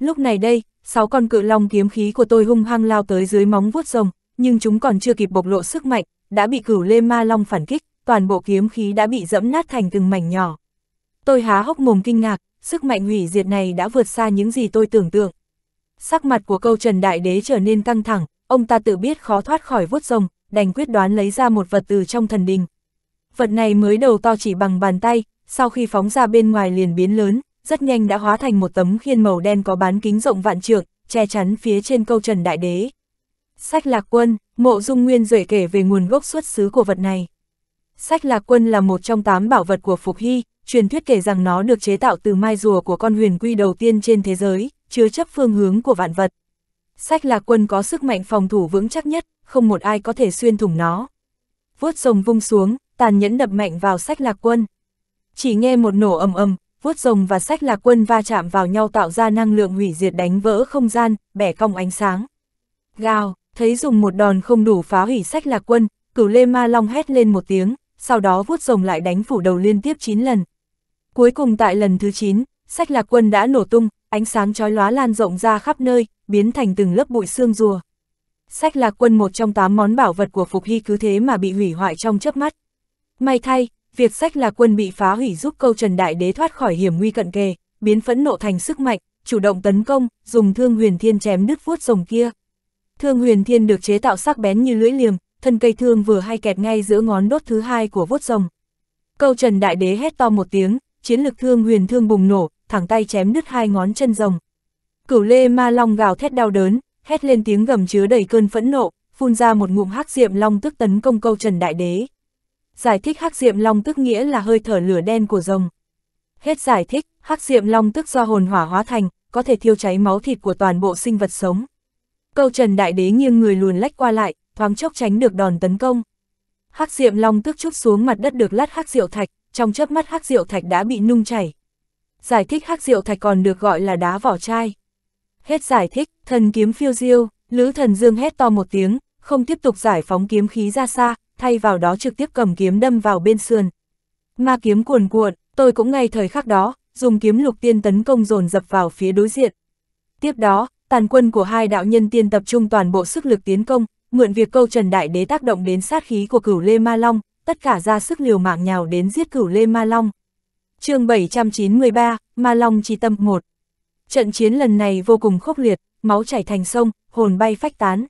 Lúc này đây, sáu con cự long kiếm khí của tôi hung hăng lao tới dưới móng vuốt rồng, nhưng chúng còn chưa kịp bộc lộ sức mạnh, đã bị cửu lê ma long phản kích, toàn bộ kiếm khí đã bị dẫm nát thành từng mảnh nhỏ. Tôi há hốc mồm kinh ngạc, sức mạnh hủy diệt này đã vượt xa những gì tôi tưởng tượng. Sắc mặt của câu trần đại đế trở nên căng thẳng, ông ta tự biết khó thoát khỏi vuốt rồng, đành quyết đoán lấy ra một vật từ trong thần đình. Vật này mới đầu to chỉ bằng bàn tay, sau khi phóng ra bên ngoài liền biến lớn, rất nhanh đã hóa thành một tấm khiên màu đen có bán kính rộng vạn trượng, che chắn phía trên câu Trần Đại Đế. Sách Lạc Quân, Mộ Dung Nguyên rể kể về nguồn gốc xuất xứ của vật này. Sách Lạc Quân là một trong tám bảo vật của Phục Hy, truyền thuyết kể rằng nó được chế tạo từ mai rùa của con huyền quy đầu tiên trên thế giới, chứa chấp phương hướng của vạn vật. Sách Lạc Quân có sức mạnh phòng thủ vững chắc nhất, không một ai có thể xuyên thủng nó. Vuốt rồng vung xuống, tàn nhẫn đập mạnh vào Sách Lạc Quân. Chỉ nghe một nổ ầm ầm, vuốt rồng và sách lạc quân va chạm vào nhau tạo ra năng lượng hủy diệt đánh vỡ không gian, bẻ cong ánh sáng. Gào, thấy dùng một đòn không đủ phá hủy sách lạc quân, cửu lê ma long hét lên một tiếng, sau đó vuốt rồng lại đánh phủ đầu liên tiếp 9 lần. Cuối cùng tại lần thứ 9, sách lạc quân đã nổ tung, ánh sáng chói lóa lan rộng ra khắp nơi, biến thành từng lớp bụi xương rùa. Sách lạc quân một trong tám món bảo vật của Phục Hy cứ thế mà bị hủy hoại trong chớp mắt. May thay, Việc sách là quân bị phá hủy giúp câu Trần Đại Đế thoát khỏi hiểm nguy cận kề, biến phẫn nộ thành sức mạnh, chủ động tấn công, dùng thương huyền thiên chém đứt vuốt rồng kia. Thương huyền thiên được chế tạo sắc bén như lưỡi liềm, thân cây thương vừa hay kẹt ngay giữa ngón đốt thứ hai của vuốt rồng. Câu Trần Đại Đế hét to một tiếng, chiến lực thương huyền thương bùng nổ, thẳng tay chém đứt hai ngón chân rồng. Cửu Lê Ma Long gào thét đau đớn, hét lên tiếng gầm chứa đầy cơn phẫn nộ, phun ra một ngụm hắc diệm long tức tấn công câu Trần Đại Đế giải thích hắc diệm long tức nghĩa là hơi thở lửa đen của rồng. Hết giải thích, hắc diệm long tức do hồn hỏa hóa thành, có thể thiêu cháy máu thịt của toàn bộ sinh vật sống. Câu Trần Đại Đế nghiêng người luồn lách qua lại, thoáng chốc tránh được đòn tấn công. Hắc diệm long tức chút xuống mặt đất được lát hắc diệu thạch, trong chớp mắt hắc diệu thạch đã bị nung chảy. Giải thích hắc diệu thạch còn được gọi là đá vỏ chai. Hết giải thích, thần kiếm phiêu diêu, Lữ Thần Dương hét to một tiếng, không tiếp tục giải phóng kiếm khí ra xa, thay vào đó trực tiếp cầm kiếm đâm vào bên sườn. Ma kiếm cuồn cuộn, tôi cũng ngay thời khắc đó, dùng kiếm lục tiên tấn công dồn dập vào phía đối diện. Tiếp đó, tàn quân của hai đạo nhân tiên tập trung toàn bộ sức lực tiến công, mượn việc câu Trần Đại Đế tác động đến sát khí của cửu Lê Ma Long, tất cả ra sức liều mạng nhào đến giết cửu Lê Ma Long. chương 793, Ma Long chi tâm 1 Trận chiến lần này vô cùng khốc liệt, máu chảy thành sông, hồn bay phách tán.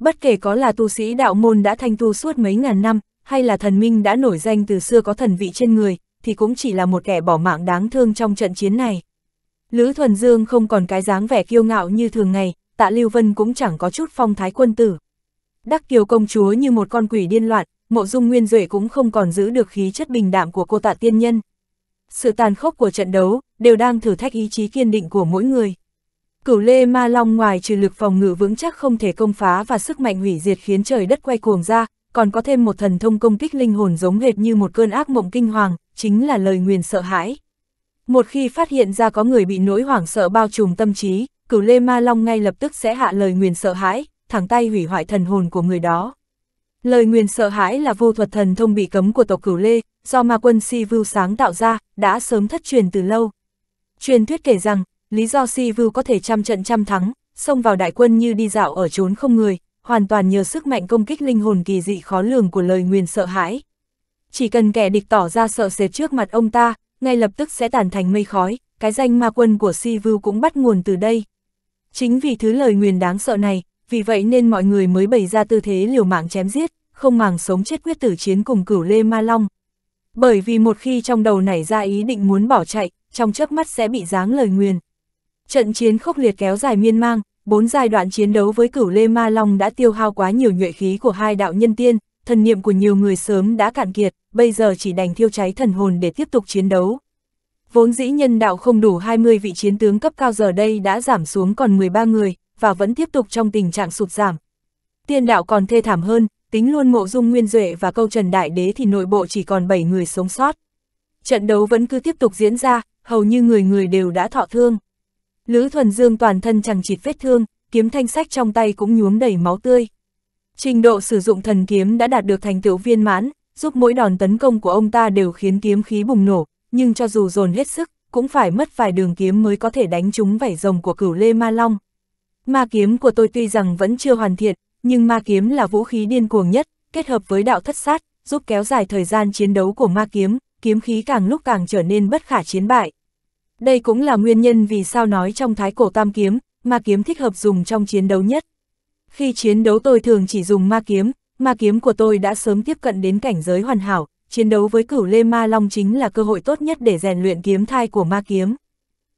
Bất kể có là tu sĩ đạo môn đã thanh tu suốt mấy ngàn năm, hay là thần minh đã nổi danh từ xưa có thần vị trên người, thì cũng chỉ là một kẻ bỏ mạng đáng thương trong trận chiến này. Lữ Thuần Dương không còn cái dáng vẻ kiêu ngạo như thường ngày, tạ Lưu Vân cũng chẳng có chút phong thái quân tử. Đắc Kiều công chúa như một con quỷ điên loạn, mộ dung nguyên duệ cũng không còn giữ được khí chất bình đạm của cô tạ tiên nhân. Sự tàn khốc của trận đấu đều đang thử thách ý chí kiên định của mỗi người. Cửu lê ma long ngoài trừ lực phòng ngự vững chắc không thể công phá và sức mạnh hủy diệt khiến trời đất quay cuồng ra, còn có thêm một thần thông công kích linh hồn giống hệt như một cơn ác mộng kinh hoàng, chính là lời nguyền sợ hãi. Một khi phát hiện ra có người bị nỗi hoảng sợ bao trùm tâm trí, cửu lê ma long ngay lập tức sẽ hạ lời nguyền sợ hãi, thẳng tay hủy hoại thần hồn của người đó. Lời nguyền sợ hãi là vô thuật thần thông bị cấm của tộc cửu lê, do ma quân si vưu sáng tạo ra, đã sớm thất truyền từ lâu. Truyền thuyết kể rằng, lý do Si Vu có thể trăm trận trăm thắng, xông vào đại quân như đi dạo ở trốn không người, hoàn toàn nhờ sức mạnh công kích linh hồn kỳ dị khó lường của lời nguyền sợ hãi. Chỉ cần kẻ địch tỏ ra sợ sệt trước mặt ông ta, ngay lập tức sẽ tàn thành mây khói, cái danh ma quân của Si Vu cũng bắt nguồn từ đây. Chính vì thứ lời nguyền đáng sợ này, vì vậy nên mọi người mới bày ra tư thế liều mạng chém giết, không màng sống chết quyết tử chiến cùng cửu Lê Ma Long. Bởi vì một khi trong đầu nảy ra ý định muốn bỏ chạy, trong chớp mắt sẽ bị giáng lời nguyền. Trận chiến khốc liệt kéo dài miên mang, bốn giai đoạn chiến đấu với cửu Lê Ma Long đã tiêu hao quá nhiều nhuệ khí của hai đạo nhân tiên, thần niệm của nhiều người sớm đã cạn kiệt, bây giờ chỉ đành thiêu cháy thần hồn để tiếp tục chiến đấu. Vốn dĩ nhân đạo không đủ 20 vị chiến tướng cấp cao giờ đây đã giảm xuống còn 13 người, và vẫn tiếp tục trong tình trạng sụt giảm. Tiên đạo còn thê thảm hơn, tính luôn mộ dung nguyên duệ và câu trần đại đế thì nội bộ chỉ còn 7 người sống sót. Trận đấu vẫn cứ tiếp tục diễn ra, hầu như người người đều đã thọ thương. Lữ Thuần Dương toàn thân chẳng chịt vết thương, kiếm thanh sách trong tay cũng nhuốm đầy máu tươi. Trình độ sử dụng thần kiếm đã đạt được thành tựu viên mãn, giúp mỗi đòn tấn công của ông ta đều khiến kiếm khí bùng nổ, nhưng cho dù dồn hết sức, cũng phải mất vài đường kiếm mới có thể đánh trúng vảy rồng của cửu Lê Ma Long. Ma kiếm của tôi tuy rằng vẫn chưa hoàn thiện, nhưng ma kiếm là vũ khí điên cuồng nhất, kết hợp với đạo thất sát, giúp kéo dài thời gian chiến đấu của ma kiếm, kiếm khí càng lúc càng trở nên bất khả chiến bại. Đây cũng là nguyên nhân vì sao nói trong thái cổ tam kiếm, ma kiếm thích hợp dùng trong chiến đấu nhất. Khi chiến đấu tôi thường chỉ dùng ma kiếm, ma kiếm của tôi đã sớm tiếp cận đến cảnh giới hoàn hảo, chiến đấu với cửu lê ma long chính là cơ hội tốt nhất để rèn luyện kiếm thai của ma kiếm.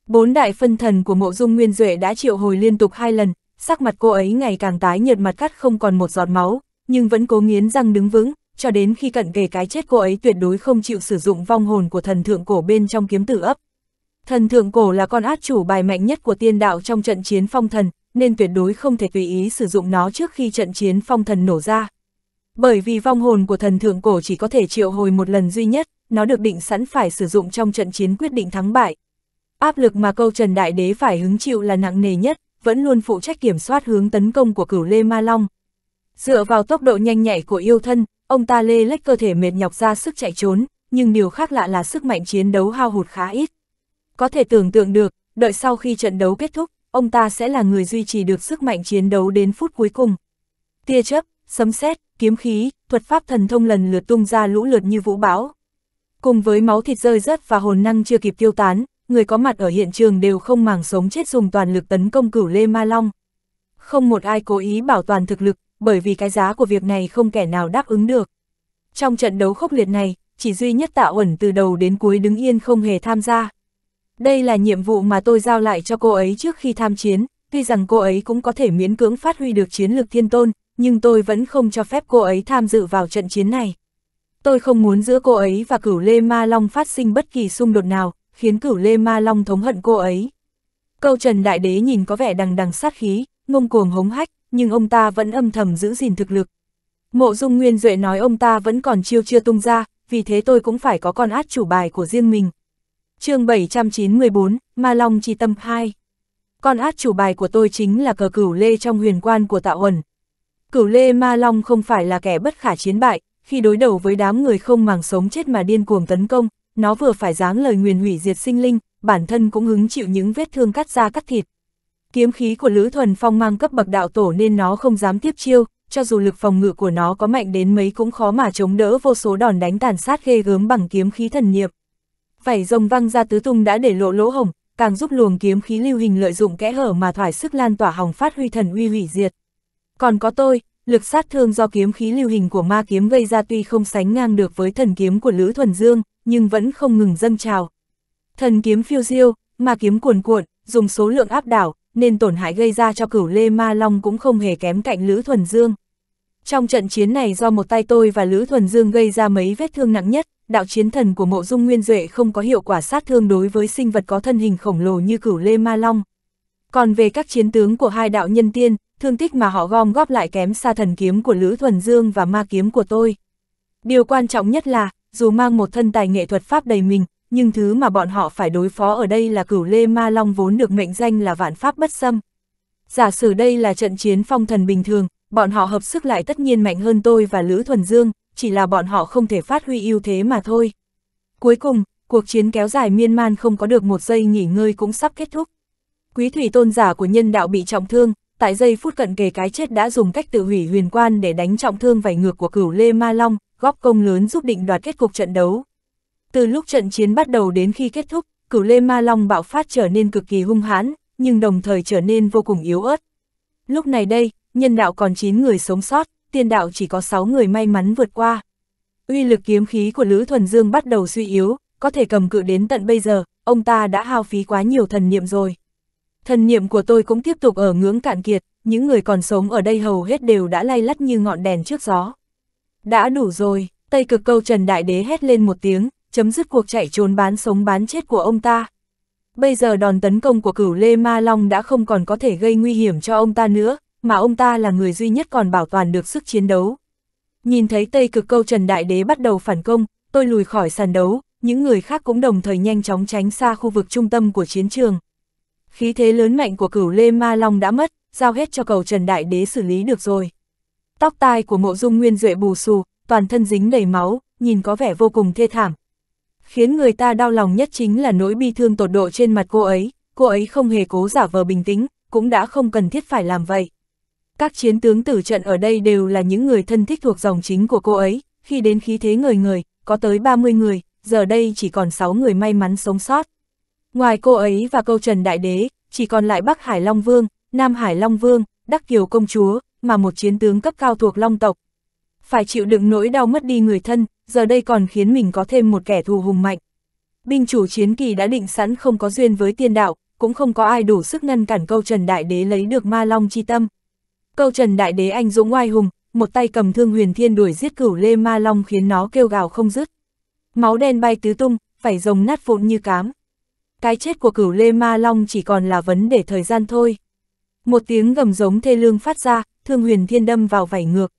Bốn đại phân thần của mộ dung nguyên duệ đã triệu hồi liên tục hai lần, sắc mặt cô ấy ngày càng tái nhợt mặt cắt không còn một giọt máu, nhưng vẫn cố nghiến răng đứng vững, cho đến khi cận kề cái chết cô ấy tuyệt đối không chịu sử dụng vong hồn của thần thượng cổ bên trong kiếm tử ấp, Thần thượng cổ là con át chủ bài mạnh nhất của tiên đạo trong trận chiến phong thần, nên tuyệt đối không thể tùy ý sử dụng nó trước khi trận chiến phong thần nổ ra. Bởi vì vong hồn của thần thượng cổ chỉ có thể triệu hồi một lần duy nhất, nó được định sẵn phải sử dụng trong trận chiến quyết định thắng bại. Áp lực mà câu trần đại đế phải hứng chịu là nặng nề nhất, vẫn luôn phụ trách kiểm soát hướng tấn công của cửu Lê Ma Long. Dựa vào tốc độ nhanh nhạy của yêu thân, ông ta lê lách cơ thể mệt nhọc ra sức chạy trốn, nhưng điều khác lạ là sức mạnh chiến đấu hao hụt khá ít. Có thể tưởng tượng được, đợi sau khi trận đấu kết thúc, ông ta sẽ là người duy trì được sức mạnh chiến đấu đến phút cuối cùng. Tia chớp, sấm sét, kiếm khí, thuật pháp thần thông lần lượt tung ra lũ lượt như vũ bão. Cùng với máu thịt rơi rớt và hồn năng chưa kịp tiêu tán, người có mặt ở hiện trường đều không màng sống chết dùng toàn lực tấn công cửu Lê Ma Long. Không một ai cố ý bảo toàn thực lực, bởi vì cái giá của việc này không kẻ nào đáp ứng được. Trong trận đấu khốc liệt này, chỉ duy nhất tạ ẩn từ đầu đến cuối đứng yên không hề tham gia. Đây là nhiệm vụ mà tôi giao lại cho cô ấy trước khi tham chiến, tuy rằng cô ấy cũng có thể miễn cưỡng phát huy được chiến lược thiên tôn, nhưng tôi vẫn không cho phép cô ấy tham dự vào trận chiến này. Tôi không muốn giữa cô ấy và cửu Lê Ma Long phát sinh bất kỳ xung đột nào, khiến cửu Lê Ma Long thống hận cô ấy. Câu Trần Đại Đế nhìn có vẻ đằng đằng sát khí, ngông cuồng hống hách, nhưng ông ta vẫn âm thầm giữ gìn thực lực. Mộ Dung Nguyên Duệ nói ông ta vẫn còn chiêu chưa tung ra, vì thế tôi cũng phải có con át chủ bài của riêng mình, chương 794, Ma Long Chi Tâm 2. Con át chủ bài của tôi chính là cờ cửu lê trong huyền quan của Tạ Huẩn. Cửu lê Ma Long không phải là kẻ bất khả chiến bại, khi đối đầu với đám người không màng sống chết mà điên cuồng tấn công, nó vừa phải dáng lời nguyền hủy diệt sinh linh, bản thân cũng hứng chịu những vết thương cắt da cắt thịt. Kiếm khí của Lữ Thuần Phong mang cấp bậc đạo tổ nên nó không dám tiếp chiêu, cho dù lực phòng ngự của nó có mạnh đến mấy cũng khó mà chống đỡ vô số đòn đánh tàn sát ghê gớm bằng kiếm khí thần niệm vảy rồng văng ra tứ tung đã để lộ lỗ hổng, càng giúp luồng kiếm khí lưu hình lợi dụng kẽ hở mà thoải sức lan tỏa hòng phát huy thần uy hủy diệt. Còn có tôi, lực sát thương do kiếm khí lưu hình của ma kiếm gây ra tuy không sánh ngang được với thần kiếm của Lữ Thuần Dương, nhưng vẫn không ngừng dâng trào. Thần kiếm phiêu diêu, ma kiếm cuồn cuộn, dùng số lượng áp đảo, nên tổn hại gây ra cho cửu Lê Ma Long cũng không hề kém cạnh Lữ Thuần Dương. Trong trận chiến này do một tay tôi và Lữ Thuần Dương gây ra mấy vết thương nặng nhất, đạo chiến thần của mộ dung nguyên duệ không có hiệu quả sát thương đối với sinh vật có thân hình khổng lồ như cửu lê ma long. Còn về các chiến tướng của hai đạo nhân tiên, thương tích mà họ gom góp lại kém xa thần kiếm của Lữ Thuần Dương và ma kiếm của tôi. Điều quan trọng nhất là, dù mang một thân tài nghệ thuật pháp đầy mình, nhưng thứ mà bọn họ phải đối phó ở đây là cửu lê ma long vốn được mệnh danh là vạn pháp bất xâm. Giả sử đây là trận chiến phong thần bình thường, bọn họ hợp sức lại tất nhiên mạnh hơn tôi và Lữ Thuần Dương, chỉ là bọn họ không thể phát huy ưu thế mà thôi. Cuối cùng, cuộc chiến kéo dài miên man không có được một giây nghỉ ngơi cũng sắp kết thúc. Quý thủy tôn giả của nhân đạo bị trọng thương, tại giây phút cận kề cái chết đã dùng cách tự hủy huyền quan để đánh trọng thương vảy ngược của cửu Lê Ma Long, góp công lớn giúp định đoạt kết cục trận đấu. Từ lúc trận chiến bắt đầu đến khi kết thúc, cửu Lê Ma Long bạo phát trở nên cực kỳ hung hãn, nhưng đồng thời trở nên vô cùng yếu ớt. Lúc này đây, nhân đạo còn 9 người sống sót, tiên đạo chỉ có 6 người may mắn vượt qua. Uy lực kiếm khí của Lữ Thuần Dương bắt đầu suy yếu, có thể cầm cự đến tận bây giờ, ông ta đã hao phí quá nhiều thần niệm rồi. Thần niệm của tôi cũng tiếp tục ở ngưỡng cạn kiệt, những người còn sống ở đây hầu hết đều đã lay lắt như ngọn đèn trước gió. Đã đủ rồi, Tây cực câu Trần Đại Đế hét lên một tiếng, chấm dứt cuộc chạy trốn bán sống bán chết của ông ta. Bây giờ đòn tấn công của cửu Lê Ma Long đã không còn có thể gây nguy hiểm cho ông ta nữa, mà ông ta là người duy nhất còn bảo toàn được sức chiến đấu. Nhìn thấy Tây cực câu Trần Đại Đế bắt đầu phản công, tôi lùi khỏi sàn đấu, những người khác cũng đồng thời nhanh chóng tránh xa khu vực trung tâm của chiến trường. Khí thế lớn mạnh của cửu Lê Ma Long đã mất, giao hết cho cầu Trần Đại Đế xử lý được rồi. Tóc tai của mộ dung nguyên duệ bù xù, toàn thân dính đầy máu, nhìn có vẻ vô cùng thê thảm. Khiến người ta đau lòng nhất chính là nỗi bi thương tột độ trên mặt cô ấy, cô ấy không hề cố giả vờ bình tĩnh, cũng đã không cần thiết phải làm vậy. Các chiến tướng tử trận ở đây đều là những người thân thích thuộc dòng chính của cô ấy, khi đến khí thế người người, có tới 30 người, giờ đây chỉ còn 6 người may mắn sống sót. Ngoài cô ấy và câu Trần Đại Đế, chỉ còn lại Bắc Hải Long Vương, Nam Hải Long Vương, Đắc Kiều Công Chúa, mà một chiến tướng cấp cao thuộc Long tộc. Phải chịu đựng nỗi đau mất đi người thân, giờ đây còn khiến mình có thêm một kẻ thù hùng mạnh. Binh chủ chiến kỳ đã định sẵn không có duyên với tiên đạo, cũng không có ai đủ sức ngăn cản câu Trần Đại Đế lấy được ma long chi tâm. Câu Trần Đại Đế anh dũng oai hùng, một tay cầm thương huyền thiên đuổi giết cửu lê ma long khiến nó kêu gào không dứt. Máu đen bay tứ tung, phải rồng nát vụn như cám. Cái chết của cửu lê ma long chỉ còn là vấn đề thời gian thôi. Một tiếng gầm giống thê lương phát ra, thương huyền thiên đâm vào vảy ngược.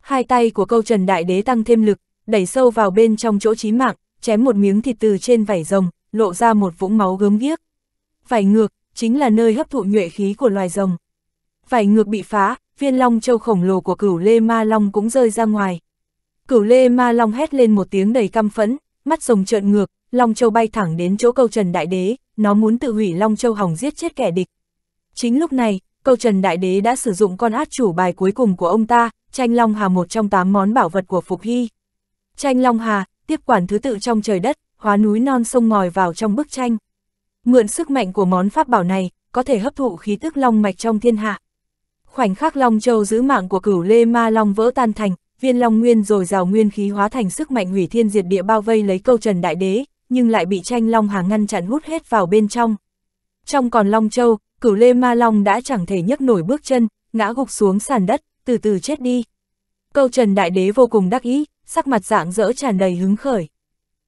Hai tay của câu Trần Đại Đế tăng thêm lực, đẩy sâu vào bên trong chỗ chí mạng, chém một miếng thịt từ trên vảy rồng, lộ ra một vũng máu gớm ghiếc. Vảy ngược, chính là nơi hấp thụ nhuệ khí của loài rồng vải ngược bị phá, viên long châu khổng lồ của cửu lê ma long cũng rơi ra ngoài. Cửu lê ma long hét lên một tiếng đầy căm phẫn, mắt rồng trợn ngược, long châu bay thẳng đến chỗ câu trần đại đế, nó muốn tự hủy long châu hỏng giết chết kẻ địch. Chính lúc này, câu trần đại đế đã sử dụng con át chủ bài cuối cùng của ông ta, tranh long hà một trong tám món bảo vật của Phục Hy. Tranh long hà, tiếp quản thứ tự trong trời đất, hóa núi non sông ngòi vào trong bức tranh. Mượn sức mạnh của món pháp bảo này, có thể hấp thụ khí tức long mạch trong thiên hạ khoảnh khắc Long Châu giữ mạng của cửu Lê Ma Long vỡ tan thành, viên Long Nguyên rồi rào nguyên khí hóa thành sức mạnh hủy thiên diệt địa bao vây lấy câu trần đại đế, nhưng lại bị tranh Long Hà ngăn chặn hút hết vào bên trong. Trong còn Long Châu, cửu Lê Ma Long đã chẳng thể nhấc nổi bước chân, ngã gục xuống sàn đất, từ từ chết đi. Câu trần đại đế vô cùng đắc ý, sắc mặt dạng dỡ tràn đầy hứng khởi.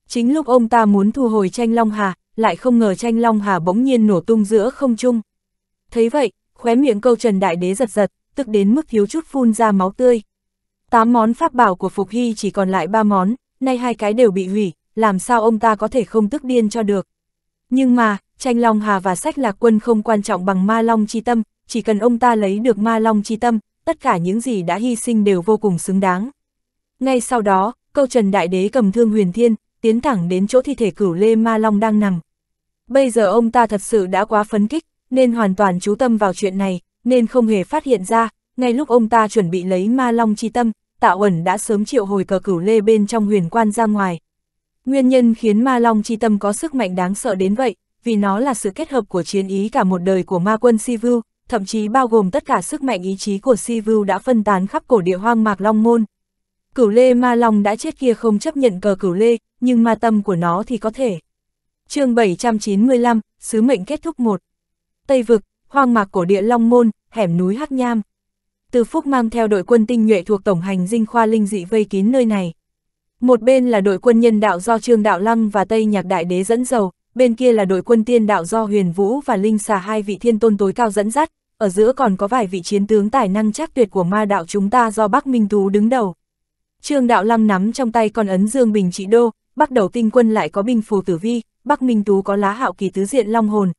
Chính lúc ông ta muốn thu hồi tranh Long Hà, lại không ngờ tranh Long Hà bỗng nhiên nổ tung giữa không trung. Thấy vậy, khóe miệng câu trần đại đế giật giật, tức đến mức thiếu chút phun ra máu tươi. Tám món pháp bảo của Phục Hy chỉ còn lại ba món, nay hai cái đều bị hủy, làm sao ông ta có thể không tức điên cho được. Nhưng mà, tranh Long Hà và sách lạc quân không quan trọng bằng ma Long Chi Tâm, chỉ cần ông ta lấy được ma Long Chi Tâm, tất cả những gì đã hy sinh đều vô cùng xứng đáng. Ngay sau đó, câu trần đại đế cầm thương huyền thiên, tiến thẳng đến chỗ thi thể cửu lê ma Long đang nằm. Bây giờ ông ta thật sự đã quá phấn kích, nên hoàn toàn chú tâm vào chuyện này, nên không hề phát hiện ra, ngay lúc ông ta chuẩn bị lấy ma long chi tâm, tạo ẩn đã sớm triệu hồi cờ cửu lê bên trong huyền quan ra ngoài. Nguyên nhân khiến ma long chi tâm có sức mạnh đáng sợ đến vậy, vì nó là sự kết hợp của chiến ý cả một đời của ma quân Sivu, thậm chí bao gồm tất cả sức mạnh ý chí của Sivu đã phân tán khắp cổ địa hoang mạc Long Môn. Cửu lê ma long đã chết kia không chấp nhận cờ cửu lê, nhưng ma tâm của nó thì có thể. chương 795, Sứ mệnh kết thúc 1 Tây Vực, hoang mạc cổ địa Long Môn, hẻm núi Hắc Nham. Từ Phúc mang theo đội quân tinh nhuệ thuộc Tổng hành dinh khoa linh dị vây kín nơi này. Một bên là đội quân nhân đạo do Trương Đạo Lăng và Tây Nhạc Đại Đế dẫn dầu, bên kia là đội quân tiên đạo do Huyền Vũ và Linh Xà hai vị thiên tôn tối cao dẫn dắt, ở giữa còn có vài vị chiến tướng tài năng chắc tuyệt của ma đạo chúng ta do Bắc Minh Tú đứng đầu. Trương Đạo Lăng nắm trong tay con ấn Dương Bình trị đô, bắt đầu tinh quân lại có binh phù tử vi, Bắc Minh Tú có lá hạo kỳ tứ diện long hồn.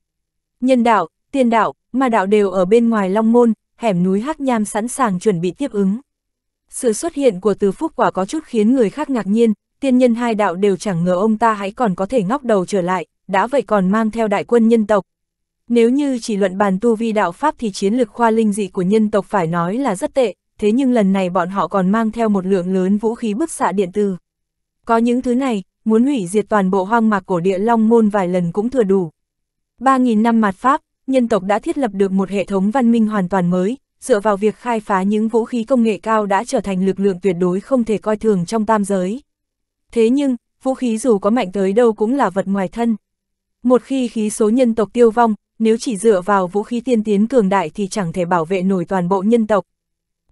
Nhân đạo, Tiên đạo, Ma đạo đều ở bên ngoài long môn, hẻm núi Hắc Nham sẵn sàng chuẩn bị tiếp ứng. Sự xuất hiện của từ phúc quả có chút khiến người khác ngạc nhiên, tiên nhân hai đạo đều chẳng ngờ ông ta hãy còn có thể ngóc đầu trở lại, đã vậy còn mang theo đại quân nhân tộc. Nếu như chỉ luận bàn tu vi đạo Pháp thì chiến lực khoa linh dị của nhân tộc phải nói là rất tệ, thế nhưng lần này bọn họ còn mang theo một lượng lớn vũ khí bức xạ điện tử. Có những thứ này, muốn hủy diệt toàn bộ hoang mạc cổ địa Long Môn vài lần cũng thừa đủ. 3.000 năm mạt Pháp, nhân tộc đã thiết lập được một hệ thống văn minh hoàn toàn mới, dựa vào việc khai phá những vũ khí công nghệ cao đã trở thành lực lượng tuyệt đối không thể coi thường trong tam giới. Thế nhưng, vũ khí dù có mạnh tới đâu cũng là vật ngoài thân. Một khi khí số nhân tộc tiêu vong, nếu chỉ dựa vào vũ khí tiên tiến cường đại thì chẳng thể bảo vệ nổi toàn bộ nhân tộc.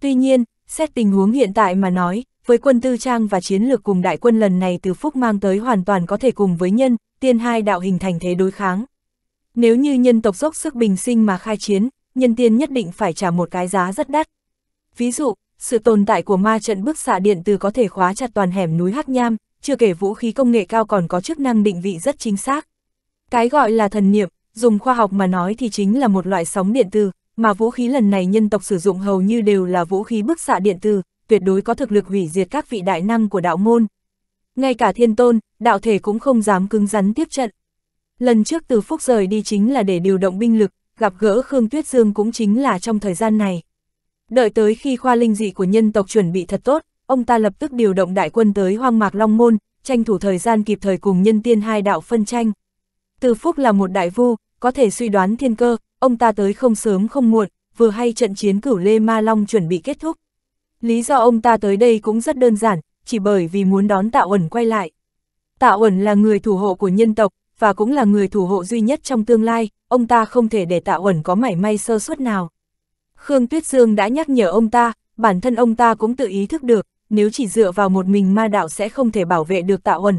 Tuy nhiên, xét tình huống hiện tại mà nói, với quân tư trang và chiến lược cùng đại quân lần này từ Phúc mang tới hoàn toàn có thể cùng với nhân, tiên hai đạo hình thành thế đối kháng. Nếu như nhân tộc dốc sức bình sinh mà khai chiến, nhân tiên nhất định phải trả một cái giá rất đắt. Ví dụ, sự tồn tại của ma trận bức xạ điện từ có thể khóa chặt toàn hẻm núi Hắc Nham, chưa kể vũ khí công nghệ cao còn có chức năng định vị rất chính xác. Cái gọi là thần niệm, dùng khoa học mà nói thì chính là một loại sóng điện từ, mà vũ khí lần này nhân tộc sử dụng hầu như đều là vũ khí bức xạ điện từ, tuyệt đối có thực lực hủy diệt các vị đại năng của đạo môn. Ngay cả thiên tôn, đạo thể cũng không dám cứng rắn tiếp trận. Lần trước Từ Phúc rời đi chính là để điều động binh lực, gặp gỡ Khương Tuyết Dương cũng chính là trong thời gian này. Đợi tới khi khoa linh dị của nhân tộc chuẩn bị thật tốt, ông ta lập tức điều động đại quân tới hoang mạc Long Môn, tranh thủ thời gian kịp thời cùng nhân tiên hai đạo phân tranh. Từ Phúc là một đại vu, có thể suy đoán thiên cơ, ông ta tới không sớm không muộn, vừa hay trận chiến cửu Lê Ma Long chuẩn bị kết thúc. Lý do ông ta tới đây cũng rất đơn giản, chỉ bởi vì muốn đón tạo Uẩn quay lại. tạo Uẩn là người thủ hộ của nhân tộc, và cũng là người thủ hộ duy nhất trong tương lai, ông ta không thể để tạ ẩn có mảy may sơ suất nào. Khương Tuyết Dương đã nhắc nhở ông ta, bản thân ông ta cũng tự ý thức được, nếu chỉ dựa vào một mình ma đạo sẽ không thể bảo vệ được tạ ẩn.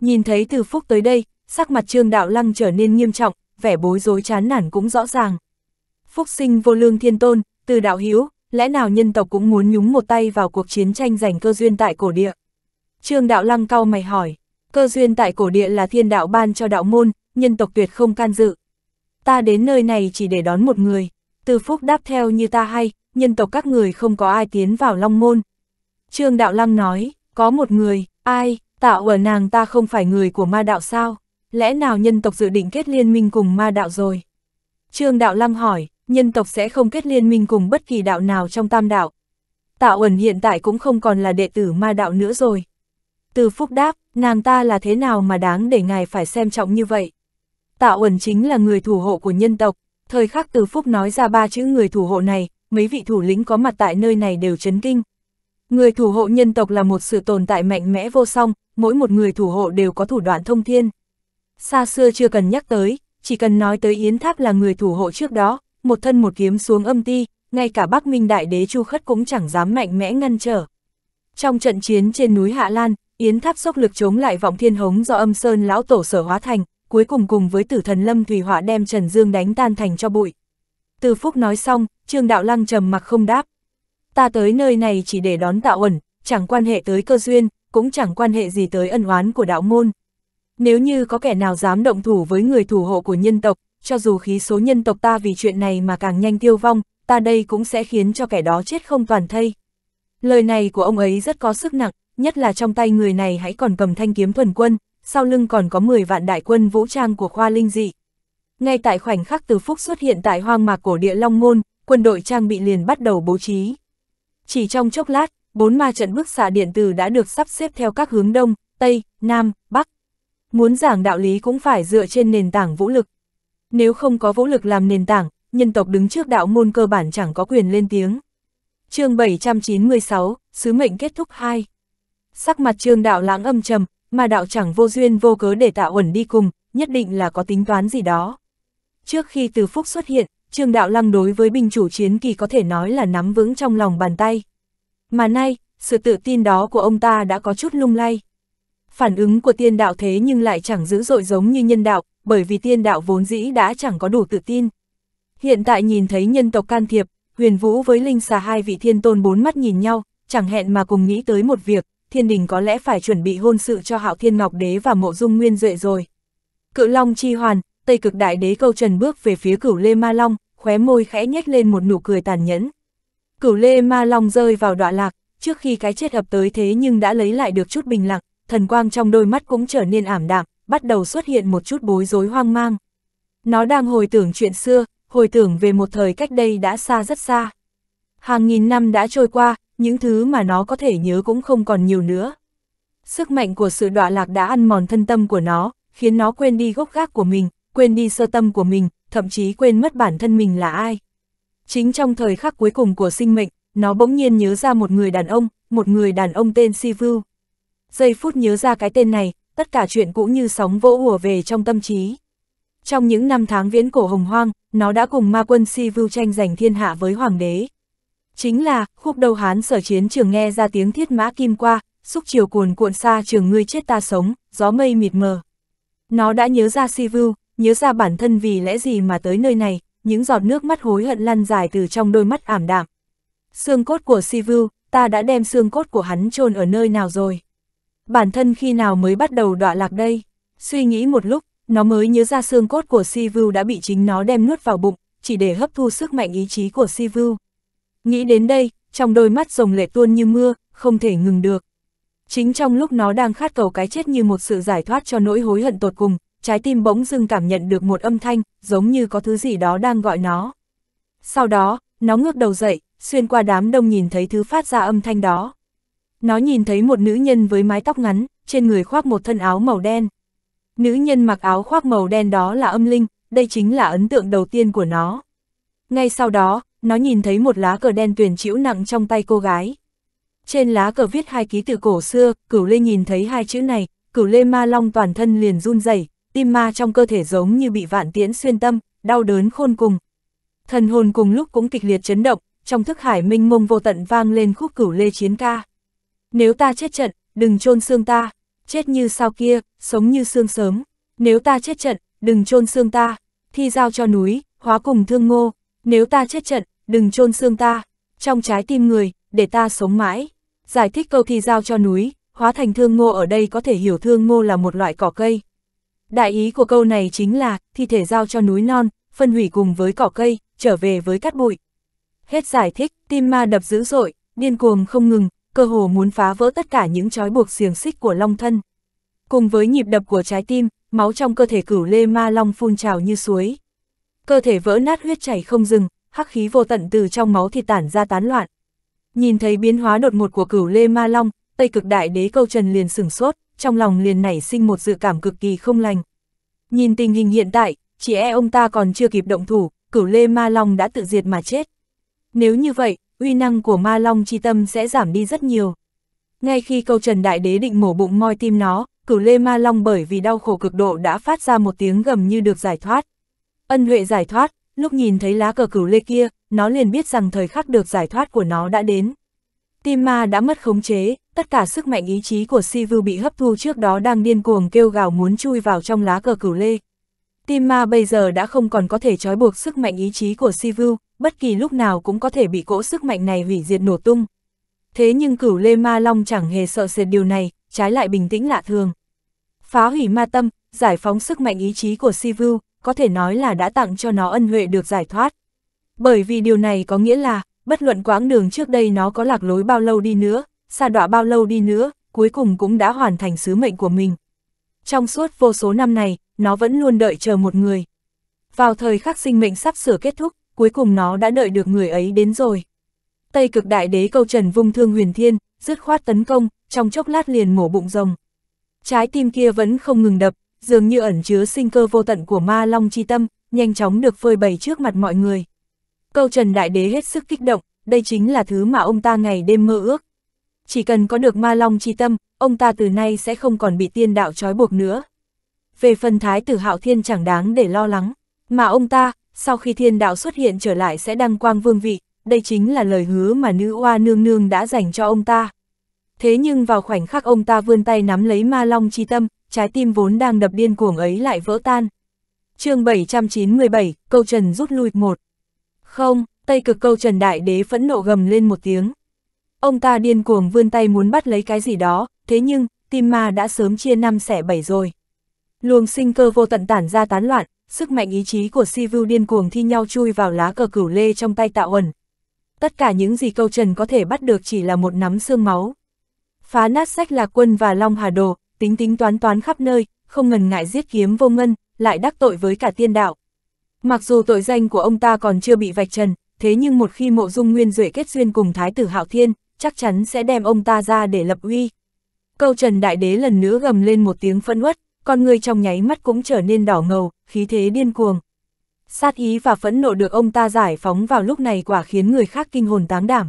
Nhìn thấy từ phúc tới đây, sắc mặt trương đạo lăng trở nên nghiêm trọng, vẻ bối rối chán nản cũng rõ ràng. Phúc sinh vô lương thiên tôn, từ đạo hiếu, lẽ nào nhân tộc cũng muốn nhúng một tay vào cuộc chiến tranh giành cơ duyên tại cổ địa? Trương đạo lăng cau mày hỏi. Cơ duyên tại cổ địa là thiên đạo ban cho đạo môn, nhân tộc tuyệt không can dự. Ta đến nơi này chỉ để đón một người. Từ phúc đáp theo như ta hay, nhân tộc các người không có ai tiến vào long môn. Trương Đạo Lăng nói, có một người, ai, tạo ở nàng ta không phải người của ma đạo sao? Lẽ nào nhân tộc dự định kết liên minh cùng ma đạo rồi? Trương Đạo Lăng hỏi, nhân tộc sẽ không kết liên minh cùng bất kỳ đạo nào trong tam đạo. Tạo ẩn hiện tại cũng không còn là đệ tử ma đạo nữa rồi. Từ Phúc đáp, nàng ta là thế nào mà đáng để ngài phải xem trọng như vậy? Tạ Uẩn chính là người thủ hộ của nhân tộc, thời khắc Từ Phúc nói ra ba chữ người thủ hộ này, mấy vị thủ lĩnh có mặt tại nơi này đều chấn kinh. Người thủ hộ nhân tộc là một sự tồn tại mạnh mẽ vô song, mỗi một người thủ hộ đều có thủ đoạn thông thiên. Xa xưa chưa cần nhắc tới, chỉ cần nói tới Yến Tháp là người thủ hộ trước đó, một thân một kiếm xuống âm ti, ngay cả Bắc Minh Đại Đế Chu Khất cũng chẳng dám mạnh mẽ ngăn trở. Trong trận chiến trên núi Hạ Lan, Yến tháp sốc lực chống lại vọng thiên hống do âm sơn lão tổ sở hóa thành, cuối cùng cùng với tử thần lâm thủy hỏa đem Trần Dương đánh tan thành cho bụi. Từ phúc nói xong, trương đạo lăng trầm mặc không đáp. Ta tới nơi này chỉ để đón tạo ẩn, chẳng quan hệ tới cơ duyên, cũng chẳng quan hệ gì tới ân oán của đạo môn. Nếu như có kẻ nào dám động thủ với người thủ hộ của nhân tộc, cho dù khí số nhân tộc ta vì chuyện này mà càng nhanh tiêu vong, ta đây cũng sẽ khiến cho kẻ đó chết không toàn thây. Lời này của ông ấy rất có sức nặng, nhất là trong tay người này hãy còn cầm thanh kiếm thuần quân, sau lưng còn có 10 vạn đại quân vũ trang của khoa linh dị. Ngay tại khoảnh khắc Từ Phúc xuất hiện tại hoang mạc cổ địa Long Môn, quân đội trang bị liền bắt đầu bố trí. Chỉ trong chốc lát, bốn ma trận bức xạ điện tử đã được sắp xếp theo các hướng đông, tây, nam, bắc. Muốn giảng đạo lý cũng phải dựa trên nền tảng vũ lực. Nếu không có vũ lực làm nền tảng, nhân tộc đứng trước đạo môn cơ bản chẳng có quyền lên tiếng. chương 796, Sứ mệnh kết thúc 2 Sắc mặt trương đạo lãng âm trầm, mà đạo chẳng vô duyên vô cớ để tạ ẩn đi cùng, nhất định là có tính toán gì đó. Trước khi từ phúc xuất hiện, trương đạo lăng đối với binh chủ chiến kỳ có thể nói là nắm vững trong lòng bàn tay. Mà nay, sự tự tin đó của ông ta đã có chút lung lay. Phản ứng của tiên đạo thế nhưng lại chẳng dữ dội giống như nhân đạo, bởi vì tiên đạo vốn dĩ đã chẳng có đủ tự tin. Hiện tại nhìn thấy nhân tộc can thiệp, huyền vũ với linh xà hai vị thiên tôn bốn mắt nhìn nhau, chẳng hẹn mà cùng nghĩ tới một việc, thiên đình có lẽ phải chuẩn bị hôn sự cho hạo thiên ngọc đế và mộ dung nguyên duệ rồi. Cự long chi hoàn, tây cực đại đế câu trần bước về phía cửu lê ma long, khóe môi khẽ nhếch lên một nụ cười tàn nhẫn. Cửu lê ma long rơi vào đọa lạc, trước khi cái chết ập tới thế nhưng đã lấy lại được chút bình lặng, thần quang trong đôi mắt cũng trở nên ảm đạm, bắt đầu xuất hiện một chút bối rối hoang mang. Nó đang hồi tưởng chuyện xưa, hồi tưởng về một thời cách đây đã xa rất xa. Hàng nghìn năm đã trôi qua, những thứ mà nó có thể nhớ cũng không còn nhiều nữa. Sức mạnh của sự đọa lạc đã ăn mòn thân tâm của nó, khiến nó quên đi gốc gác của mình, quên đi sơ tâm của mình, thậm chí quên mất bản thân mình là ai. Chính trong thời khắc cuối cùng của sinh mệnh, nó bỗng nhiên nhớ ra một người đàn ông, một người đàn ông tên Sivu. Giây phút nhớ ra cái tên này, tất cả chuyện cũng như sóng vỗ ùa về trong tâm trí. Trong những năm tháng viễn cổ hồng hoang, nó đã cùng ma quân Sivu tranh giành thiên hạ với hoàng đế. Chính là, khúc đầu hán sở chiến trường nghe ra tiếng thiết mã kim qua, xúc chiều cuồn cuộn xa trường ngươi chết ta sống, gió mây mịt mờ. Nó đã nhớ ra si vưu, nhớ ra bản thân vì lẽ gì mà tới nơi này, những giọt nước mắt hối hận lăn dài từ trong đôi mắt ảm đạm. Xương cốt của si vưu, ta đã đem xương cốt của hắn chôn ở nơi nào rồi. Bản thân khi nào mới bắt đầu đọa lạc đây, suy nghĩ một lúc, nó mới nhớ ra xương cốt của si vưu đã bị chính nó đem nuốt vào bụng, chỉ để hấp thu sức mạnh ý chí của si vưu. Nghĩ đến đây, trong đôi mắt rồng lệ tuôn như mưa, không thể ngừng được. Chính trong lúc nó đang khát cầu cái chết như một sự giải thoát cho nỗi hối hận tột cùng, trái tim bỗng dưng cảm nhận được một âm thanh, giống như có thứ gì đó đang gọi nó. Sau đó, nó ngước đầu dậy, xuyên qua đám đông nhìn thấy thứ phát ra âm thanh đó. Nó nhìn thấy một nữ nhân với mái tóc ngắn, trên người khoác một thân áo màu đen. Nữ nhân mặc áo khoác màu đen đó là âm linh, đây chính là ấn tượng đầu tiên của nó. Ngay sau đó, nó nhìn thấy một lá cờ đen tuyển chĩu nặng trong tay cô gái. Trên lá cờ viết hai ký tự cổ xưa, cửu lê nhìn thấy hai chữ này, cửu lê ma long toàn thân liền run rẩy, tim ma trong cơ thể giống như bị vạn tiễn xuyên tâm, đau đớn khôn cùng. Thần hồn cùng lúc cũng kịch liệt chấn động, trong thức hải minh mông vô tận vang lên khúc cửu lê chiến ca. Nếu ta chết trận, đừng chôn xương ta, chết như sao kia, sống như xương sớm. Nếu ta chết trận, đừng chôn xương ta, thi giao cho núi, hóa cùng thương ngô, nếu ta chết trận, đừng chôn xương ta, trong trái tim người, để ta sống mãi. Giải thích câu thi giao cho núi, hóa thành thương ngô ở đây có thể hiểu thương ngô là một loại cỏ cây. Đại ý của câu này chính là, thi thể giao cho núi non, phân hủy cùng với cỏ cây, trở về với cát bụi. Hết giải thích, tim ma đập dữ dội, điên cuồng không ngừng, cơ hồ muốn phá vỡ tất cả những trói buộc xiềng xích của long thân. Cùng với nhịp đập của trái tim, máu trong cơ thể cửu lê ma long phun trào như suối cơ thể vỡ nát huyết chảy không dừng, hắc khí vô tận từ trong máu thịt tản ra tán loạn. Nhìn thấy biến hóa đột ngột của cửu Lê Ma Long, Tây cực đại đế câu trần liền sửng sốt, trong lòng liền nảy sinh một dự cảm cực kỳ không lành. Nhìn tình hình hiện tại, chỉ e ông ta còn chưa kịp động thủ, cửu Lê Ma Long đã tự diệt mà chết. Nếu như vậy, uy năng của Ma Long chi tâm sẽ giảm đi rất nhiều. Ngay khi câu trần đại đế định mổ bụng moi tim nó, cửu Lê Ma Long bởi vì đau khổ cực độ đã phát ra một tiếng gầm như được giải thoát. Ân huệ giải thoát, lúc nhìn thấy lá cờ cửu lê kia, nó liền biết rằng thời khắc được giải thoát của nó đã đến. Tim ma đã mất khống chế, tất cả sức mạnh ý chí của Si Vưu bị hấp thu trước đó đang điên cuồng kêu gào muốn chui vào trong lá cờ cửu lê. Tim ma bây giờ đã không còn có thể trói buộc sức mạnh ý chí của Si Vưu, bất kỳ lúc nào cũng có thể bị cỗ sức mạnh này hủy diệt nổ tung. Thế nhưng cửu lê ma long chẳng hề sợ sệt điều này, trái lại bình tĩnh lạ thường. Phá hủy ma tâm, giải phóng sức mạnh ý chí của Si Vưu, có thể nói là đã tặng cho nó ân huệ được giải thoát. Bởi vì điều này có nghĩa là, bất luận quãng đường trước đây nó có lạc lối bao lâu đi nữa, xa đọa bao lâu đi nữa, cuối cùng cũng đã hoàn thành sứ mệnh của mình. Trong suốt vô số năm này, nó vẫn luôn đợi chờ một người. Vào thời khắc sinh mệnh sắp sửa kết thúc, cuối cùng nó đã đợi được người ấy đến rồi. Tây cực đại đế câu trần vung thương huyền thiên, dứt khoát tấn công, trong chốc lát liền mổ bụng rồng. Trái tim kia vẫn không ngừng đập, dường như ẩn chứa sinh cơ vô tận của ma long chi tâm, nhanh chóng được phơi bày trước mặt mọi người. Câu Trần Đại Đế hết sức kích động, đây chính là thứ mà ông ta ngày đêm mơ ước. Chỉ cần có được ma long chi tâm, ông ta từ nay sẽ không còn bị tiên đạo trói buộc nữa. Về phần thái tử hạo thiên chẳng đáng để lo lắng, mà ông ta, sau khi thiên đạo xuất hiện trở lại sẽ đăng quang vương vị, đây chính là lời hứa mà nữ oa nương nương đã dành cho ông ta thế nhưng vào khoảnh khắc ông ta vươn tay nắm lấy ma long chi tâm, trái tim vốn đang đập điên cuồng ấy lại vỡ tan. chương 797, câu trần rút lui một. Không, tây cực câu trần đại đế phẫn nộ gầm lên một tiếng. Ông ta điên cuồng vươn tay muốn bắt lấy cái gì đó, thế nhưng, tim ma đã sớm chia năm xẻ bảy rồi. Luồng sinh cơ vô tận tản ra tán loạn, sức mạnh ý chí của si Sivu điên cuồng thi nhau chui vào lá cờ cửu lê trong tay tạo ẩn. Tất cả những gì câu trần có thể bắt được chỉ là một nắm xương máu phá nát sách lạc quân và Long Hà Đồ, tính tính toán toán khắp nơi, không ngần ngại giết kiếm vô ngân, lại đắc tội với cả tiên đạo. Mặc dù tội danh của ông ta còn chưa bị vạch trần, thế nhưng một khi mộ dung nguyên duệ kết duyên cùng Thái tử Hạo Thiên, chắc chắn sẽ đem ông ta ra để lập uy. Câu trần đại đế lần nữa gầm lên một tiếng phân uất, con người trong nháy mắt cũng trở nên đỏ ngầu, khí thế điên cuồng. Sát ý và phẫn nộ được ông ta giải phóng vào lúc này quả khiến người khác kinh hồn táng đảm.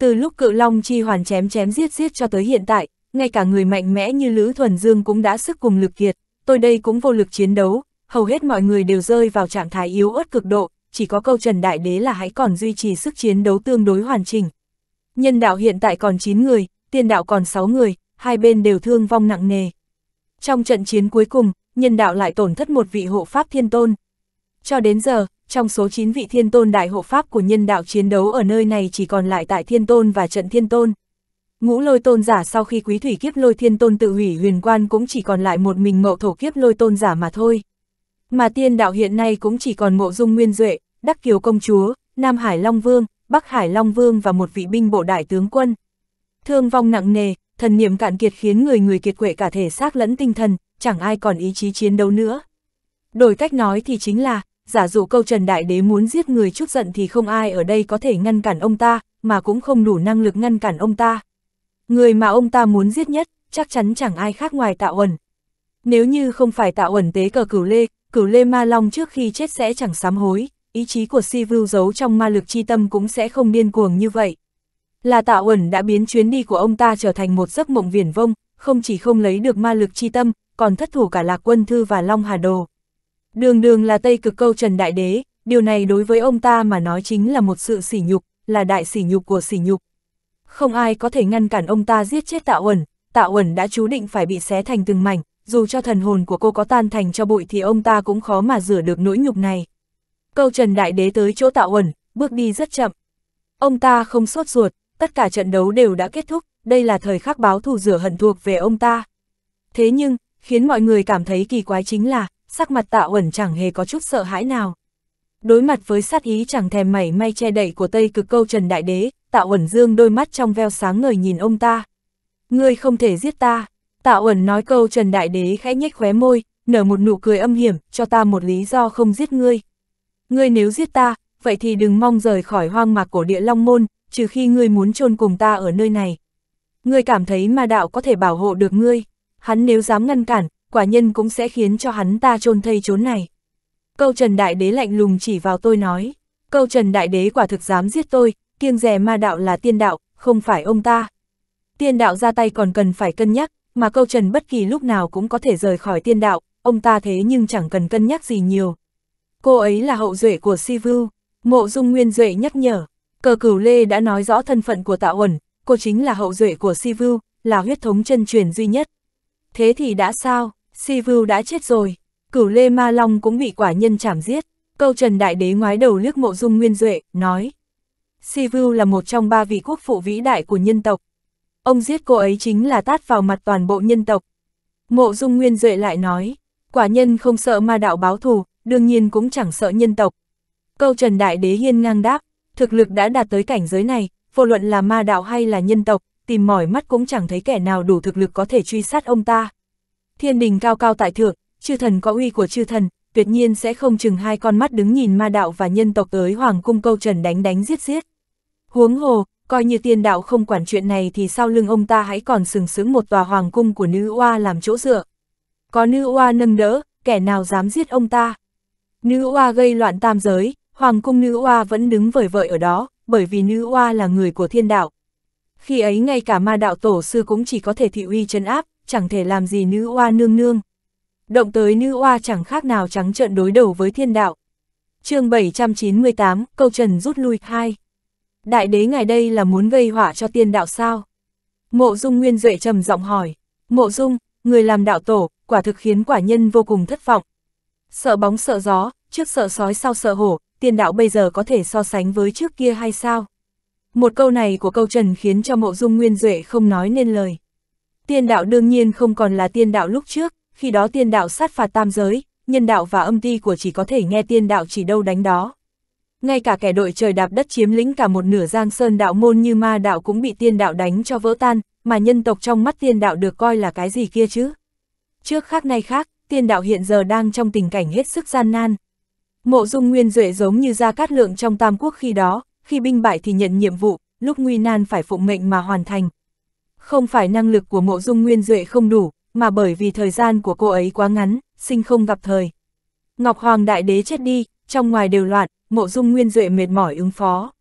Từ lúc cự long chi hoàn chém chém giết giết cho tới hiện tại, ngay cả người mạnh mẽ như Lữ Thuần Dương cũng đã sức cùng lực kiệt, tôi đây cũng vô lực chiến đấu, hầu hết mọi người đều rơi vào trạng thái yếu ớt cực độ, chỉ có câu Trần Đại Đế là hãy còn duy trì sức chiến đấu tương đối hoàn chỉnh. Nhân đạo hiện tại còn 9 người, tiên đạo còn 6 người, hai bên đều thương vong nặng nề. Trong trận chiến cuối cùng, nhân đạo lại tổn thất một vị hộ pháp thiên tôn. Cho đến giờ, trong số 9 vị thiên tôn đại hộ pháp của nhân đạo chiến đấu ở nơi này chỉ còn lại tại thiên tôn và trận thiên tôn. Ngũ lôi tôn giả sau khi quý thủy kiếp lôi thiên tôn tự hủy huyền quan cũng chỉ còn lại một mình mậu thổ kiếp lôi tôn giả mà thôi. Mà tiên đạo hiện nay cũng chỉ còn mộ dung nguyên duệ, đắc kiều công chúa, nam hải long vương, bắc hải long vương và một vị binh bộ đại tướng quân. Thương vong nặng nề, thần niệm cạn kiệt khiến người người kiệt quệ cả thể xác lẫn tinh thần, chẳng ai còn ý chí chiến đấu nữa. Đổi cách nói thì chính là, giả dụ câu Trần Đại Đế muốn giết người chút giận thì không ai ở đây có thể ngăn cản ông ta, mà cũng không đủ năng lực ngăn cản ông ta. Người mà ông ta muốn giết nhất, chắc chắn chẳng ai khác ngoài tạo Uẩn. Nếu như không phải tạo Uẩn tế cờ cửu lê, cửu lê ma long trước khi chết sẽ chẳng sám hối, ý chí của si vưu giấu trong ma lực chi tâm cũng sẽ không điên cuồng như vậy. Là tạo Uẩn đã biến chuyến đi của ông ta trở thành một giấc mộng viển vông, không chỉ không lấy được ma lực chi tâm, còn thất thủ cả lạc quân thư và long hà đồ. Đường đường là Tây cực câu Trần Đại Đế, điều này đối với ông ta mà nói chính là một sự sỉ nhục, là đại sỉ nhục của sỉ nhục. Không ai có thể ngăn cản ông ta giết chết Tạo Uẩn, Tạo Uẩn đã chú định phải bị xé thành từng mảnh, dù cho thần hồn của cô có tan thành cho bụi thì ông ta cũng khó mà rửa được nỗi nhục này. Câu Trần Đại Đế tới chỗ Tạo Uẩn, bước đi rất chậm. Ông ta không sốt ruột, tất cả trận đấu đều đã kết thúc, đây là thời khắc báo thù rửa hận thuộc về ông ta. Thế nhưng, khiến mọi người cảm thấy kỳ quái chính là, sắc mặt tạ ẩn chẳng hề có chút sợ hãi nào. Đối mặt với sát ý chẳng thèm mảy may che đậy của Tây cực câu Trần Đại Đế, tạ ẩn dương đôi mắt trong veo sáng ngời nhìn ông ta. Ngươi không thể giết ta. Tạ ẩn nói câu Trần Đại Đế khẽ nhếch khóe môi, nở một nụ cười âm hiểm, cho ta một lý do không giết ngươi. Ngươi nếu giết ta, vậy thì đừng mong rời khỏi hoang mạc cổ địa Long Môn, trừ khi ngươi muốn chôn cùng ta ở nơi này. Ngươi cảm thấy ma đạo có thể bảo hộ được ngươi, hắn nếu dám ngăn cản, quả nhân cũng sẽ khiến cho hắn ta chôn thây chốn này. Câu Trần Đại Đế lạnh lùng chỉ vào tôi nói, câu Trần Đại Đế quả thực dám giết tôi, kiêng rè ma đạo là tiên đạo, không phải ông ta. Tiên đạo ra tay còn cần phải cân nhắc, mà câu Trần bất kỳ lúc nào cũng có thể rời khỏi tiên đạo, ông ta thế nhưng chẳng cần cân nhắc gì nhiều. Cô ấy là hậu duệ của Sivu, mộ dung nguyên duệ nhắc nhở, cờ cửu lê đã nói rõ thân phận của tạo ẩn, cô chính là hậu duệ của Sivu, là huyết thống chân truyền duy nhất. Thế thì đã sao? Si Vưu đã chết rồi, cửu Lê Ma Long cũng bị quả nhân chảm giết, câu trần đại đế ngoái đầu liếc mộ dung nguyên duệ, nói. Si Vưu là một trong ba vị quốc phụ vĩ đại của nhân tộc. Ông giết cô ấy chính là tát vào mặt toàn bộ nhân tộc. Mộ dung nguyên duệ lại nói, quả nhân không sợ ma đạo báo thù, đương nhiên cũng chẳng sợ nhân tộc. Câu trần đại đế hiên ngang đáp, thực lực đã đạt tới cảnh giới này, vô luận là ma đạo hay là nhân tộc, tìm mỏi mắt cũng chẳng thấy kẻ nào đủ thực lực có thể truy sát ông ta. Thiên đình cao cao tại thượng, chư thần có uy của chư thần, tuyệt nhiên sẽ không chừng hai con mắt đứng nhìn ma đạo và nhân tộc tới hoàng cung câu trần đánh đánh giết giết. Huống hồ, coi như tiên đạo không quản chuyện này thì sau lưng ông ta hãy còn sừng sững một tòa hoàng cung của nữ oa làm chỗ dựa. Có nữ oa nâng đỡ, kẻ nào dám giết ông ta. Nữ oa gây loạn tam giới, hoàng cung nữ oa vẫn đứng vời vợi ở đó, bởi vì nữ oa là người của thiên đạo. Khi ấy ngay cả ma đạo tổ sư cũng chỉ có thể thị uy chân áp, chẳng thể làm gì nữ oa nương nương. Động tới nữ oa chẳng khác nào trắng trợn đối đầu với thiên đạo. chương 798, câu trần rút lui 2. Đại đế ngày đây là muốn gây hỏa cho tiên đạo sao? Mộ dung nguyên duệ trầm giọng hỏi. Mộ dung, người làm đạo tổ, quả thực khiến quả nhân vô cùng thất vọng. Sợ bóng sợ gió, trước sợ sói sau sợ hổ, tiên đạo bây giờ có thể so sánh với trước kia hay sao? Một câu này của câu trần khiến cho mộ dung nguyên duệ không nói nên lời. Tiên đạo đương nhiên không còn là tiên đạo lúc trước, khi đó tiên đạo sát phạt tam giới, nhân đạo và âm ti của chỉ có thể nghe tiên đạo chỉ đâu đánh đó. Ngay cả kẻ đội trời đạp đất chiếm lĩnh cả một nửa giang sơn đạo môn như ma đạo cũng bị tiên đạo đánh cho vỡ tan, mà nhân tộc trong mắt tiên đạo được coi là cái gì kia chứ. Trước khác nay khác, tiên đạo hiện giờ đang trong tình cảnh hết sức gian nan. Mộ dung nguyên duệ giống như Gia Cát Lượng trong Tam Quốc khi đó, khi binh bại thì nhận nhiệm vụ, lúc nguy nan phải phụng mệnh mà hoàn thành, không phải năng lực của mộ dung nguyên duệ không đủ, mà bởi vì thời gian của cô ấy quá ngắn, sinh không gặp thời. Ngọc Hoàng Đại Đế chết đi, trong ngoài đều loạn, mộ dung nguyên duệ mệt mỏi ứng phó.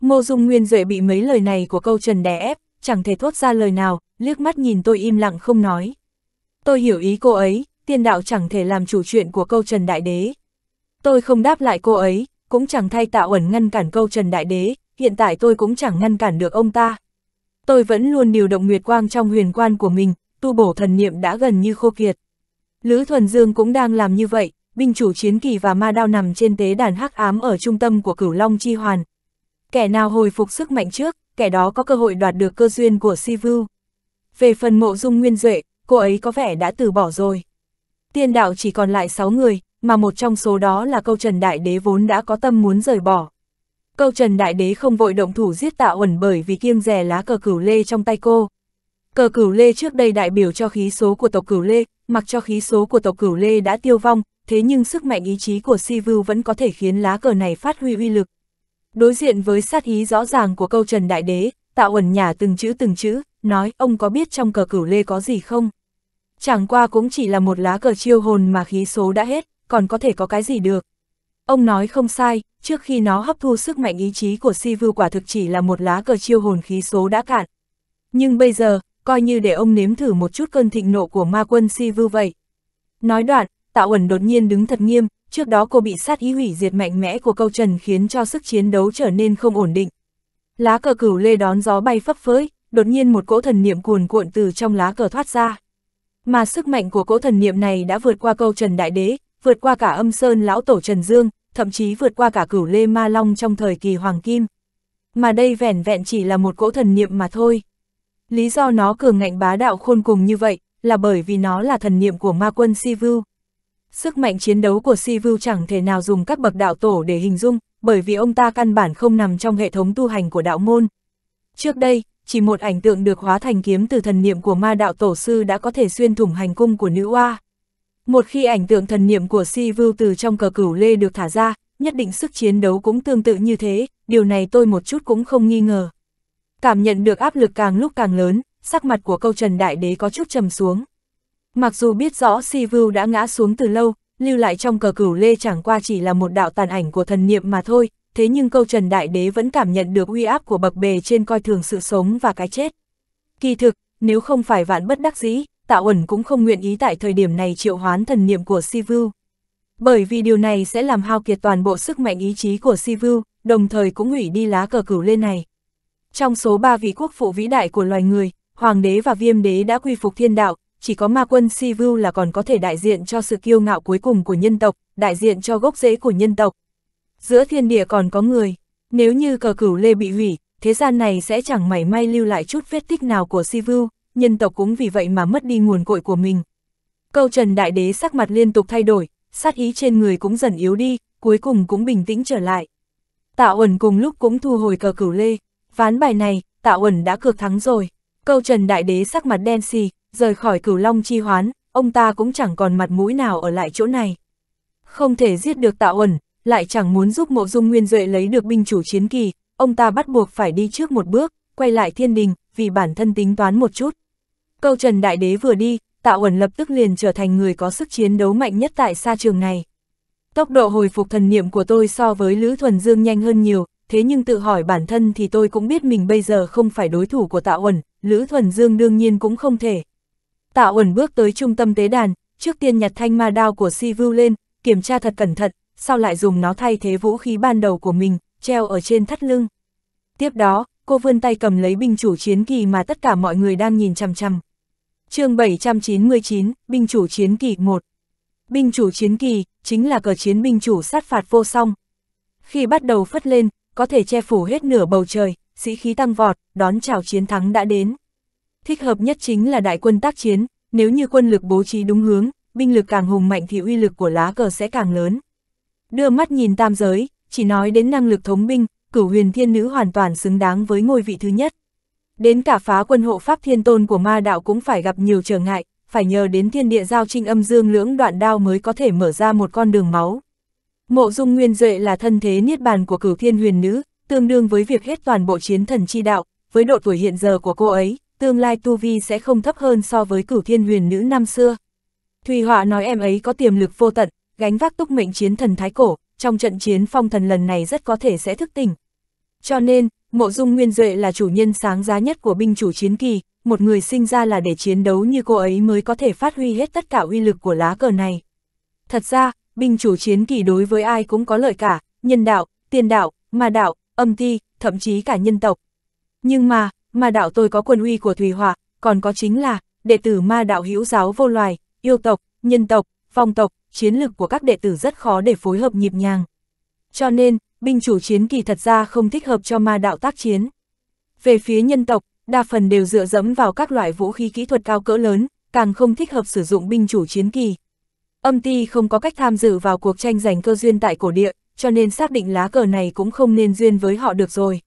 Mộ dung nguyên duệ bị mấy lời này của câu trần đè ép, chẳng thể thốt ra lời nào, liếc mắt nhìn tôi im lặng không nói. Tôi hiểu ý cô ấy, tiên đạo chẳng thể làm chủ chuyện của câu trần đại đế. Tôi không đáp lại cô ấy, cũng chẳng thay tạo ẩn ngăn cản câu trần đại đế, hiện tại tôi cũng chẳng ngăn cản được ông ta tôi vẫn luôn điều động nguyệt quang trong huyền quan của mình, tu bổ thần niệm đã gần như khô kiệt. Lữ Thuần Dương cũng đang làm như vậy, binh chủ chiến kỳ và ma đao nằm trên tế đàn hắc ám ở trung tâm của cửu long chi hoàn. Kẻ nào hồi phục sức mạnh trước, kẻ đó có cơ hội đoạt được cơ duyên của Sivu. Về phần mộ dung nguyên duệ, cô ấy có vẻ đã từ bỏ rồi. Tiên đạo chỉ còn lại 6 người, mà một trong số đó là câu trần đại đế vốn đã có tâm muốn rời bỏ. Câu Trần Đại Đế không vội động thủ giết Tạ Uẩn bởi vì kiêng rè lá cờ cửu lê trong tay cô. Cờ cửu lê trước đây đại biểu cho khí số của tộc cửu lê, mặc cho khí số của tộc cửu lê đã tiêu vong, thế nhưng sức mạnh ý chí của Si Vưu vẫn có thể khiến lá cờ này phát huy uy lực. Đối diện với sát ý rõ ràng của câu Trần Đại Đế, Tạ Uẩn nhả từng chữ từng chữ, nói ông có biết trong cờ cửu lê có gì không? Chẳng qua cũng chỉ là một lá cờ chiêu hồn mà khí số đã hết, còn có thể có cái gì được. Ông nói không sai, trước khi nó hấp thu sức mạnh ý chí của si vưu quả thực chỉ là một lá cờ chiêu hồn khí số đã cạn. Nhưng bây giờ, coi như để ông nếm thử một chút cơn thịnh nộ của ma quân si vưu vậy. Nói đoạn, tạo ẩn đột nhiên đứng thật nghiêm, trước đó cô bị sát ý hủy diệt mạnh mẽ của câu trần khiến cho sức chiến đấu trở nên không ổn định. Lá cờ cửu lê đón gió bay phấp phới, đột nhiên một cỗ thần niệm cuồn cuộn từ trong lá cờ thoát ra. Mà sức mạnh của cỗ thần niệm này đã vượt qua câu trần đại đế, vượt qua cả âm sơn lão tổ Trần Dương, thậm chí vượt qua cả cửu lê ma long trong thời kỳ hoàng kim. Mà đây vẻn vẹn chỉ là một cỗ thần niệm mà thôi. Lý do nó cường ngạnh bá đạo khôn cùng như vậy, là bởi vì nó là thần niệm của ma quân Sivu. Sức mạnh chiến đấu của Sivu chẳng thể nào dùng các bậc đạo tổ để hình dung, bởi vì ông ta căn bản không nằm trong hệ thống tu hành của đạo môn. Trước đây, chỉ một ảnh tượng được hóa thành kiếm từ thần niệm của ma đạo tổ sư đã có thể xuyên thủng hành cung của nữ oa. Một khi ảnh tượng thần niệm của Si Vưu từ trong cờ cửu lê được thả ra, nhất định sức chiến đấu cũng tương tự như thế, điều này tôi một chút cũng không nghi ngờ. Cảm nhận được áp lực càng lúc càng lớn, sắc mặt của câu trần đại đế có chút trầm xuống. Mặc dù biết rõ Si Vưu đã ngã xuống từ lâu, lưu lại trong cờ cửu lê chẳng qua chỉ là một đạo tàn ảnh của thần niệm mà thôi, thế nhưng câu trần đại đế vẫn cảm nhận được uy áp của bậc bề trên coi thường sự sống và cái chết. Kỳ thực, nếu không phải vạn bất đắc dĩ, Tạ ẩn cũng không nguyện ý tại thời điểm này triệu hoán thần niệm của Sivu. Bởi vì điều này sẽ làm hao kiệt toàn bộ sức mạnh ý chí của Sivu, đồng thời cũng hủy đi lá cờ cửu lên này. Trong số ba vị quốc phụ vĩ đại của loài người, Hoàng đế và Viêm đế đã quy phục thiên đạo, chỉ có ma quân Sivu là còn có thể đại diện cho sự kiêu ngạo cuối cùng của nhân tộc, đại diện cho gốc rễ của nhân tộc. Giữa thiên địa còn có người, nếu như cờ cửu lê bị hủy, thế gian này sẽ chẳng mảy may lưu lại chút vết tích nào của Sivu, nhân tộc cũng vì vậy mà mất đi nguồn cội của mình. Câu Trần Đại Đế sắc mặt liên tục thay đổi, sát ý trên người cũng dần yếu đi, cuối cùng cũng bình tĩnh trở lại. Tạ Uẩn cùng lúc cũng thu hồi cờ cửu lê, ván bài này, Tạ Uẩn đã cược thắng rồi. Câu Trần Đại Đế sắc mặt đen xì, rời khỏi cửu long chi hoán, ông ta cũng chẳng còn mặt mũi nào ở lại chỗ này. Không thể giết được Tạ Uẩn, lại chẳng muốn giúp Mộ Dung Nguyên Duệ lấy được binh chủ chiến kỳ, ông ta bắt buộc phải đi trước một bước, quay lại thiên đình, vì bản thân tính toán một chút. Câu Trần Đại Đế vừa đi, Tạ Uẩn lập tức liền trở thành người có sức chiến đấu mạnh nhất tại sa trường này. Tốc độ hồi phục thần niệm của tôi so với Lữ Thuần Dương nhanh hơn nhiều, thế nhưng tự hỏi bản thân thì tôi cũng biết mình bây giờ không phải đối thủ của Tạ Uẩn, Lữ Thuần Dương đương nhiên cũng không thể. Tạ Uẩn bước tới trung tâm tế đàn, trước tiên nhặt thanh ma đao của Si Vưu lên, kiểm tra thật cẩn thận, sau lại dùng nó thay thế vũ khí ban đầu của mình, treo ở trên thắt lưng. Tiếp đó, cô vươn tay cầm lấy binh chủ chiến kỳ mà tất cả mọi người đang nhìn chằm chằm, chương 799, binh chủ chiến kỳ 1. Binh chủ chiến kỳ, chính là cờ chiến binh chủ sát phạt vô song. Khi bắt đầu phất lên, có thể che phủ hết nửa bầu trời, sĩ khí tăng vọt, đón chào chiến thắng đã đến. Thích hợp nhất chính là đại quân tác chiến, nếu như quân lực bố trí đúng hướng, binh lực càng hùng mạnh thì uy lực của lá cờ sẽ càng lớn. Đưa mắt nhìn tam giới, chỉ nói đến năng lực thống binh, cửu huyền thiên nữ hoàn toàn xứng đáng với ngôi vị thứ nhất. Đến cả phá quân hộ pháp thiên tôn của ma đạo cũng phải gặp nhiều trở ngại, phải nhờ đến thiên địa giao trinh âm dương lưỡng đoạn đao mới có thể mở ra một con đường máu. Mộ dung nguyên duệ là thân thế niết bàn của cửu thiên huyền nữ, tương đương với việc hết toàn bộ chiến thần chi đạo, với độ tuổi hiện giờ của cô ấy, tương lai tu vi sẽ không thấp hơn so với cửu thiên huyền nữ năm xưa. Thùy Họa nói em ấy có tiềm lực vô tận, gánh vác túc mệnh chiến thần thái cổ, trong trận chiến phong thần lần này rất có thể sẽ thức tỉnh. Cho nên, Mộ Dung Nguyên Duệ là chủ nhân sáng giá nhất của binh chủ chiến kỳ, một người sinh ra là để chiến đấu như cô ấy mới có thể phát huy hết tất cả uy lực của lá cờ này. Thật ra, binh chủ chiến kỳ đối với ai cũng có lợi cả, nhân đạo, tiên đạo, ma đạo, âm ti, thậm chí cả nhân tộc. Nhưng mà, ma đạo tôi có quân uy của Thùy Họa, còn có chính là, đệ tử ma đạo hữu giáo vô loài, yêu tộc, nhân tộc, phong tộc, chiến lực của các đệ tử rất khó để phối hợp nhịp nhàng. Cho nên, binh chủ chiến kỳ thật ra không thích hợp cho ma đạo tác chiến. Về phía nhân tộc, đa phần đều dựa dẫm vào các loại vũ khí kỹ thuật cao cỡ lớn, càng không thích hợp sử dụng binh chủ chiến kỳ. Âm ti không có cách tham dự vào cuộc tranh giành cơ duyên tại cổ địa, cho nên xác định lá cờ này cũng không nên duyên với họ được rồi.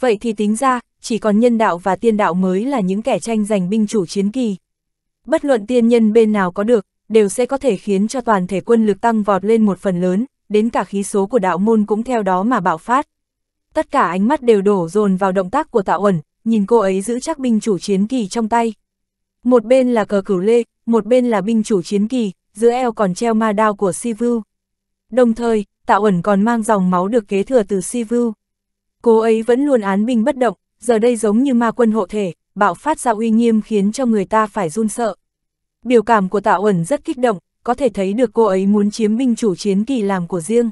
Vậy thì tính ra, chỉ còn nhân đạo và tiên đạo mới là những kẻ tranh giành binh chủ chiến kỳ. Bất luận tiên nhân bên nào có được, đều sẽ có thể khiến cho toàn thể quân lực tăng vọt lên một phần lớn, đến cả khí số của đạo môn cũng theo đó mà bạo phát. Tất cả ánh mắt đều đổ dồn vào động tác của Tạo Uẩn, nhìn cô ấy giữ chắc binh chủ chiến kỳ trong tay. Một bên là cờ cửu lê, một bên là binh chủ chiến kỳ, giữa eo còn treo ma đao của Sivu. Đồng thời, Tạo Uẩn còn mang dòng máu được kế thừa từ Sivu. Cô ấy vẫn luôn án binh bất động, giờ đây giống như ma quân hộ thể, bạo phát ra uy nghiêm khiến cho người ta phải run sợ. Biểu cảm của Tạ Uẩn rất kích động, có thể thấy được cô ấy muốn chiếm binh chủ chiến kỳ làm của riêng.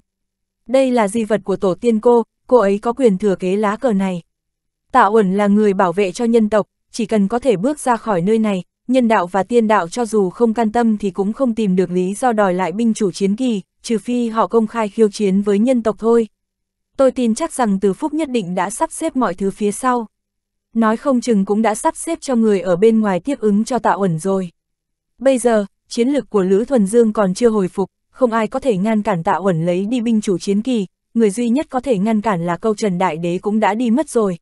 Đây là di vật của tổ tiên cô, cô ấy có quyền thừa kế lá cờ này. Tạ Uẩn là người bảo vệ cho nhân tộc, chỉ cần có thể bước ra khỏi nơi này, nhân đạo và tiên đạo cho dù không can tâm thì cũng không tìm được lý do đòi lại binh chủ chiến kỳ, trừ phi họ công khai khiêu chiến với nhân tộc thôi. Tôi tin chắc rằng Từ Phúc nhất định đã sắp xếp mọi thứ phía sau. Nói không chừng cũng đã sắp xếp cho người ở bên ngoài tiếp ứng cho Tạ Uẩn rồi. Bây giờ, chiến lực của Lữ Thuần Dương còn chưa hồi phục, không ai có thể ngăn cản tạ ẩn lấy đi binh chủ chiến kỳ, người duy nhất có thể ngăn cản là câu Trần Đại Đế cũng đã đi mất rồi.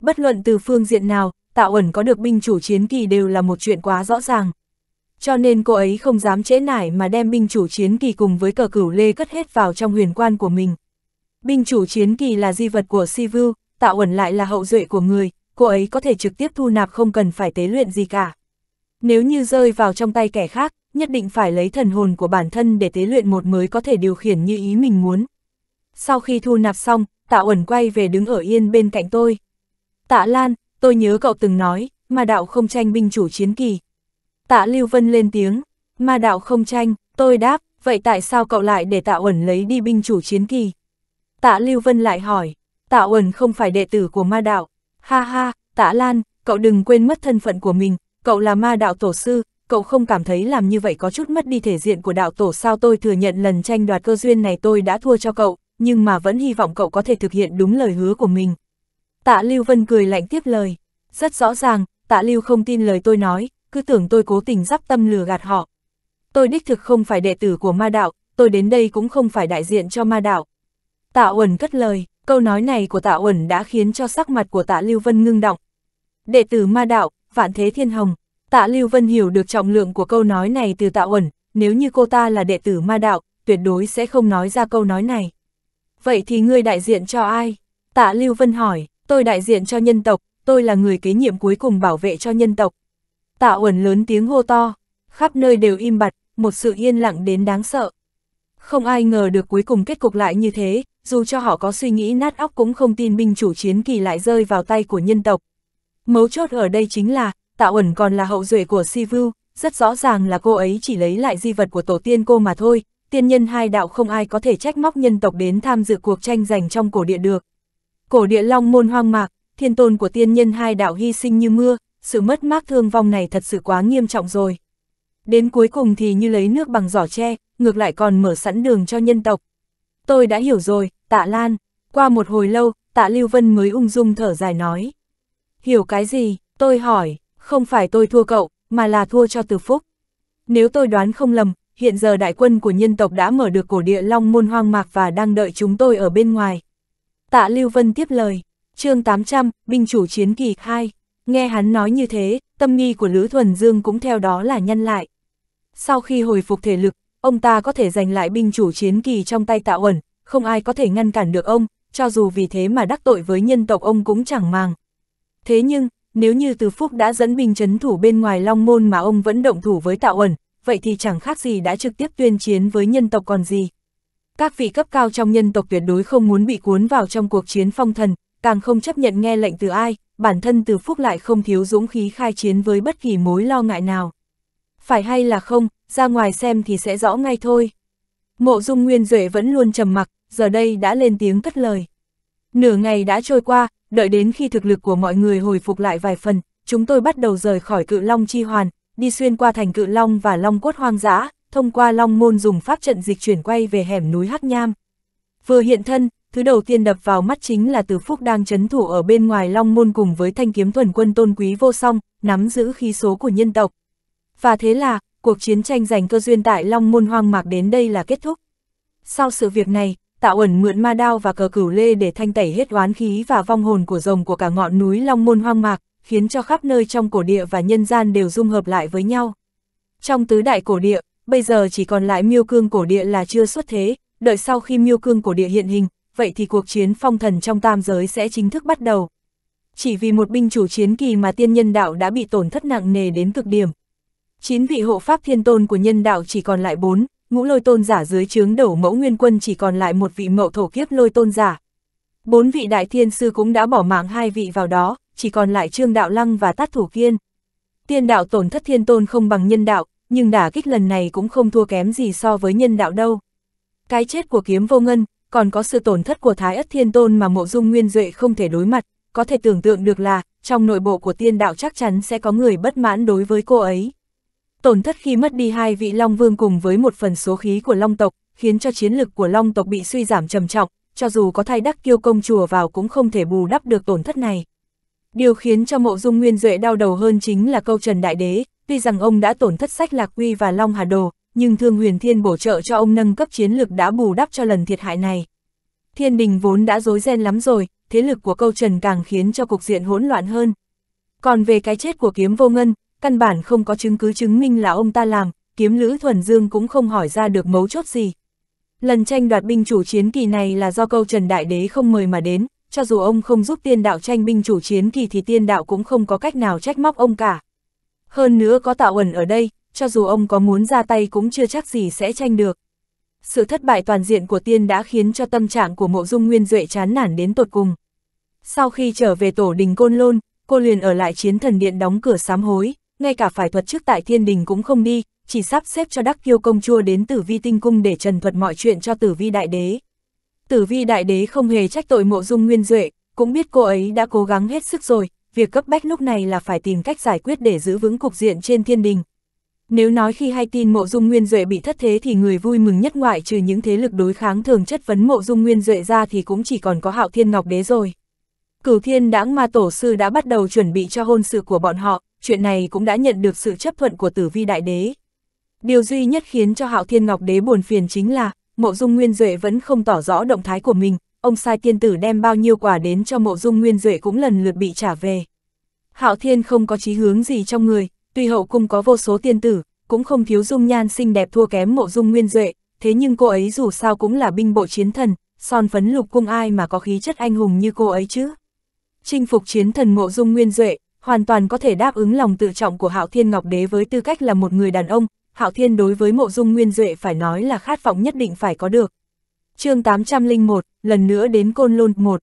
Bất luận từ phương diện nào, tạ ẩn có được binh chủ chiến kỳ đều là một chuyện quá rõ ràng. Cho nên cô ấy không dám trễ nải mà đem binh chủ chiến kỳ cùng với cờ cửu lê cất hết vào trong huyền quan của mình. Binh chủ chiến kỳ là di vật của Sivu, tạ ẩn lại là hậu duệ của người, cô ấy có thể trực tiếp thu nạp không cần phải tế luyện gì cả. Nếu như rơi vào trong tay kẻ khác, nhất định phải lấy thần hồn của bản thân để tế luyện một mới có thể điều khiển như ý mình muốn. Sau khi thu nạp xong, tạ ẩn quay về đứng ở yên bên cạnh tôi. Tạ Lan, tôi nhớ cậu từng nói, Ma đạo không tranh binh chủ chiến kỳ. Tạ Lưu Vân lên tiếng, ma đạo không tranh, tôi đáp, vậy tại sao cậu lại để Tạ Uẩn lấy đi binh chủ chiến kỳ? Tạ Lưu Vân lại hỏi, Tạ Uẩn không phải đệ tử của ma đạo. Ha ha, Tạ Lan, cậu đừng quên mất thân phận của mình, cậu là ma đạo tổ sư, cậu không cảm thấy làm như vậy có chút mất đi thể diện của đạo tổ sao tôi thừa nhận lần tranh đoạt cơ duyên này tôi đã thua cho cậu, nhưng mà vẫn hy vọng cậu có thể thực hiện đúng lời hứa của mình. Tạ Lưu Vân cười lạnh tiếp lời, rất rõ ràng, Tạ Lưu không tin lời tôi nói, cứ tưởng tôi cố tình dắp tâm lừa gạt họ. Tôi đích thực không phải đệ tử của ma đạo, tôi đến đây cũng không phải đại diện cho ma đạo. Tạ Uẩn cất lời, câu nói này của Tạ Uẩn đã khiến cho sắc mặt của Tạ Lưu Vân ngưng động. Đệ tử ma đạo, vạn thế thiên hồng. Tạ Lưu Vân hiểu được trọng lượng của câu nói này từ Tạ Uẩn, nếu như cô ta là đệ tử ma đạo, tuyệt đối sẽ không nói ra câu nói này. Vậy thì ngươi đại diện cho ai? Tạ Lưu Vân hỏi, tôi đại diện cho nhân tộc, tôi là người kế nhiệm cuối cùng bảo vệ cho nhân tộc. Tạ Uẩn lớn tiếng hô to, khắp nơi đều im bặt, một sự yên lặng đến đáng sợ. Không ai ngờ được cuối cùng kết cục lại như thế, dù cho họ có suy nghĩ nát óc cũng không tin binh chủ chiến kỳ lại rơi vào tay của nhân tộc. Mấu chốt ở đây chính là, Tạo ẩn còn là hậu duệ của Si Vưu, rất rõ ràng là cô ấy chỉ lấy lại di vật của tổ tiên cô mà thôi, tiên nhân hai đạo không ai có thể trách móc nhân tộc đến tham dự cuộc tranh giành trong cổ địa được. Cổ địa long môn hoang mạc, thiên tôn của tiên nhân hai đạo hy sinh như mưa, sự mất mát thương vong này thật sự quá nghiêm trọng rồi. Đến cuối cùng thì như lấy nước bằng giỏ tre, ngược lại còn mở sẵn đường cho nhân tộc. Tôi đã hiểu rồi, tạ Lan. Qua một hồi lâu, tạ Lưu Vân mới ung dung thở dài nói hiểu cái gì, tôi hỏi, không phải tôi thua cậu, mà là thua cho Từ Phúc. Nếu tôi đoán không lầm, hiện giờ đại quân của nhân tộc đã mở được cổ địa Long Môn Hoang Mạc và đang đợi chúng tôi ở bên ngoài. Tạ Lưu Vân tiếp lời, chương 800, binh chủ chiến kỳ 2. Nghe hắn nói như thế, tâm nghi của Lữ Thuần Dương cũng theo đó là nhân lại. Sau khi hồi phục thể lực, ông ta có thể giành lại binh chủ chiến kỳ trong tay Tạ Uẩn, không ai có thể ngăn cản được ông, cho dù vì thế mà đắc tội với nhân tộc ông cũng chẳng màng. Thế nhưng, nếu như Từ Phúc đã dẫn binh chấn thủ bên ngoài Long Môn mà ông vẫn động thủ với Tạo Ẩn, vậy thì chẳng khác gì đã trực tiếp tuyên chiến với nhân tộc còn gì. Các vị cấp cao trong nhân tộc tuyệt đối không muốn bị cuốn vào trong cuộc chiến phong thần, càng không chấp nhận nghe lệnh từ ai, bản thân Từ Phúc lại không thiếu dũng khí khai chiến với bất kỳ mối lo ngại nào. Phải hay là không, ra ngoài xem thì sẽ rõ ngay thôi. Mộ Dung Nguyên Duệ vẫn luôn trầm mặc, giờ đây đã lên tiếng cất lời. Nửa ngày đã trôi qua, đợi đến khi thực lực của mọi người hồi phục lại vài phần, chúng tôi bắt đầu rời khỏi cự long chi hoàn, đi xuyên qua thành cự long và long cốt hoang dã, thông qua long môn dùng pháp trận dịch chuyển quay về hẻm núi Hắc Nham. Vừa hiện thân, thứ đầu tiên đập vào mắt chính là Từ Phúc đang chấn thủ ở bên ngoài long môn cùng với thanh kiếm thuần quân tôn quý vô song, nắm giữ khí số của nhân tộc. Và thế là, cuộc chiến tranh giành cơ duyên tại long môn hoang mạc đến đây là kết thúc. Sau sự việc này, Tạo ẩn mượn ma đao và cờ cửu lê để thanh tẩy hết oán khí và vong hồn của rồng của cả ngọn núi Long Môn hoang mạc, khiến cho khắp nơi trong cổ địa và nhân gian đều dung hợp lại với nhau. Trong tứ đại cổ địa, bây giờ chỉ còn lại miêu cương cổ địa là chưa xuất thế, đợi sau khi miêu cương cổ địa hiện hình, vậy thì cuộc chiến phong thần trong tam giới sẽ chính thức bắt đầu. Chỉ vì một binh chủ chiến kỳ mà tiên nhân đạo đã bị tổn thất nặng nề đến cực điểm. Chín vị hộ pháp thiên tôn của nhân đạo chỉ còn lại bốn, ngũ lôi tôn giả dưới chướng đầu mẫu nguyên quân chỉ còn lại một vị mậu thổ kiếp lôi tôn giả. Bốn vị đại thiên sư cũng đã bỏ mạng hai vị vào đó, chỉ còn lại trương đạo lăng và tát thủ kiên. Tiên đạo tổn thất thiên tôn không bằng nhân đạo, nhưng đả kích lần này cũng không thua kém gì so với nhân đạo đâu. Cái chết của kiếm vô ngân, còn có sự tổn thất của thái ất thiên tôn mà mộ dung nguyên duệ không thể đối mặt, có thể tưởng tượng được là, trong nội bộ của tiên đạo chắc chắn sẽ có người bất mãn đối với cô ấy. Tổn thất khi mất đi hai vị Long Vương cùng với một phần số khí của Long tộc, khiến cho chiến lực của Long tộc bị suy giảm trầm trọng, cho dù có thay đắc kiêu công chùa vào cũng không thể bù đắp được tổn thất này. Điều khiến cho mộ dung nguyên duệ đau đầu hơn chính là câu Trần Đại Đế, tuy rằng ông đã tổn thất sách Lạc Quy và Long Hà Đồ, nhưng Thương Huyền Thiên bổ trợ cho ông nâng cấp chiến lực đã bù đắp cho lần thiệt hại này. Thiên đình vốn đã rối ren lắm rồi, thế lực của câu Trần càng khiến cho cục diện hỗn loạn hơn. Còn về cái chết của kiếm vô ngân, căn bản không có chứng cứ chứng minh là ông ta làm, kiếm Lữ Thuần Dương cũng không hỏi ra được mấu chốt gì. Lần tranh đoạt binh chủ chiến kỳ này là do câu Trần Đại Đế không mời mà đến, cho dù ông không giúp tiên đạo tranh binh chủ chiến kỳ thì tiên đạo cũng không có cách nào trách móc ông cả. Hơn nữa có tạo ẩn ở đây, cho dù ông có muốn ra tay cũng chưa chắc gì sẽ tranh được. Sự thất bại toàn diện của tiên đã khiến cho tâm trạng của mộ dung nguyên duệ chán nản đến tột cùng. Sau khi trở về tổ đình Côn Lôn, cô liền ở lại chiến thần điện đóng cửa sám hối ngay cả phải thuật trước tại thiên đình cũng không đi, chỉ sắp xếp cho đắc kiêu công chua đến tử vi tinh cung để trần thuật mọi chuyện cho tử vi đại đế. Tử vi đại đế không hề trách tội mộ dung nguyên duệ, cũng biết cô ấy đã cố gắng hết sức rồi, việc cấp bách lúc này là phải tìm cách giải quyết để giữ vững cục diện trên thiên đình. Nếu nói khi hay tin mộ dung nguyên duệ bị thất thế thì người vui mừng nhất ngoại trừ những thế lực đối kháng thường chất vấn mộ dung nguyên duệ ra thì cũng chỉ còn có hạo thiên ngọc đế rồi. Cửu thiên đãng ma tổ sư đã bắt đầu chuẩn bị cho hôn sự của bọn họ, chuyện này cũng đã nhận được sự chấp thuận của tử vi đại đế. Điều duy nhất khiến cho Hạo Thiên Ngọc Đế buồn phiền chính là, Mộ Dung Nguyên Duệ vẫn không tỏ rõ động thái của mình, ông sai tiên tử đem bao nhiêu quà đến cho Mộ Dung Nguyên Duệ cũng lần lượt bị trả về. Hạo Thiên không có chí hướng gì trong người, tuy hậu cung có vô số tiên tử, cũng không thiếu dung nhan xinh đẹp thua kém Mộ Dung Nguyên Duệ, thế nhưng cô ấy dù sao cũng là binh bộ chiến thần, son phấn lục cung ai mà có khí chất anh hùng như cô ấy chứ. Chinh phục chiến thần Mộ Dung Nguyên Duệ, hoàn toàn có thể đáp ứng lòng tự trọng của Hạo Thiên Ngọc Đế với tư cách là một người đàn ông, Hạo Thiên đối với mộ dung nguyên duệ phải nói là khát vọng nhất định phải có được. chương 801, lần nữa đến Côn Lôn 1.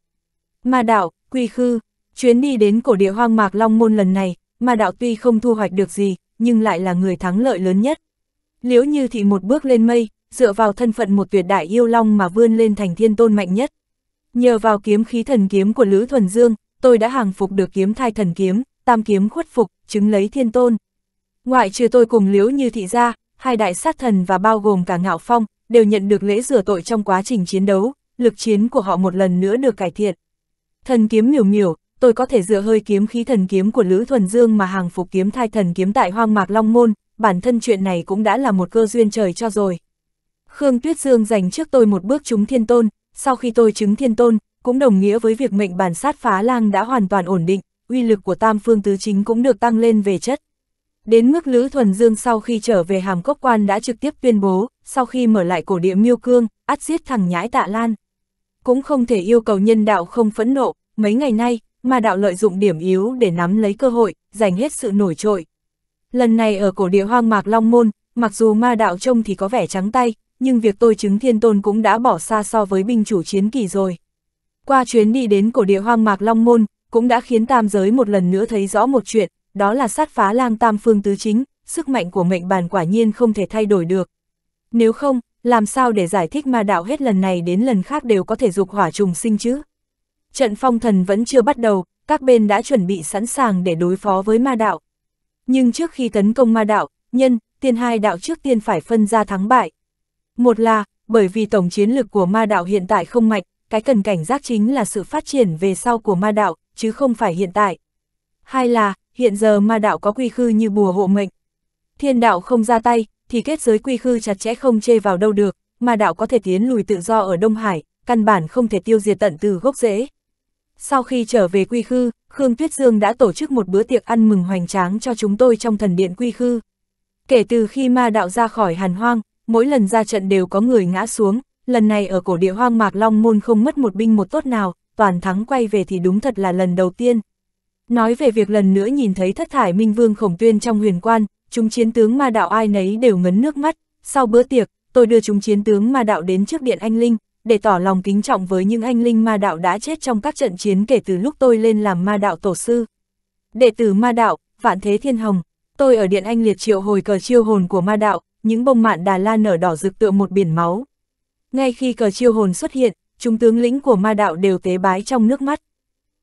Ma đạo, quy khư, chuyến đi đến cổ địa hoang mạc Long Môn lần này, ma đạo tuy không thu hoạch được gì, nhưng lại là người thắng lợi lớn nhất. Liễu như thị một bước lên mây, dựa vào thân phận một tuyệt đại yêu long mà vươn lên thành thiên tôn mạnh nhất. Nhờ vào kiếm khí thần kiếm của Lữ Thuần Dương, tôi đã hàng phục được kiếm thai thần kiếm, tam kiếm khuất phục, chứng lấy thiên tôn. Ngoại trừ tôi cùng liếu như thị gia, hai đại sát thần và bao gồm cả ngạo phong, đều nhận được lễ rửa tội trong quá trình chiến đấu, lực chiến của họ một lần nữa được cải thiện. Thần kiếm miểu miểu, tôi có thể dựa hơi kiếm khí thần kiếm của Lữ Thuần Dương mà hàng phục kiếm thai thần kiếm tại hoang mạc Long Môn, bản thân chuyện này cũng đã là một cơ duyên trời cho rồi. Khương Tuyết Dương giành trước tôi một bước chúng thiên tôn, sau khi tôi chứng thiên tôn, cũng đồng nghĩa với việc mệnh bản sát phá lang đã hoàn toàn ổn định, uy lực của tam phương tứ chính cũng được tăng lên về chất. Đến mức Lữ Thuần Dương sau khi trở về hàm cốc quan đã trực tiếp tuyên bố, sau khi mở lại cổ địa miêu cương, át giết thằng nhãi tạ lan. Cũng không thể yêu cầu nhân đạo không phẫn nộ, mấy ngày nay, mà đạo lợi dụng điểm yếu để nắm lấy cơ hội, giành hết sự nổi trội. Lần này ở cổ địa hoang mạc Long Môn, mặc dù ma đạo trông thì có vẻ trắng tay, nhưng việc tôi chứng thiên tôn cũng đã bỏ xa so với binh chủ chiến kỳ rồi. Qua chuyến đi đến cổ địa hoang mạc Long Môn, cũng đã khiến tam giới một lần nữa thấy rõ một chuyện, đó là sát phá lang tam phương tứ chính, sức mạnh của mệnh bàn quả nhiên không thể thay đổi được. Nếu không, làm sao để giải thích ma đạo hết lần này đến lần khác đều có thể dục hỏa trùng sinh chứ? Trận phong thần vẫn chưa bắt đầu, các bên đã chuẩn bị sẵn sàng để đối phó với ma đạo. Nhưng trước khi tấn công ma đạo, nhân, tiên hai đạo trước tiên phải phân ra thắng bại. Một là, bởi vì tổng chiến lực của ma đạo hiện tại không mạnh, cái cần cảnh giác chính là sự phát triển về sau của ma đạo, chứ không phải hiện tại. Hai là, hiện giờ ma đạo có quy khư như bùa hộ mệnh. Thiên đạo không ra tay, thì kết giới quy khư chặt chẽ không chê vào đâu được, ma đạo có thể tiến lùi tự do ở Đông Hải, căn bản không thể tiêu diệt tận từ gốc rễ. Sau khi trở về quy khư, Khương Tuyết Dương đã tổ chức một bữa tiệc ăn mừng hoành tráng cho chúng tôi trong thần điện quy khư. Kể từ khi ma đạo ra khỏi hàn hoang, mỗi lần ra trận đều có người ngã xuống, lần này ở cổ địa hoang mạc Long Môn không mất một binh một tốt nào, toàn thắng quay về thì đúng thật là lần đầu tiên. Nói về việc lần nữa nhìn thấy thất thải minh vương khổng tuyên trong huyền quan, chúng chiến tướng ma đạo ai nấy đều ngấn nước mắt, sau bữa tiệc, tôi đưa chúng chiến tướng ma đạo đến trước điện anh Linh, để tỏ lòng kính trọng với những anh Linh ma đạo đã chết trong các trận chiến kể từ lúc tôi lên làm ma đạo tổ sư. Đệ tử ma đạo, Vạn Thế Thiên Hồng, tôi ở điện anh liệt triệu hồi cờ chiêu hồn của ma đạo, những bông mạn đà la nở đỏ rực tựa một biển máu, ngay khi cờ chiêu hồn xuất hiện, chúng tướng lĩnh của ma đạo đều tế bái trong nước mắt.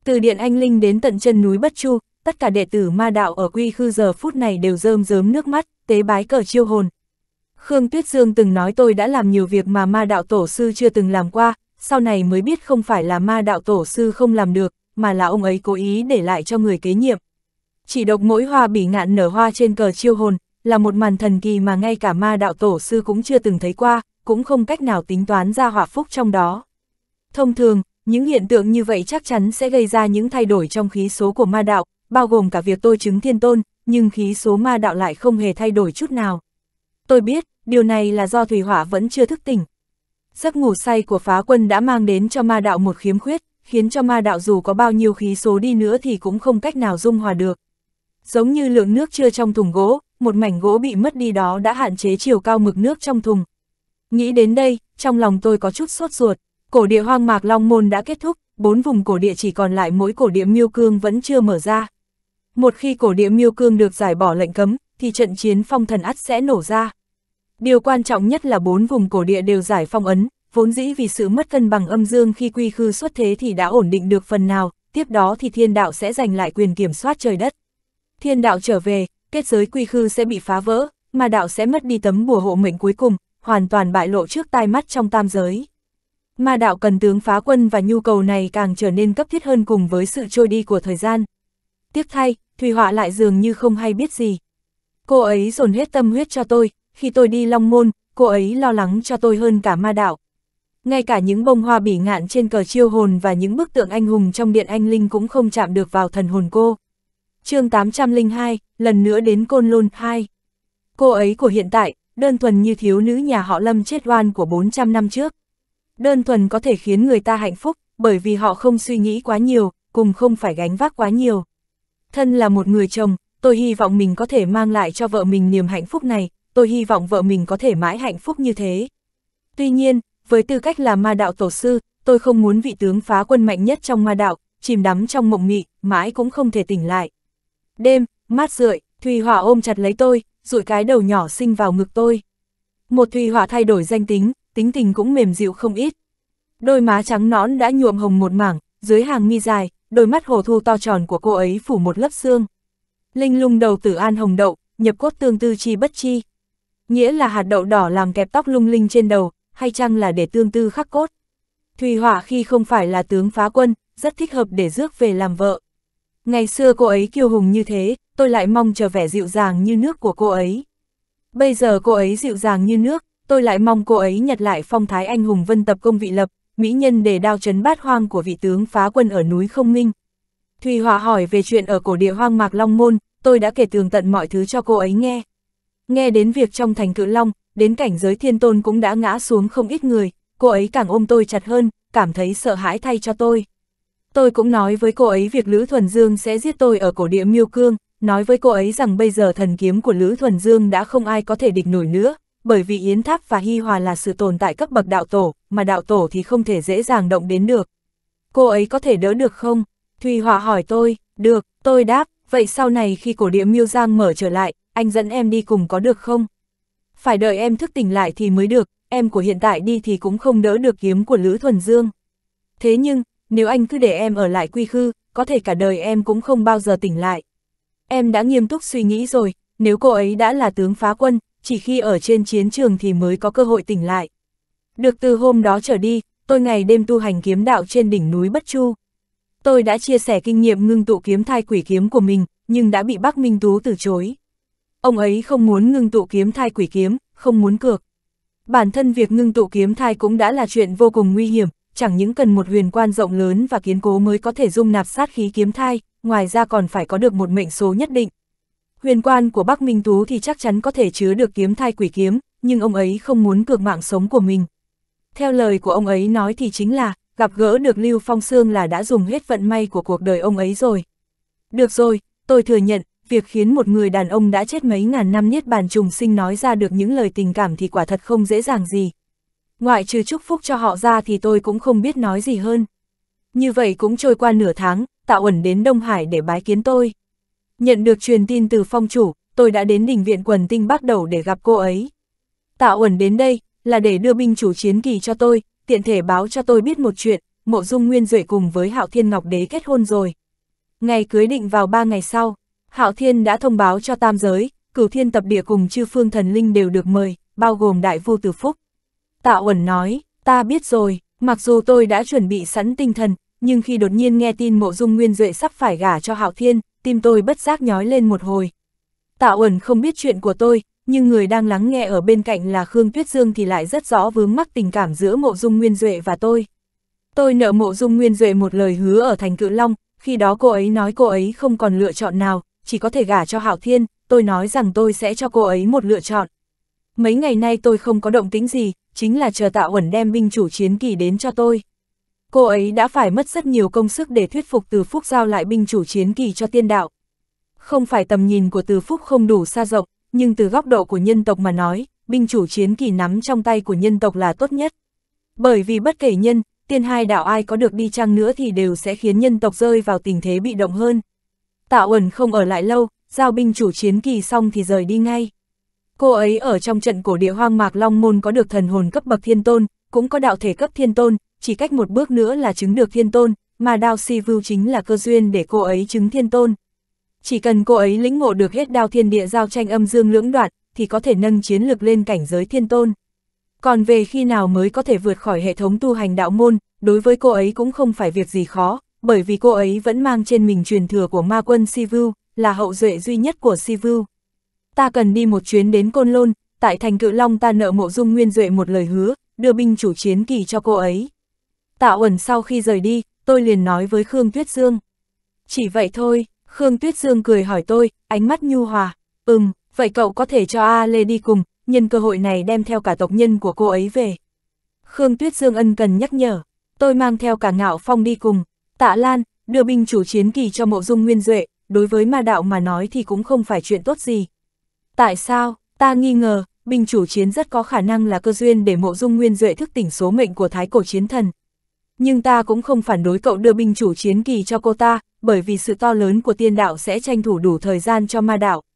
Từ điện anh linh đến tận chân núi Bất Chu, tất cả đệ tử ma đạo ở quy khư giờ phút này đều rơm rớm nước mắt, tế bái cờ chiêu hồn. Khương Tuyết Dương từng nói tôi đã làm nhiều việc mà ma đạo tổ sư chưa từng làm qua, sau này mới biết không phải là ma đạo tổ sư không làm được, mà là ông ấy cố ý để lại cho người kế nhiệm. Chỉ độc mỗi hoa bỉ ngạn nở hoa trên cờ chiêu hồn, là một màn thần kỳ mà ngay cả ma đạo tổ sư cũng chưa từng thấy qua, cũng không cách nào tính toán ra hỏa phúc trong đó. Thông thường, những hiện tượng như vậy chắc chắn sẽ gây ra những thay đổi trong khí số của ma đạo, bao gồm cả việc tôi chứng thiên tôn, nhưng khí số ma đạo lại không hề thay đổi chút nào. Tôi biết, điều này là do thủy hỏa vẫn chưa thức tỉnh. Giấc ngủ say của phá quân đã mang đến cho ma đạo một khiếm khuyết, khiến cho ma đạo dù có bao nhiêu khí số đi nữa thì cũng không cách nào dung hòa được. Giống như lượng nước chưa trong thùng gỗ, một mảnh gỗ bị mất đi đó đã hạn chế chiều cao mực nước trong thùng, Nghĩ đến đây, trong lòng tôi có chút sốt ruột, cổ địa hoang mạc Long Môn đã kết thúc, bốn vùng cổ địa chỉ còn lại mỗi cổ địa miêu cương vẫn chưa mở ra. Một khi cổ địa miêu cương được giải bỏ lệnh cấm, thì trận chiến phong thần ắt sẽ nổ ra. Điều quan trọng nhất là bốn vùng cổ địa đều giải phong ấn, vốn dĩ vì sự mất cân bằng âm dương khi quy khư xuất thế thì đã ổn định được phần nào, tiếp đó thì thiên đạo sẽ giành lại quyền kiểm soát trời đất. Thiên đạo trở về, kết giới quy khư sẽ bị phá vỡ, mà đạo sẽ mất đi tấm bùa hộ mệnh cuối cùng, hoàn toàn bại lộ trước tai mắt trong tam giới. Ma đạo cần tướng phá quân và nhu cầu này càng trở nên cấp thiết hơn cùng với sự trôi đi của thời gian. Tiếc thay, Thùy Họa lại dường như không hay biết gì. Cô ấy dồn hết tâm huyết cho tôi, khi tôi đi long môn, cô ấy lo lắng cho tôi hơn cả ma đạo. Ngay cả những bông hoa bỉ ngạn trên cờ chiêu hồn và những bức tượng anh hùng trong điện anh Linh cũng không chạm được vào thần hồn cô. chương 802, lần nữa đến Côn Lôn 2. Cô ấy của hiện tại, đơn thuần như thiếu nữ nhà họ Lâm chết oan của 400 năm trước. Đơn thuần có thể khiến người ta hạnh phúc, bởi vì họ không suy nghĩ quá nhiều, cùng không phải gánh vác quá nhiều. Thân là một người chồng, tôi hy vọng mình có thể mang lại cho vợ mình niềm hạnh phúc này, tôi hy vọng vợ mình có thể mãi hạnh phúc như thế. Tuy nhiên, với tư cách là ma đạo tổ sư, tôi không muốn vị tướng phá quân mạnh nhất trong ma đạo, chìm đắm trong mộng mị, mãi cũng không thể tỉnh lại. Đêm, mát rượi, Thùy Hỏa ôm chặt lấy tôi, rụi cái đầu nhỏ sinh vào ngực tôi. Một thùy hỏa thay đổi danh tính, tính tình cũng mềm dịu không ít. Đôi má trắng nõn đã nhuộm hồng một mảng, dưới hàng mi dài, đôi mắt hồ thu to tròn của cô ấy phủ một lớp xương. Linh lung đầu tử an hồng đậu, nhập cốt tương tư chi bất chi. Nghĩa là hạt đậu đỏ làm kẹp tóc lung linh trên đầu, hay chăng là để tương tư khắc cốt. Thùy Hỏa khi không phải là tướng phá quân, rất thích hợp để rước về làm vợ. Ngày xưa cô ấy kiêu hùng như thế, tôi lại mong chờ vẻ dịu dàng như nước của cô ấy. Bây giờ cô ấy dịu dàng như nước, tôi lại mong cô ấy nhật lại phong thái anh hùng vân tập công vị lập, mỹ nhân để đao chấn bát hoang của vị tướng phá quân ở núi không minh. Thùy Hòa hỏi về chuyện ở cổ địa hoang mạc Long Môn, tôi đã kể tường tận mọi thứ cho cô ấy nghe. Nghe đến việc trong thành cự Long, đến cảnh giới thiên tôn cũng đã ngã xuống không ít người, cô ấy càng ôm tôi chặt hơn, cảm thấy sợ hãi thay cho tôi. Tôi cũng nói với cô ấy việc Lữ Thuần Dương sẽ giết tôi ở cổ địa miêu cương, nói với cô ấy rằng bây giờ thần kiếm của Lữ Thuần Dương đã không ai có thể địch nổi nữa, bởi vì Yến Tháp và Hy Hòa là sự tồn tại cấp bậc đạo tổ, mà đạo tổ thì không thể dễ dàng động đến được. Cô ấy có thể đỡ được không? Thùy Hòa hỏi tôi, được, tôi đáp, vậy sau này khi cổ địa miêu giang mở trở lại, anh dẫn em đi cùng có được không? Phải đợi em thức tỉnh lại thì mới được, em của hiện tại đi thì cũng không đỡ được kiếm của Lữ Thuần Dương. Thế nhưng, nếu anh cứ để em ở lại quy khư, có thể cả đời em cũng không bao giờ tỉnh lại em đã nghiêm túc suy nghĩ rồi, nếu cô ấy đã là tướng phá quân, chỉ khi ở trên chiến trường thì mới có cơ hội tỉnh lại. Được từ hôm đó trở đi, tôi ngày đêm tu hành kiếm đạo trên đỉnh núi Bất Chu. Tôi đã chia sẻ kinh nghiệm ngưng tụ kiếm thai quỷ kiếm của mình, nhưng đã bị Bắc Minh Tú từ chối. Ông ấy không muốn ngưng tụ kiếm thai quỷ kiếm, không muốn cược. Bản thân việc ngưng tụ kiếm thai cũng đã là chuyện vô cùng nguy hiểm, chẳng những cần một huyền quan rộng lớn và kiến cố mới có thể dung nạp sát khí kiếm thai, ngoài ra còn phải có được một mệnh số nhất định. Huyền quan của Bắc Minh Tú thì chắc chắn có thể chứa được kiếm thai quỷ kiếm, nhưng ông ấy không muốn cược mạng sống của mình. Theo lời của ông ấy nói thì chính là, gặp gỡ được Lưu Phong Sương là đã dùng hết vận may của cuộc đời ông ấy rồi. Được rồi, tôi thừa nhận, việc khiến một người đàn ông đã chết mấy ngàn năm nhất bàn trùng sinh nói ra được những lời tình cảm thì quả thật không dễ dàng gì. Ngoại trừ chúc phúc cho họ ra thì tôi cũng không biết nói gì hơn. Như vậy cũng trôi qua nửa tháng, tạo ẩn đến Đông Hải để bái kiến tôi. Nhận được truyền tin từ phong chủ, tôi đã đến đỉnh viện quần tinh bắt đầu để gặp cô ấy. Tạo ẩn đến đây, là để đưa binh chủ chiến kỳ cho tôi, tiện thể báo cho tôi biết một chuyện, mộ dung nguyên duệ cùng với Hạo Thiên Ngọc Đế kết hôn rồi. Ngày cưới định vào ba ngày sau, Hạo Thiên đã thông báo cho tam giới, cửu thiên tập địa cùng chư phương thần linh đều được mời, bao gồm đại vu tử phúc. Tạ ẩn nói, ta biết rồi, mặc dù tôi đã chuẩn bị sẵn tinh thần, nhưng khi đột nhiên nghe tin mộ dung nguyên duệ sắp phải gả cho Hạo Thiên, tim tôi bất giác nhói lên một hồi. tạ ẩn không biết chuyện của tôi, nhưng người đang lắng nghe ở bên cạnh là Khương Tuyết Dương thì lại rất rõ vướng mắc tình cảm giữa mộ dung nguyên duệ và tôi. Tôi nợ mộ dung nguyên duệ một lời hứa ở thành cự long, khi đó cô ấy nói cô ấy không còn lựa chọn nào, chỉ có thể gả cho Hạo Thiên, tôi nói rằng tôi sẽ cho cô ấy một lựa chọn. Mấy ngày nay tôi không có động tĩnh gì, chính là chờ tạ ẩn đem binh chủ chiến kỳ đến cho tôi. Cô ấy đã phải mất rất nhiều công sức để thuyết phục Từ Phúc giao lại binh chủ chiến kỳ cho tiên đạo. Không phải tầm nhìn của Từ Phúc không đủ xa rộng, nhưng từ góc độ của nhân tộc mà nói, binh chủ chiến kỳ nắm trong tay của nhân tộc là tốt nhất. Bởi vì bất kể nhân, tiên hai đạo ai có được đi chăng nữa thì đều sẽ khiến nhân tộc rơi vào tình thế bị động hơn. Tạo ẩn không ở lại lâu, giao binh chủ chiến kỳ xong thì rời đi ngay. Cô ấy ở trong trận cổ địa hoang mạc Long Môn có được thần hồn cấp bậc thiên tôn, cũng có đạo thể cấp thiên tôn, chỉ cách một bước nữa là chứng được thiên tôn, mà đao si vưu chính là cơ duyên để cô ấy chứng thiên tôn. Chỉ cần cô ấy lĩnh ngộ được hết đao thiên địa giao tranh âm dương lưỡng đoạn, thì có thể nâng chiến lực lên cảnh giới thiên tôn. Còn về khi nào mới có thể vượt khỏi hệ thống tu hành đạo môn, đối với cô ấy cũng không phải việc gì khó, bởi vì cô ấy vẫn mang trên mình truyền thừa của ma quân Sivu, là hậu duệ duy nhất của Sivu. Ta cần đi một chuyến đến Côn Lôn, tại thành cự Long ta nợ mộ dung nguyên duệ một lời hứa, đưa binh chủ chiến kỳ cho cô ấy. Tạ ẩn sau khi rời đi, tôi liền nói với Khương Tuyết Dương. Chỉ vậy thôi, Khương Tuyết Dương cười hỏi tôi, ánh mắt nhu hòa. Ừm, vậy cậu có thể cho A Lê đi cùng, nhân cơ hội này đem theo cả tộc nhân của cô ấy về. Khương Tuyết Dương ân cần nhắc nhở, tôi mang theo cả ngạo phong đi cùng. Tạ Lan, đưa binh chủ chiến kỳ cho mộ dung nguyên duệ, đối với ma đạo mà nói thì cũng không phải chuyện tốt gì. Tại sao, ta nghi ngờ, binh chủ chiến rất có khả năng là cơ duyên để mộ dung nguyên duệ thức tỉnh số mệnh của thái cổ chiến thần, nhưng ta cũng không phản đối cậu đưa binh chủ chiến kỳ cho cô ta, bởi vì sự to lớn của tiên đạo sẽ tranh thủ đủ thời gian cho ma đạo,